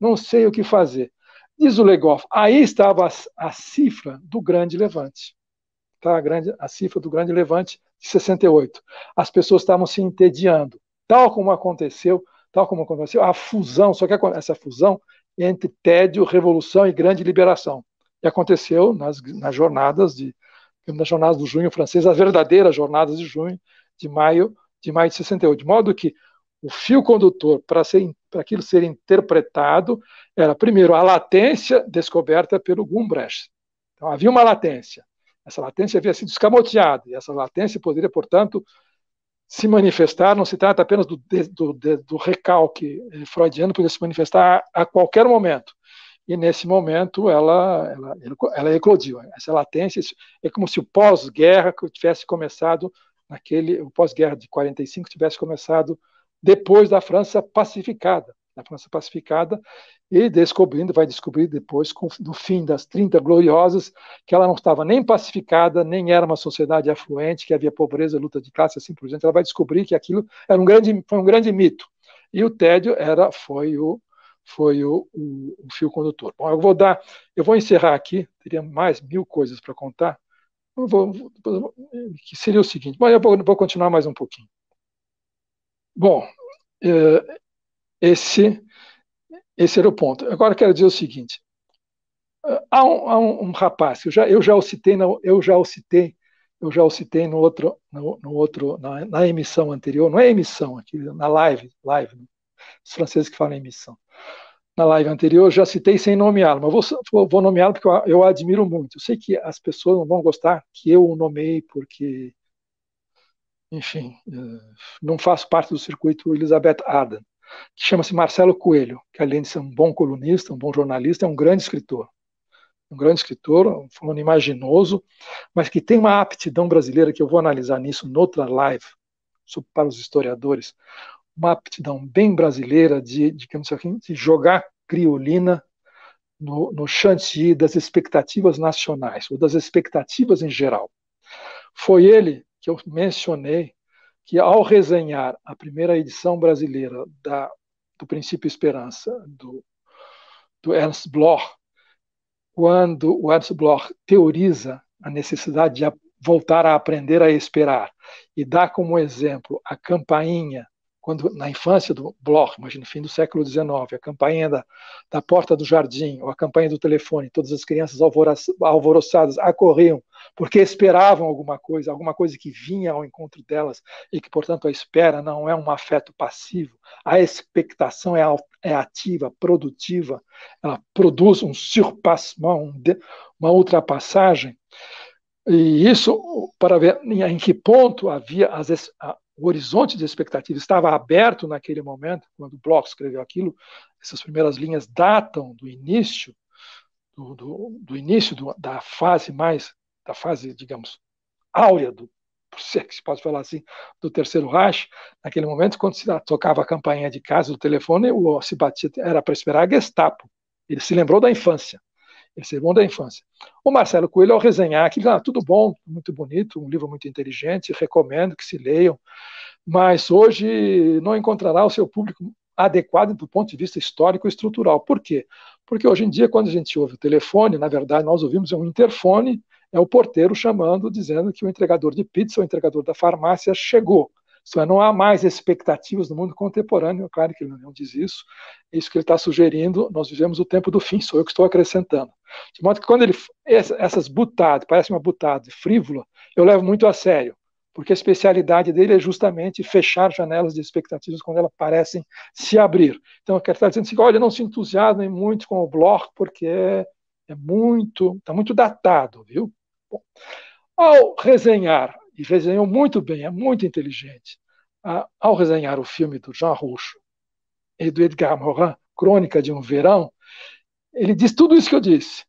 não sei o que fazer. Diz o Legoff, aí estava a, a cifra do grande levante. Tá? A, grande, a cifra do grande levante de 68. As pessoas estavam se entediando, tal como aconteceu, tal como aconteceu a fusão, só que essa fusão entre tédio, revolução e grande liberação. E aconteceu nas, nas jornadas de nas jornadas do junho francês, as verdadeiras jornadas de junho, de maio, de maio de 68. De modo que o fio condutor para aquilo ser interpretado era, primeiro, a latência descoberta pelo Gumbrecht. Então, havia uma latência. Essa latência havia sido escamoteada, e essa latência poderia, portanto, se manifestar, não se trata apenas do, do, do recalque eh, freudiano, poderia se manifestar a, a, qualquer momento. E nesse momento ela, ela, ela eclodiu. Essa latência é como se o pós-guerra tivesse começado naquele, o pós-guerra de 45 tivesse começado depois da França pacificada. Da França pacificada, e descobrindo, vai descobrir depois, com, no fim das 30 gloriosas, que ela não estava nem pacificada, nem era uma sociedade afluente, que havia pobreza, luta de classe, assim por diante. Ela vai descobrir que aquilo era um grande, foi um grande mito. E o tédio era, foi o, foi o, o, o fio condutor. Bom, eu vou dar, eu vou encerrar aqui. Teria mais mil coisas para contar. Vou, vou, que seria o seguinte. Mas eu vou, vou continuar mais um pouquinho. Bom, é, esse, esse era o ponto. Agora quero dizer o seguinte: há um, há um, um rapaz, eu já, eu já o citei, na, eu já o citei, eu já o citei no outro, no, no outro na, na, emissão anterior, não é emissão aqui, na live, live, né? os franceses que falam emissão. Na live anterior, eu já citei sem nomeá-lo, mas vou, vou nomeá-lo porque eu, eu admiro muito. Eu sei que as pessoas não vão gostar que eu o nomeie, porque enfim, é, não faço parte do circuito Elizabeth Arden, que chama-se Marcelo Coelho, que além de ser um bom colunista, um bom jornalista, é um grande escritor. Um grande escritor, um fulano imaginoso, mas que tem uma aptidão brasileira, que eu vou analisar nisso noutra live, para os historiadores, uma aptidão bem brasileira de, digamos assim, de jogar criolina no, no chantier das expectativas nacionais, ou das expectativas em geral. Foi ele que eu mencionei que ao resenhar a primeira edição brasileira da, do Princípio Esperança do, do Ernst Bloch, quando o Ernst Bloch teoriza a necessidade de voltar a aprender a esperar e dá como exemplo a campainha quando na infância do Bloch, imagina, fim do século XIX, a campainha da, da, porta do jardim, ou a campanha do telefone, todas as crianças alvoroçadas acorriam, porque esperavam alguma coisa, alguma coisa que vinha ao encontro delas, e que, portanto, a espera não é um afeto passivo, a expectação é, é ativa, produtiva, ela produz um surpassement, um de, uma ultrapassagem, e isso para ver em que ponto havia as, o horizonte de expectativa estava aberto naquele momento, quando o Bloch escreveu aquilo, essas primeiras linhas datam do início, do, do, do início do, da fase mais, da fase, digamos, áurea, do, é se pode falar assim, do terceiro racha, naquele momento, quando se tocava a campainha de casa do telefone, o se batia, era para esperar a Gestapo. Ele se lembrou da infância eles vão da infância. O Marcelo Coelho, ao resenhar aqui, ah, tudo bom, muito bonito, um livro muito inteligente, recomendo que se leiam, mas hoje não encontrará o seu público adequado do ponto de vista histórico e estrutural. Por quê? Porque hoje em dia, quando a gente ouve o telefone, na verdade, nós ouvimos é um interfone, é o porteiro chamando, dizendo que o entregador de pizza, o entregador da farmácia chegou. Isto é, não há mais expectativas no mundo contemporâneo, claro que ele não diz isso, é isso que ele está sugerindo, nós vivemos o tempo do fim, sou eu que estou acrescentando. De modo que quando ele, essas butadas, parece uma butada frívola, eu levo muito a sério, porque a especialidade dele é justamente fechar janelas de expectativas quando elas parecem se abrir. Então eu quero estar dizendo assim, olha, não se entusiasmem muito com o bloco, porque é, é muito, está muito datado, viu? Bom, ao resenhar e resenhou muito bem, é muito inteligente. Ah, ao resenhar o filme do Jean Roucho e do Edgar Morin, Crônica de um Verão, ele diz tudo isso que eu disse.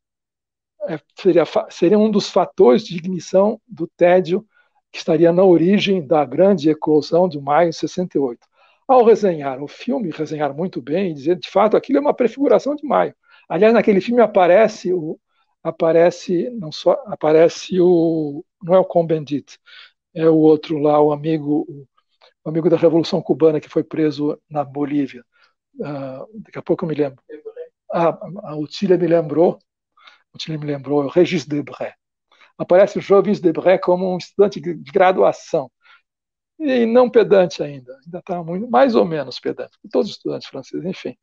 É, seria, seria um dos fatores de ignição do tédio que estaria na origem da grande eclosão de maio de 68. Ao resenhar o filme, resenhar muito bem, e dizer de fato aquilo é uma prefiguração de maio. Aliás, naquele filme aparece o, aparece não só aparece o não é o Combendit, é o outro lá, o amigo o amigo da Revolução Cubana que foi preso na Bolívia. Uh, daqui a pouco eu me lembro. Ah, a Otília me lembrou, Otília me lembrou, é o Regis Debré Aparece o Jovis Debré como um estudante de graduação. E não pedante ainda, ainda está mais ou menos pedante, todos os estudantes franceses, enfim.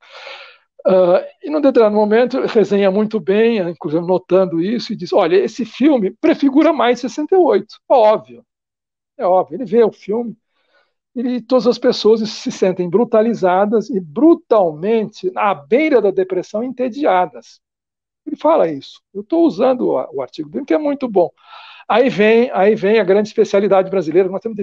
Uh, e num determinado momento resenha muito bem, inclusive notando isso, e diz: olha, esse filme prefigura mais 68. Óbvio. É óbvio. Ele vê o filme e todas as pessoas se sentem brutalizadas e brutalmente na beira da depressão, entediadas. Ele fala isso. Eu estou usando o artigo dele, que é muito bom. Aí vem, aí vem a grande especialidade brasileira, nós temos, de,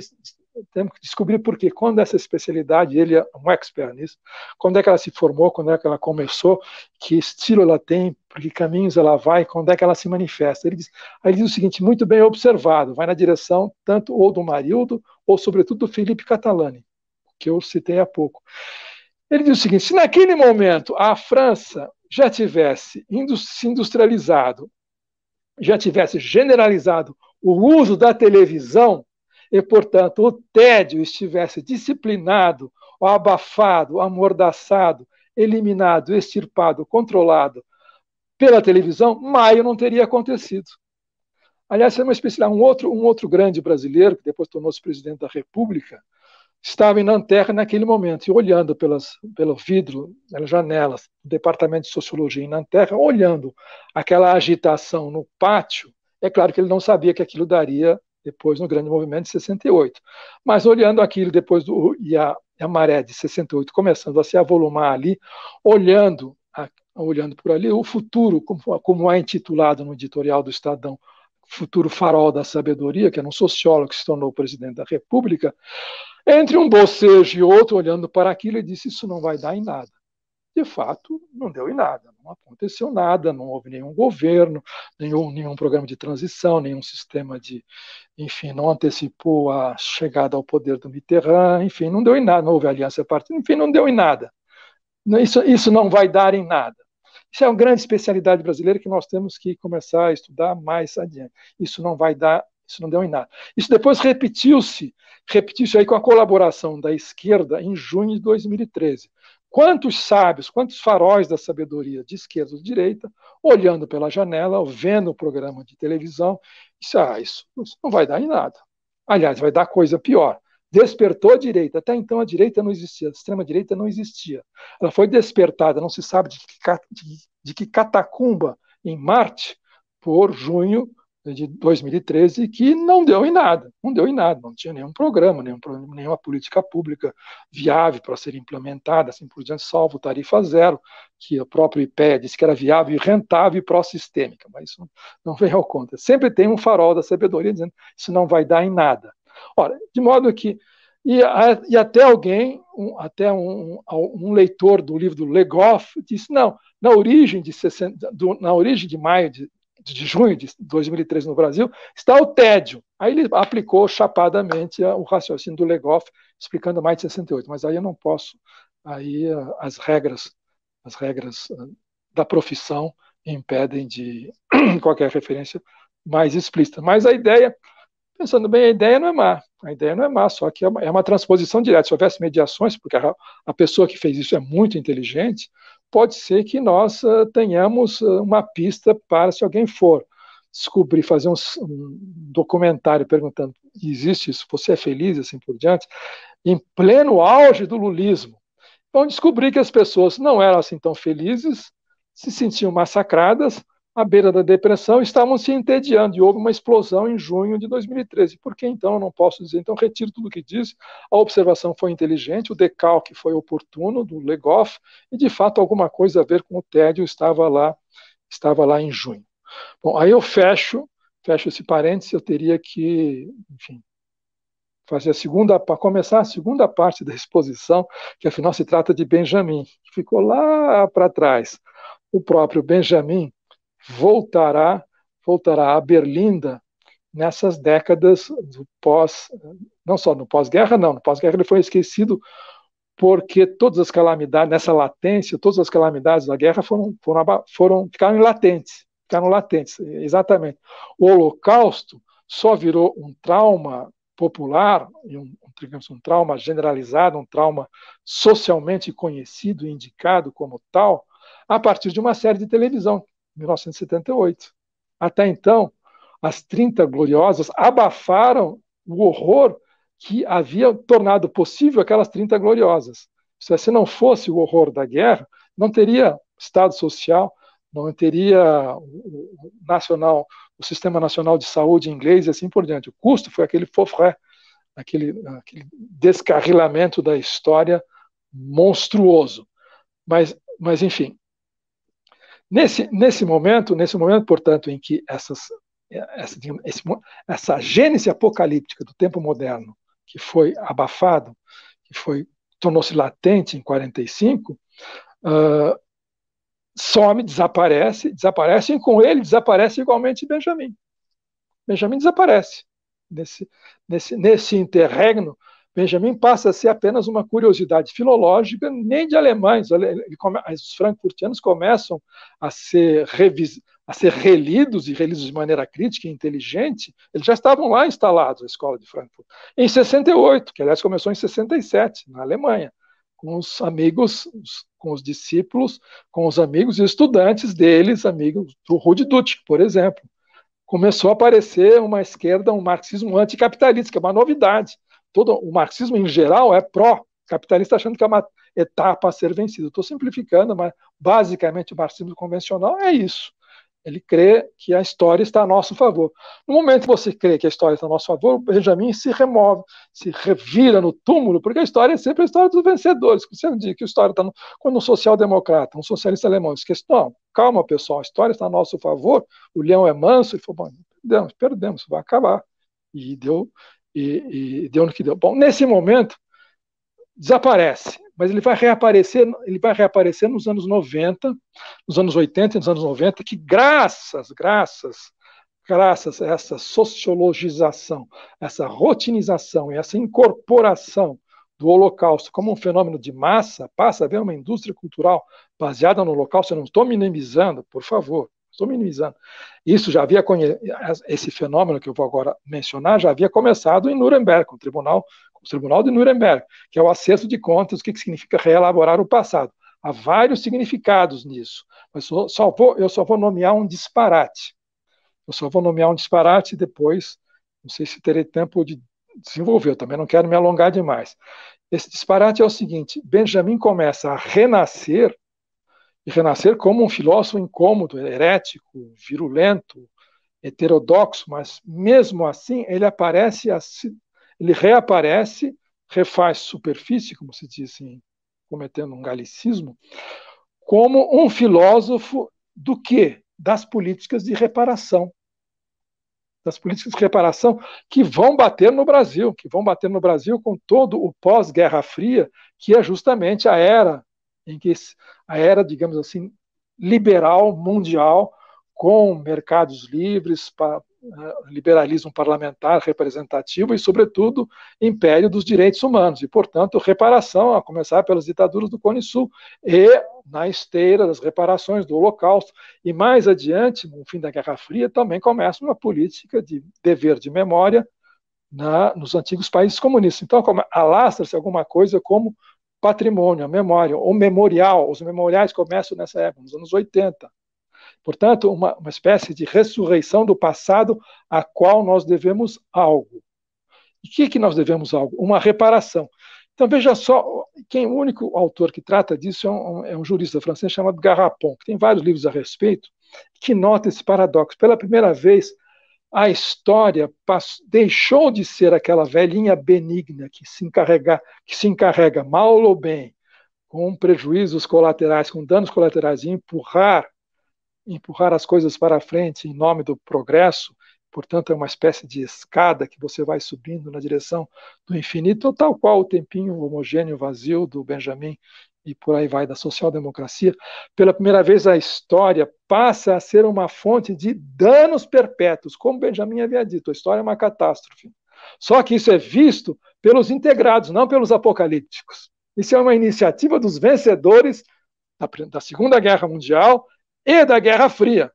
temos que descobrir por quê. Quando essa especialidade, ele é um expert nisso, quando é que ela se formou, quando é que ela começou, que estilo ela tem, por que caminhos ela vai, quando é que ela se manifesta. Ele diz, aí ele diz o seguinte, muito bem observado, vai na direção tanto ou do Marildo, ou sobretudo do Felipe Catalani, que eu citei há pouco. Ele diz o seguinte, se naquele momento a França já tivesse se industrializado já tivesse generalizado o uso da televisão e, portanto, o tédio estivesse disciplinado, abafado, amordaçado, eliminado, extirpado, controlado pela televisão, maio não teria acontecido. Aliás, é uma especial, um outro, um outro grande brasileiro, que depois tornou-se presidente da República, estava em Nanterre naquele momento e olhando pelas, pelo vidro, pelas janelas do Departamento de Sociologia em Nanterre, olhando aquela agitação no pátio, é claro que ele não sabia que aquilo daria depois no grande movimento de 68. Mas olhando aquilo depois do, e a, a maré de 68 começando a se avolumar ali, olhando, a, olhando por ali, o futuro, como, como é intitulado no editorial do Estadão, futuro farol da sabedoria, que era um sociólogo que se tornou presidente da República, entre um bocejo e outro, olhando para aquilo, ele disse: Isso não vai dar em nada. De fato, não deu em nada, não aconteceu nada, não houve nenhum governo, nenhum, nenhum programa de transição, nenhum sistema de. Enfim, não antecipou a chegada ao poder do Mitterrand, enfim, não deu em nada, não houve aliança partidária, enfim, não deu em nada. Isso, isso não vai dar em nada. Isso é uma grande especialidade brasileira que nós temos que começar a estudar mais adiante. Isso não vai dar isso não deu em nada. Isso depois repetiu-se, repetiu-se aí com a colaboração da esquerda em junho de 2013. Quantos sábios, quantos faróis da sabedoria de esquerda ou de direita, olhando pela janela, vendo o programa de televisão, disse, ah, isso, isso não vai dar em nada. Aliás, vai dar coisa pior. Despertou a direita. Até então a direita não existia, a extrema-direita não existia. Ela foi despertada, não se sabe de que, de, de que catacumba em Marte, por junho de 2013 que não deu em nada, não deu em nada, não tinha nenhum programa, nenhum, nenhuma política pública viável para ser implementada, assim por diante, salvo tarifa zero, que o próprio IPEA disse que era viável e rentável e pró-sistêmica, mas isso não vem ao conta. Sempre tem um farol da sabedoria dizendo isso não vai dar em nada. Ora, de modo que, e, e até alguém, um, até um, um leitor do livro do Legoff, disse, não, na origem de, 60, do, na origem de maio de, de junho de 2003 no Brasil, está o tédio. Aí ele aplicou chapadamente ah, o raciocínio do Legoff, explicando mais de 68. Mas aí eu não posso, aí ah, as regras, as regras ah, da profissão impedem de <clears throat> qualquer referência mais explícita. Mas a ideia, pensando bem, a ideia não é má. A ideia não é má, só que é uma, é transposição direta. Se houvesse mediações, porque a pessoa que fez isso é muito inteligente, pode ser que nós ah, tenhamos ah, uma pista para se alguém for descobrir, fazer um, um documentário perguntando existe isso, você é feliz, assim por diante, em pleno auge do lulismo. Vão descobrir que as pessoas não eram assim tão felizes, se sentiam massacradas, à beira da depressão, estavam se entediando e houve uma explosão em junho de 2013. Por que então? Eu não posso dizer. Então, retiro tudo o que disse. A observação foi inteligente, o decalque foi oportuno do Legoff e, de fato, alguma coisa a ver com o tédio estava lá, estava lá em junho. Bom, aí eu fecho, fecho esse parênteses, eu teria que, enfim, fazer a segunda, para começar a segunda parte da exposição, que afinal se trata de Benjamin, que ficou lá para trás. O próprio Benjamin voltará, voltará a Berlinda nessas décadas do pós, não só no pós-guerra, não, no pós-guerra ele foi esquecido porque todas as calamidades, nessa latência, todas as calamidades da guerra foram, foram, foram ficaram latentes, ficaram latentes, exatamente. O Holocausto só virou um trauma popular, um, digamos, um trauma generalizado, um trauma socialmente conhecido e indicado como tal, a partir de uma série de televisão 1978. Até então, as 30 gloriosas abafaram o horror que havia tornado possível aquelas 30 gloriosas. Se não fosse o horror da guerra, não teria Estado Social, não teria o, nacional, o Sistema Nacional de Saúde inglês e assim por diante. O custo foi aquele fofré, aquele, aquele descarrilamento da história monstruoso. Mas, mas enfim, Nesse, nesse momento, nesse momento, portanto, em que essas, eh, essa, esse, essa gênese apocalíptica do tempo moderno, que foi abafado, que foi tornou-se latente em 45, uh, ah, some, desaparece, desaparece, e com ele desaparece igualmente Benjamin. Benjamin desaparece nesse, nesse, nesse interregno Benjamin passa a ser apenas uma curiosidade filológica, nem de alemães. Os frankfurtianos começam a ser, revis, a ser relidos e relidos de maneira crítica e inteligente. Eles já estavam lá instalados, a escola de Frankfurt, em 68, que aliás começou em 67, na Alemanha, com os amigos, com os discípulos, com os amigos e estudantes deles, amigos do Rudi Dutschke, por exemplo. Começou a aparecer uma esquerda, um marxismo anticapitalista, que é uma novidade todo o marxismo em geral é pró-capitalista, achando que é uma etapa a ser vencida. Estou simplificando, mas basicamente o marxismo convencional é isso. Ele crê que a história está a nosso favor. No momento que você crê que a história está a nosso favor, o Benjamin se remove, se revira no túmulo, porque a história é sempre a história dos vencedores. Você não diz que a história está. No... Quando um social-democrata, um socialista alemão, diz que, não, calma, pessoal, a história está a nosso favor, o leão é manso, e falou, bom, perdemos, perdemos, vai acabar. E deu, e, e deu no que deu. Bom, nesse momento, desaparece, mas ele vai reaparecer, ele vai reaparecer nos anos 90, nos anos 80 e nos anos 90, que graças, graças, graças a essa sociologização, essa rotinização e essa incorporação do Holocausto como um fenômeno de massa, passa a haver uma indústria cultural baseada no Holocausto. Eu não estou minimizando, por favor estou minimizando. Isso já havia esse fenômeno que eu vou agora mencionar já havia começado em Nuremberg, com o tribunal, com o tribunal de Nuremberg, que é o acesso de contas, o que significa reelaborar o passado. Há vários significados nisso, mas só vou, eu só vou nomear um disparate. Eu só vou nomear um disparate e depois, não sei se terei tempo de desenvolver, eu também não quero me alongar demais. Esse disparate é o seguinte: Benjamin começa a renascer e renascer como um filósofo incômodo, herético, virulento, heterodoxo, mas mesmo assim ele aparece, ele reaparece, refaz superfície, como se diz, cometendo um galicismo, como um filósofo do que? Das políticas de reparação. Das políticas de reparação que vão bater no Brasil, que vão bater no Brasil com todo o pós-Guerra Fria, que é justamente a era em que a era, digamos assim, liberal, mundial, com mercados livres, eh, liberalismo parlamentar representativo e, sobretudo, império dos direitos humanos, e, portanto, reparação, a começar pelas ditaduras do Cone Sul, e na esteira das reparações do Holocausto. E mais adiante, no fim da Guerra Fria, também começa uma política de dever de memória na, nos antigos países comunistas. Então, alastra-se alguma coisa como patrimônio, a memória, o memorial, os memoriais começam nessa época, nos anos 80. Portanto, uma, uma espécie de ressurreição do passado a qual nós devemos algo. E o que, que nós devemos algo? Uma reparação. Então, veja só, quem o único autor que trata disso é um, é um jurista francês chamado Garrapon, que tem vários livros a respeito, que nota esse paradoxo. Pela primeira vez, a história passou, deixou de ser aquela velhinha benigna que se, encarrega, que se encarrega mal ou bem, com prejuízos colaterais, com danos colaterais, e empurrar, empurrar as coisas para frente em nome do progresso, portanto é uma espécie de escada que você vai subindo na direção do infinito, tal qual o tempinho homogêneo vazio do Benjamin e por aí vai, da social-democracia, pela primeira vez a história passa a ser uma fonte de danos perpétuos. Como Benjamin havia dito, a história é uma catástrofe. Só que isso é visto pelos integrados, não pelos apocalípticos. Isso é uma iniciativa dos vencedores da, da Segunda Guerra Mundial e da Guerra Fria.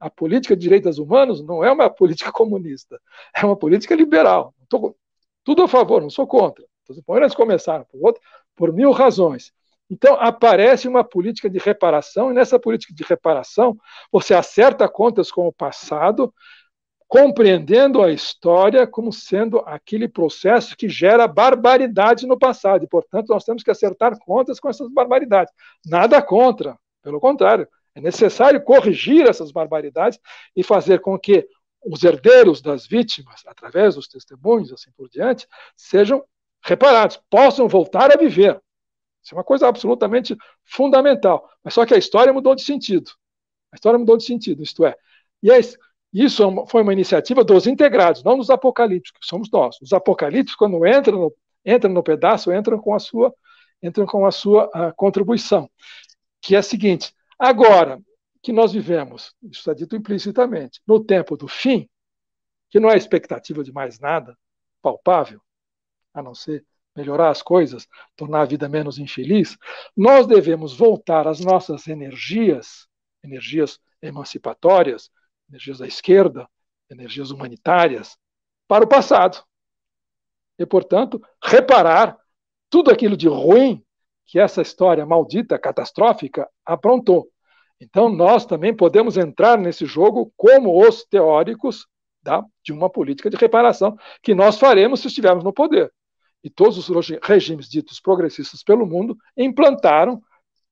A política de direitos humanos não é uma política comunista, é uma política liberal. Tô, tudo a favor, não sou contra. Então, os eles começaram por outro, por mil razões. Então, aparece uma política de reparação, e nessa política de reparação, você acerta contas com o passado, compreendendo a história como sendo aquele processo que gera barbaridade no passado. E, portanto, nós temos que acertar contas com essas barbaridades. Nada contra, pelo contrário, é necessário corrigir essas barbaridades e fazer com que os herdeiros das vítimas, através dos testemunhos, assim por diante, sejam reparados, possam voltar a viver. Isso é uma coisa absolutamente fundamental. Mas só que a história mudou de sentido. A história mudou de sentido, isto é. E é isso, isso é foi uma iniciativa dos integrados, não dos apocalípticos, somos nós. Os apocalípticos, quando entram no, entram no pedaço, entram com a sua, entram com a sua a ah, contribuição, que é a seguinte: agora que nós vivemos, isso está é dito implicitamente, no tempo do fim, que não é expectativa de mais nada palpável, a não ser melhorar as coisas, tornar a vida menos infeliz, nós devemos voltar as nossas energias, energias emancipatórias, energias da esquerda, energias humanitárias, para o passado. E, portanto, reparar tudo aquilo de ruim que essa história maldita, catastrófica, aprontou. Então, nós também podemos entrar nesse jogo como os teóricos da, de uma política de reparação, que nós faremos se estivermos no poder e todos os regimes ditos progressistas pelo mundo implantaram,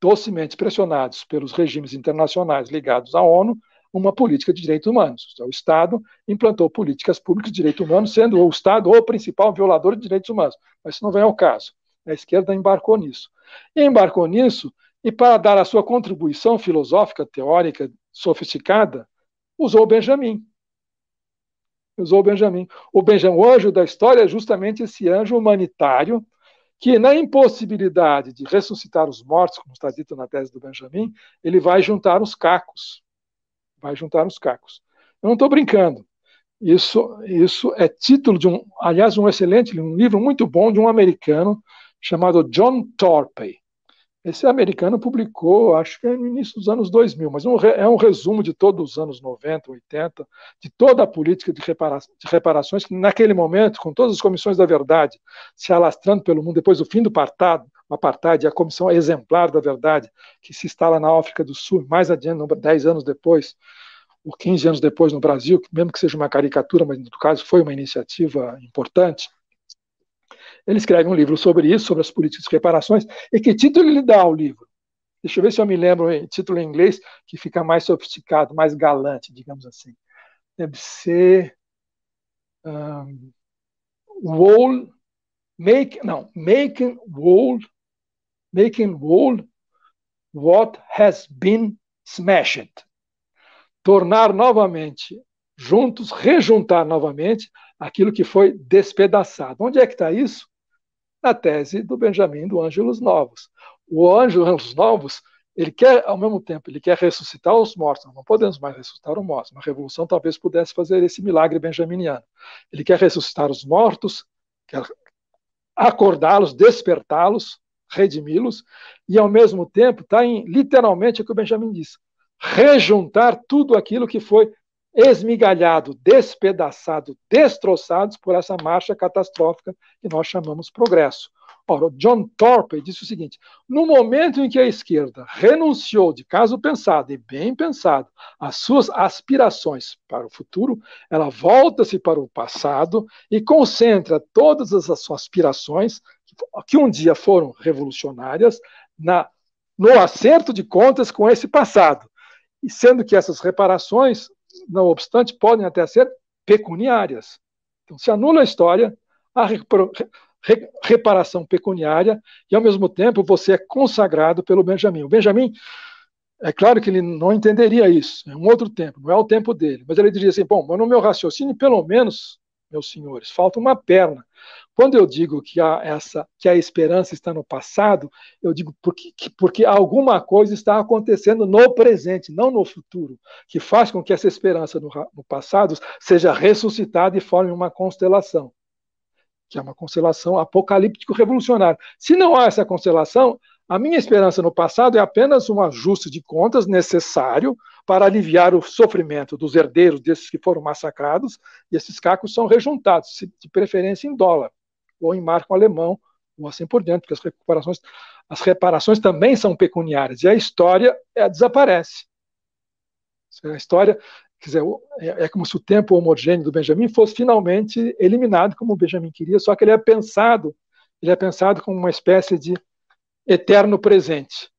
docemente pressionados pelos regimes internacionais ligados à ONU, uma política de direitos humanos. Então, o Estado implantou políticas públicas de direitos humanos, sendo o Estado o principal violador de direitos humanos. Mas isso não vem é ao caso. A esquerda embarcou nisso. E embarcou nisso, e para dar a sua contribuição filosófica, teórica, sofisticada, usou Benjamin, usou o Benjamin. O Benjamin, o anjo da história, é justamente esse anjo humanitário que, na impossibilidade de ressuscitar os mortos, como está dito na tese do Benjamin, ele vai juntar os cacos. Vai juntar os cacos. Eu não estou brincando. Isso, isso é título de um, aliás, um excelente um livro muito bom de um americano chamado John Torpey. Esse americano publicou, acho que é no início dos anos 2000, mas um, é um resumo de todos os anos 90, 80, de toda a política de, repara de, reparações, que naquele momento, com todas as comissões da verdade se alastrando pelo mundo, depois do fim do apartheid, a comissão exemplar da verdade, que se instala na África do Sul, mais adiante, 10 anos depois, ou 15 anos depois no Brasil, mesmo que seja uma caricatura, mas no caso foi uma iniciativa importante, ele escreve um livro sobre isso, sobre as políticas de reparações, e que título ele dá ao livro? Deixa eu ver se eu me lembro em título em inglês, que fica mais sofisticado, mais galante, digamos assim. Deve ser. Um, world. Make, não, Making World. Making World What Has Been Smashed. Tornar novamente juntos, rejuntar novamente aquilo que foi despedaçado. Onde é que está isso? na tese do Benjamin do Ângelos Novos. O Ângelos Novos, ele quer, ao mesmo tempo, ele quer ressuscitar os mortos, não podemos mais ressuscitar os mortos, uma revolução talvez pudesse fazer esse milagre benjaminiano. Ele quer ressuscitar os mortos, quer acordá-los, despertá-los, redimi-los, e ao mesmo tempo está em, literalmente, é o que o Benjamin diz, rejuntar tudo aquilo que foi esmigalhado, despedaçado, destroçados por essa marcha catastrófica que nós chamamos progresso. Ora, John Torpe disse o seguinte: no momento em que a esquerda renunciou, de caso pensado e bem pensado, às suas aspirações para o futuro, ela volta-se para o passado e concentra todas as suas aspirações, que um dia foram revolucionárias, na, no acerto de contas com esse passado. E sendo que essas reparações não obstante, podem até ser pecuniárias. Então, se anula a história, a reparação pecuniária e, ao mesmo tempo, você é consagrado pelo Benjamin. O Benjamin, é claro que ele não entenderia isso, é um outro tempo, não é o tempo dele, mas ele diria assim: bom, mas no meu raciocínio, pelo menos, meus senhores, falta uma perna. Quando eu digo que a, essa, que a esperança está no passado, eu digo porque, porque alguma coisa está acontecendo no presente, não no futuro, que faz com que essa esperança no, no passado seja ressuscitada e forme uma constelação, que é uma constelação apocalíptico-revolucionária. Se não há essa constelação, a minha esperança no passado é apenas um ajuste de contas necessário para aliviar o sofrimento dos herdeiros desses que foram massacrados, e esses cacos são rejuntados, de preferência em dólar ou em marco alemão, ou assim por diante, porque as recuperações, as reparações também são pecuniárias, e a história eh, é, desaparece. A história, quer dizer, é, é como se o tempo homogêneo do Benjamin fosse finalmente eliminado, como o Benjamin queria, só que ele é pensado, ele é pensado como uma espécie de eterno presente.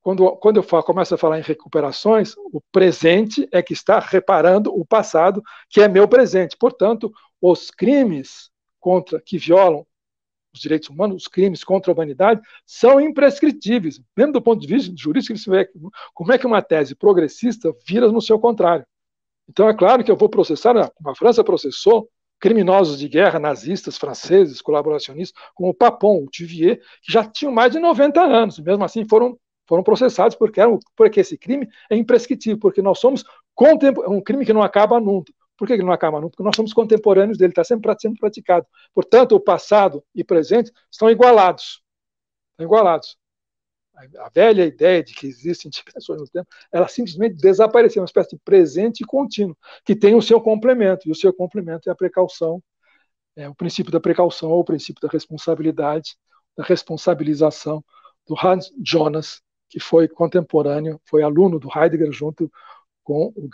Quando, quando eu falo, começo a falar em recuperações, o presente é que está reparando o passado, que é meu presente. Portanto, os crimes contra que violam os direitos humanos, os crimes contra a humanidade, são imprescritíveis, mesmo do ponto de vista jurídico. Como é que uma tese progressista vira no seu contrário? Então, é claro que eu vou processar, a França processou criminosos de guerra, nazistas, franceses, colaboracionistas, como o Papon, o Tivier, que já tinham mais de 90 anos, mesmo assim foram, foram processados porque, eram, porque esse crime é imprescritível, porque nós somos é um crime que não acaba nunca. Por que ele não acaba nunca? Porque nós somos contemporâneos dele, está sempre sendo praticado. Portanto, o passado e presente estão igualados. Estão igualados. A velha ideia de que existem dimensões no tempo, ela simplesmente desapareceu, uma espécie de presente contínuo, que tem o seu complemento, e o seu complemento é a precaução, é o princípio da precaução ou o princípio da responsabilidade, da responsabilização do Hans Jonas, que foi contemporâneo, foi aluno do Heidegger junto com o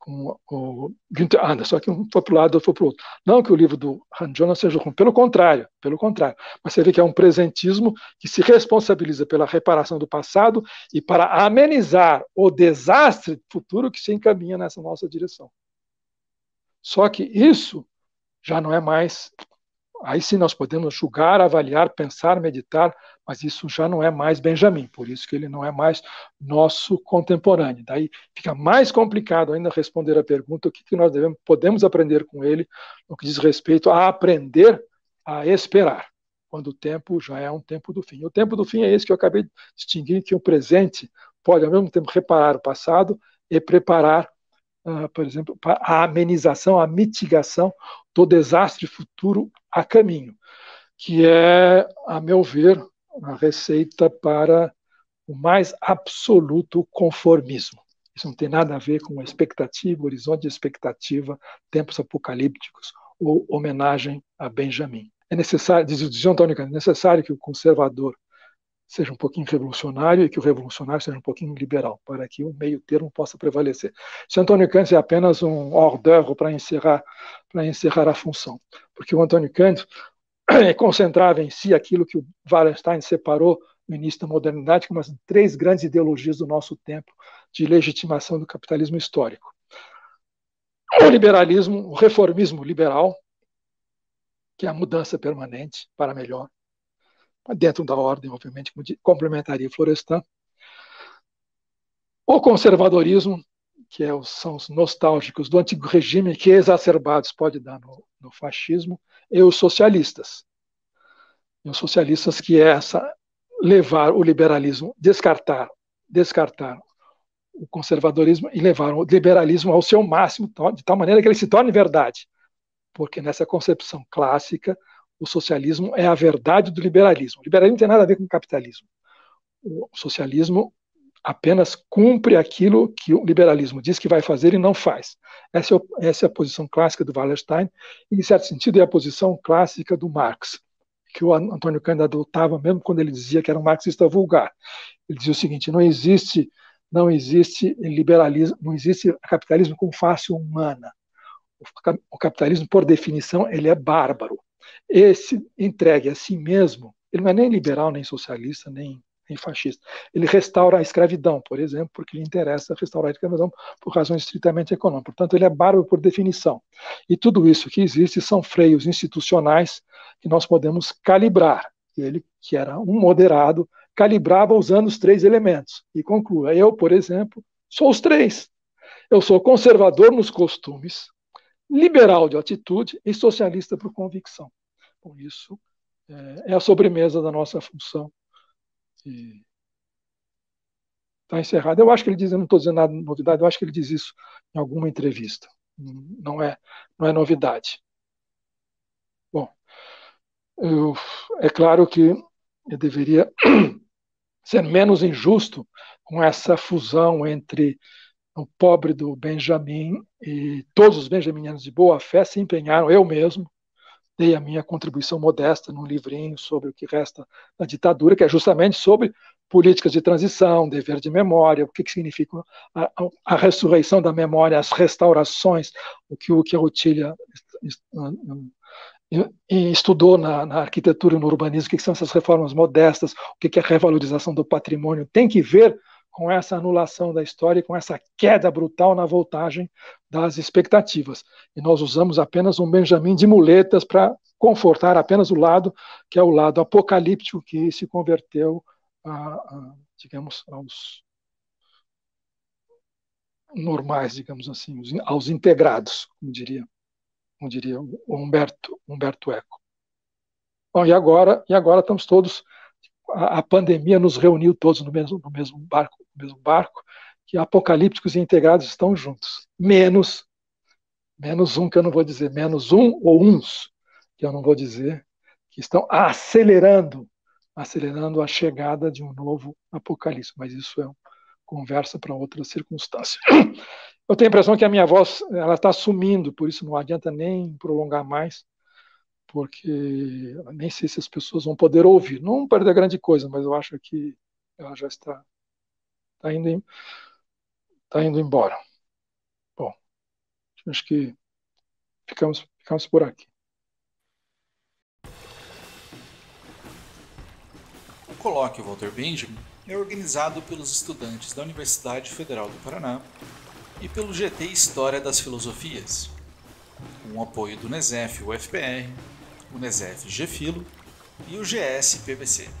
com o Günther só que um foi para o lado, outro foi para o outro. Não que o livro do Han Jonas seja ruim, pelo contrário, pelo contrário. Mas você vê que é um presentismo que se responsabiliza pela reparação do passado e para amenizar o desastre futuro que se encaminha nessa nossa direção. Só que isso já não é mais aí sim nós podemos julgar, avaliar, pensar, meditar, mas isso já não é mais Benjamin, por isso que ele não é mais nosso contemporâneo. Daí fica mais complicado ainda responder a pergunta o que, que nós devemos, podemos aprender com ele no que diz respeito a aprender a esperar, quando o tempo já é um tempo do fim. O tempo do fim é esse que eu acabei de distinguir, que o presente pode ao mesmo tempo reparar o passado e preparar uh, por exemplo, a amenização, a mitigação do desastre futuro a caminho, que é, a meu ver, a receita para o mais absoluto conformismo. Isso não tem nada a ver com expectativa, horizonte de expectativa, tempos apocalípticos ou homenagem a Benjamin. É necessário, diz o Antônio Cândido, é necessário que o conservador seja um pouquinho revolucionário e que o revolucionário seja um pouquinho liberal, para que o meio termo possa prevalecer. Se Antônio Kant é apenas um hors d'oeuvre para encerrar, para encerrar a função, porque o Antônio Kant é concentrava em si aquilo que o Wallenstein separou no início da modernidade como as três grandes ideologias do nosso tempo de legitimação do capitalismo histórico. O liberalismo, o reformismo liberal, que é a mudança permanente para melhor, dentro da ordem, obviamente, complementaria Florestan. O conservadorismo, que é os, são os nostálgicos do antigo regime, que exacerbados pode dar no, no fascismo, e os socialistas. E os socialistas que é essa levar o liberalismo, descartar, descartar o conservadorismo e levar o liberalismo ao seu máximo, de tal maneira que ele se torne verdade. Porque nessa concepção clássica, o socialismo é a verdade do liberalismo. O liberalismo não tem nada a ver com o capitalismo. O socialismo apenas cumpre aquilo que o liberalismo diz que vai fazer e não faz. Essa é, essa é a posição clássica do Wallerstein, e, em certo sentido, é a posição clássica do Marx, que o Antônio Cândido adotava mesmo quando ele dizia que era um marxista vulgar. Ele dizia o seguinte: não existe, não existe liberalismo, não existe capitalismo com face humana. O capitalismo, por definição, ele é bárbaro esse entregue a si mesmo, ele não é nem liberal, nem socialista, nem, nem fascista. Ele restaura a escravidão, por exemplo, porque lhe interessa restaurar a escravidão por razões estritamente econômicas. Portanto, ele é bárbaro por definição. E tudo isso que existe são freios institucionais que nós podemos calibrar. Ele, que era um moderado, calibrava usando os três elementos. E conclua: eu, por exemplo, sou os três. Eu sou conservador nos costumes, liberal de atitude e socialista por convicção com isso. É, é, a sobremesa da nossa função. Está encerrada. Eu acho que ele diz, eu não estou dizendo nada de novidade, eu acho que ele diz isso em alguma entrevista. Não é, não é novidade. Bom, eu, é claro que eu deveria <clears throat> ser menos injusto com essa fusão entre o pobre do Benjamin e todos os benjaminianos de boa fé se empenharam, eu mesmo, dei a minha contribuição modesta num livrinho sobre o que resta da ditadura, que é justamente sobre políticas de transição, dever de memória, o que, que significa a, a, ressurreição da memória, as restaurações, o que, o que a Otília estudou na, na, arquitetura e no urbanismo o que são essas reformas modestas, o que que a revalorização do patrimônio, tem que ver com essa anulação da história e com essa queda brutal na voltagem das expectativas. E nós usamos apenas um Benjamin de muletas para confortar apenas o lado, que é o lado apocalíptico que se converteu, a, a, digamos, aos normais, digamos assim, aos integrados, como diria, como diria Humberto, Humberto Eco. Bom, e agora, e agora estamos todos a, pandemia nos reuniu todos no mesmo, no mesmo barco mesmo barco, que apocalípticos e integrados estão juntos. Menos, menos um que eu não vou dizer, menos um ou uns que eu não vou dizer, que estão acelerando, acelerando a chegada de um novo apocalipse. Mas isso é conversa para outra circunstância. <clears throat> Eu tenho a impressão que a minha voz ela está sumindo, por isso não adianta nem prolongar mais, porque nem sei se as pessoas vão poder ouvir. Não perder grande coisa, mas eu acho que ela já está tá indo, tá indo embora. Bom, acho que ficamos, ficamos por aqui. O colóquio Walter Benjamin é organizado pelos estudantes da Universidade Federal do Paraná e pelo GT História das Filosofias, com o apoio do NESEF UFPR, o NESEF GFILO e o GS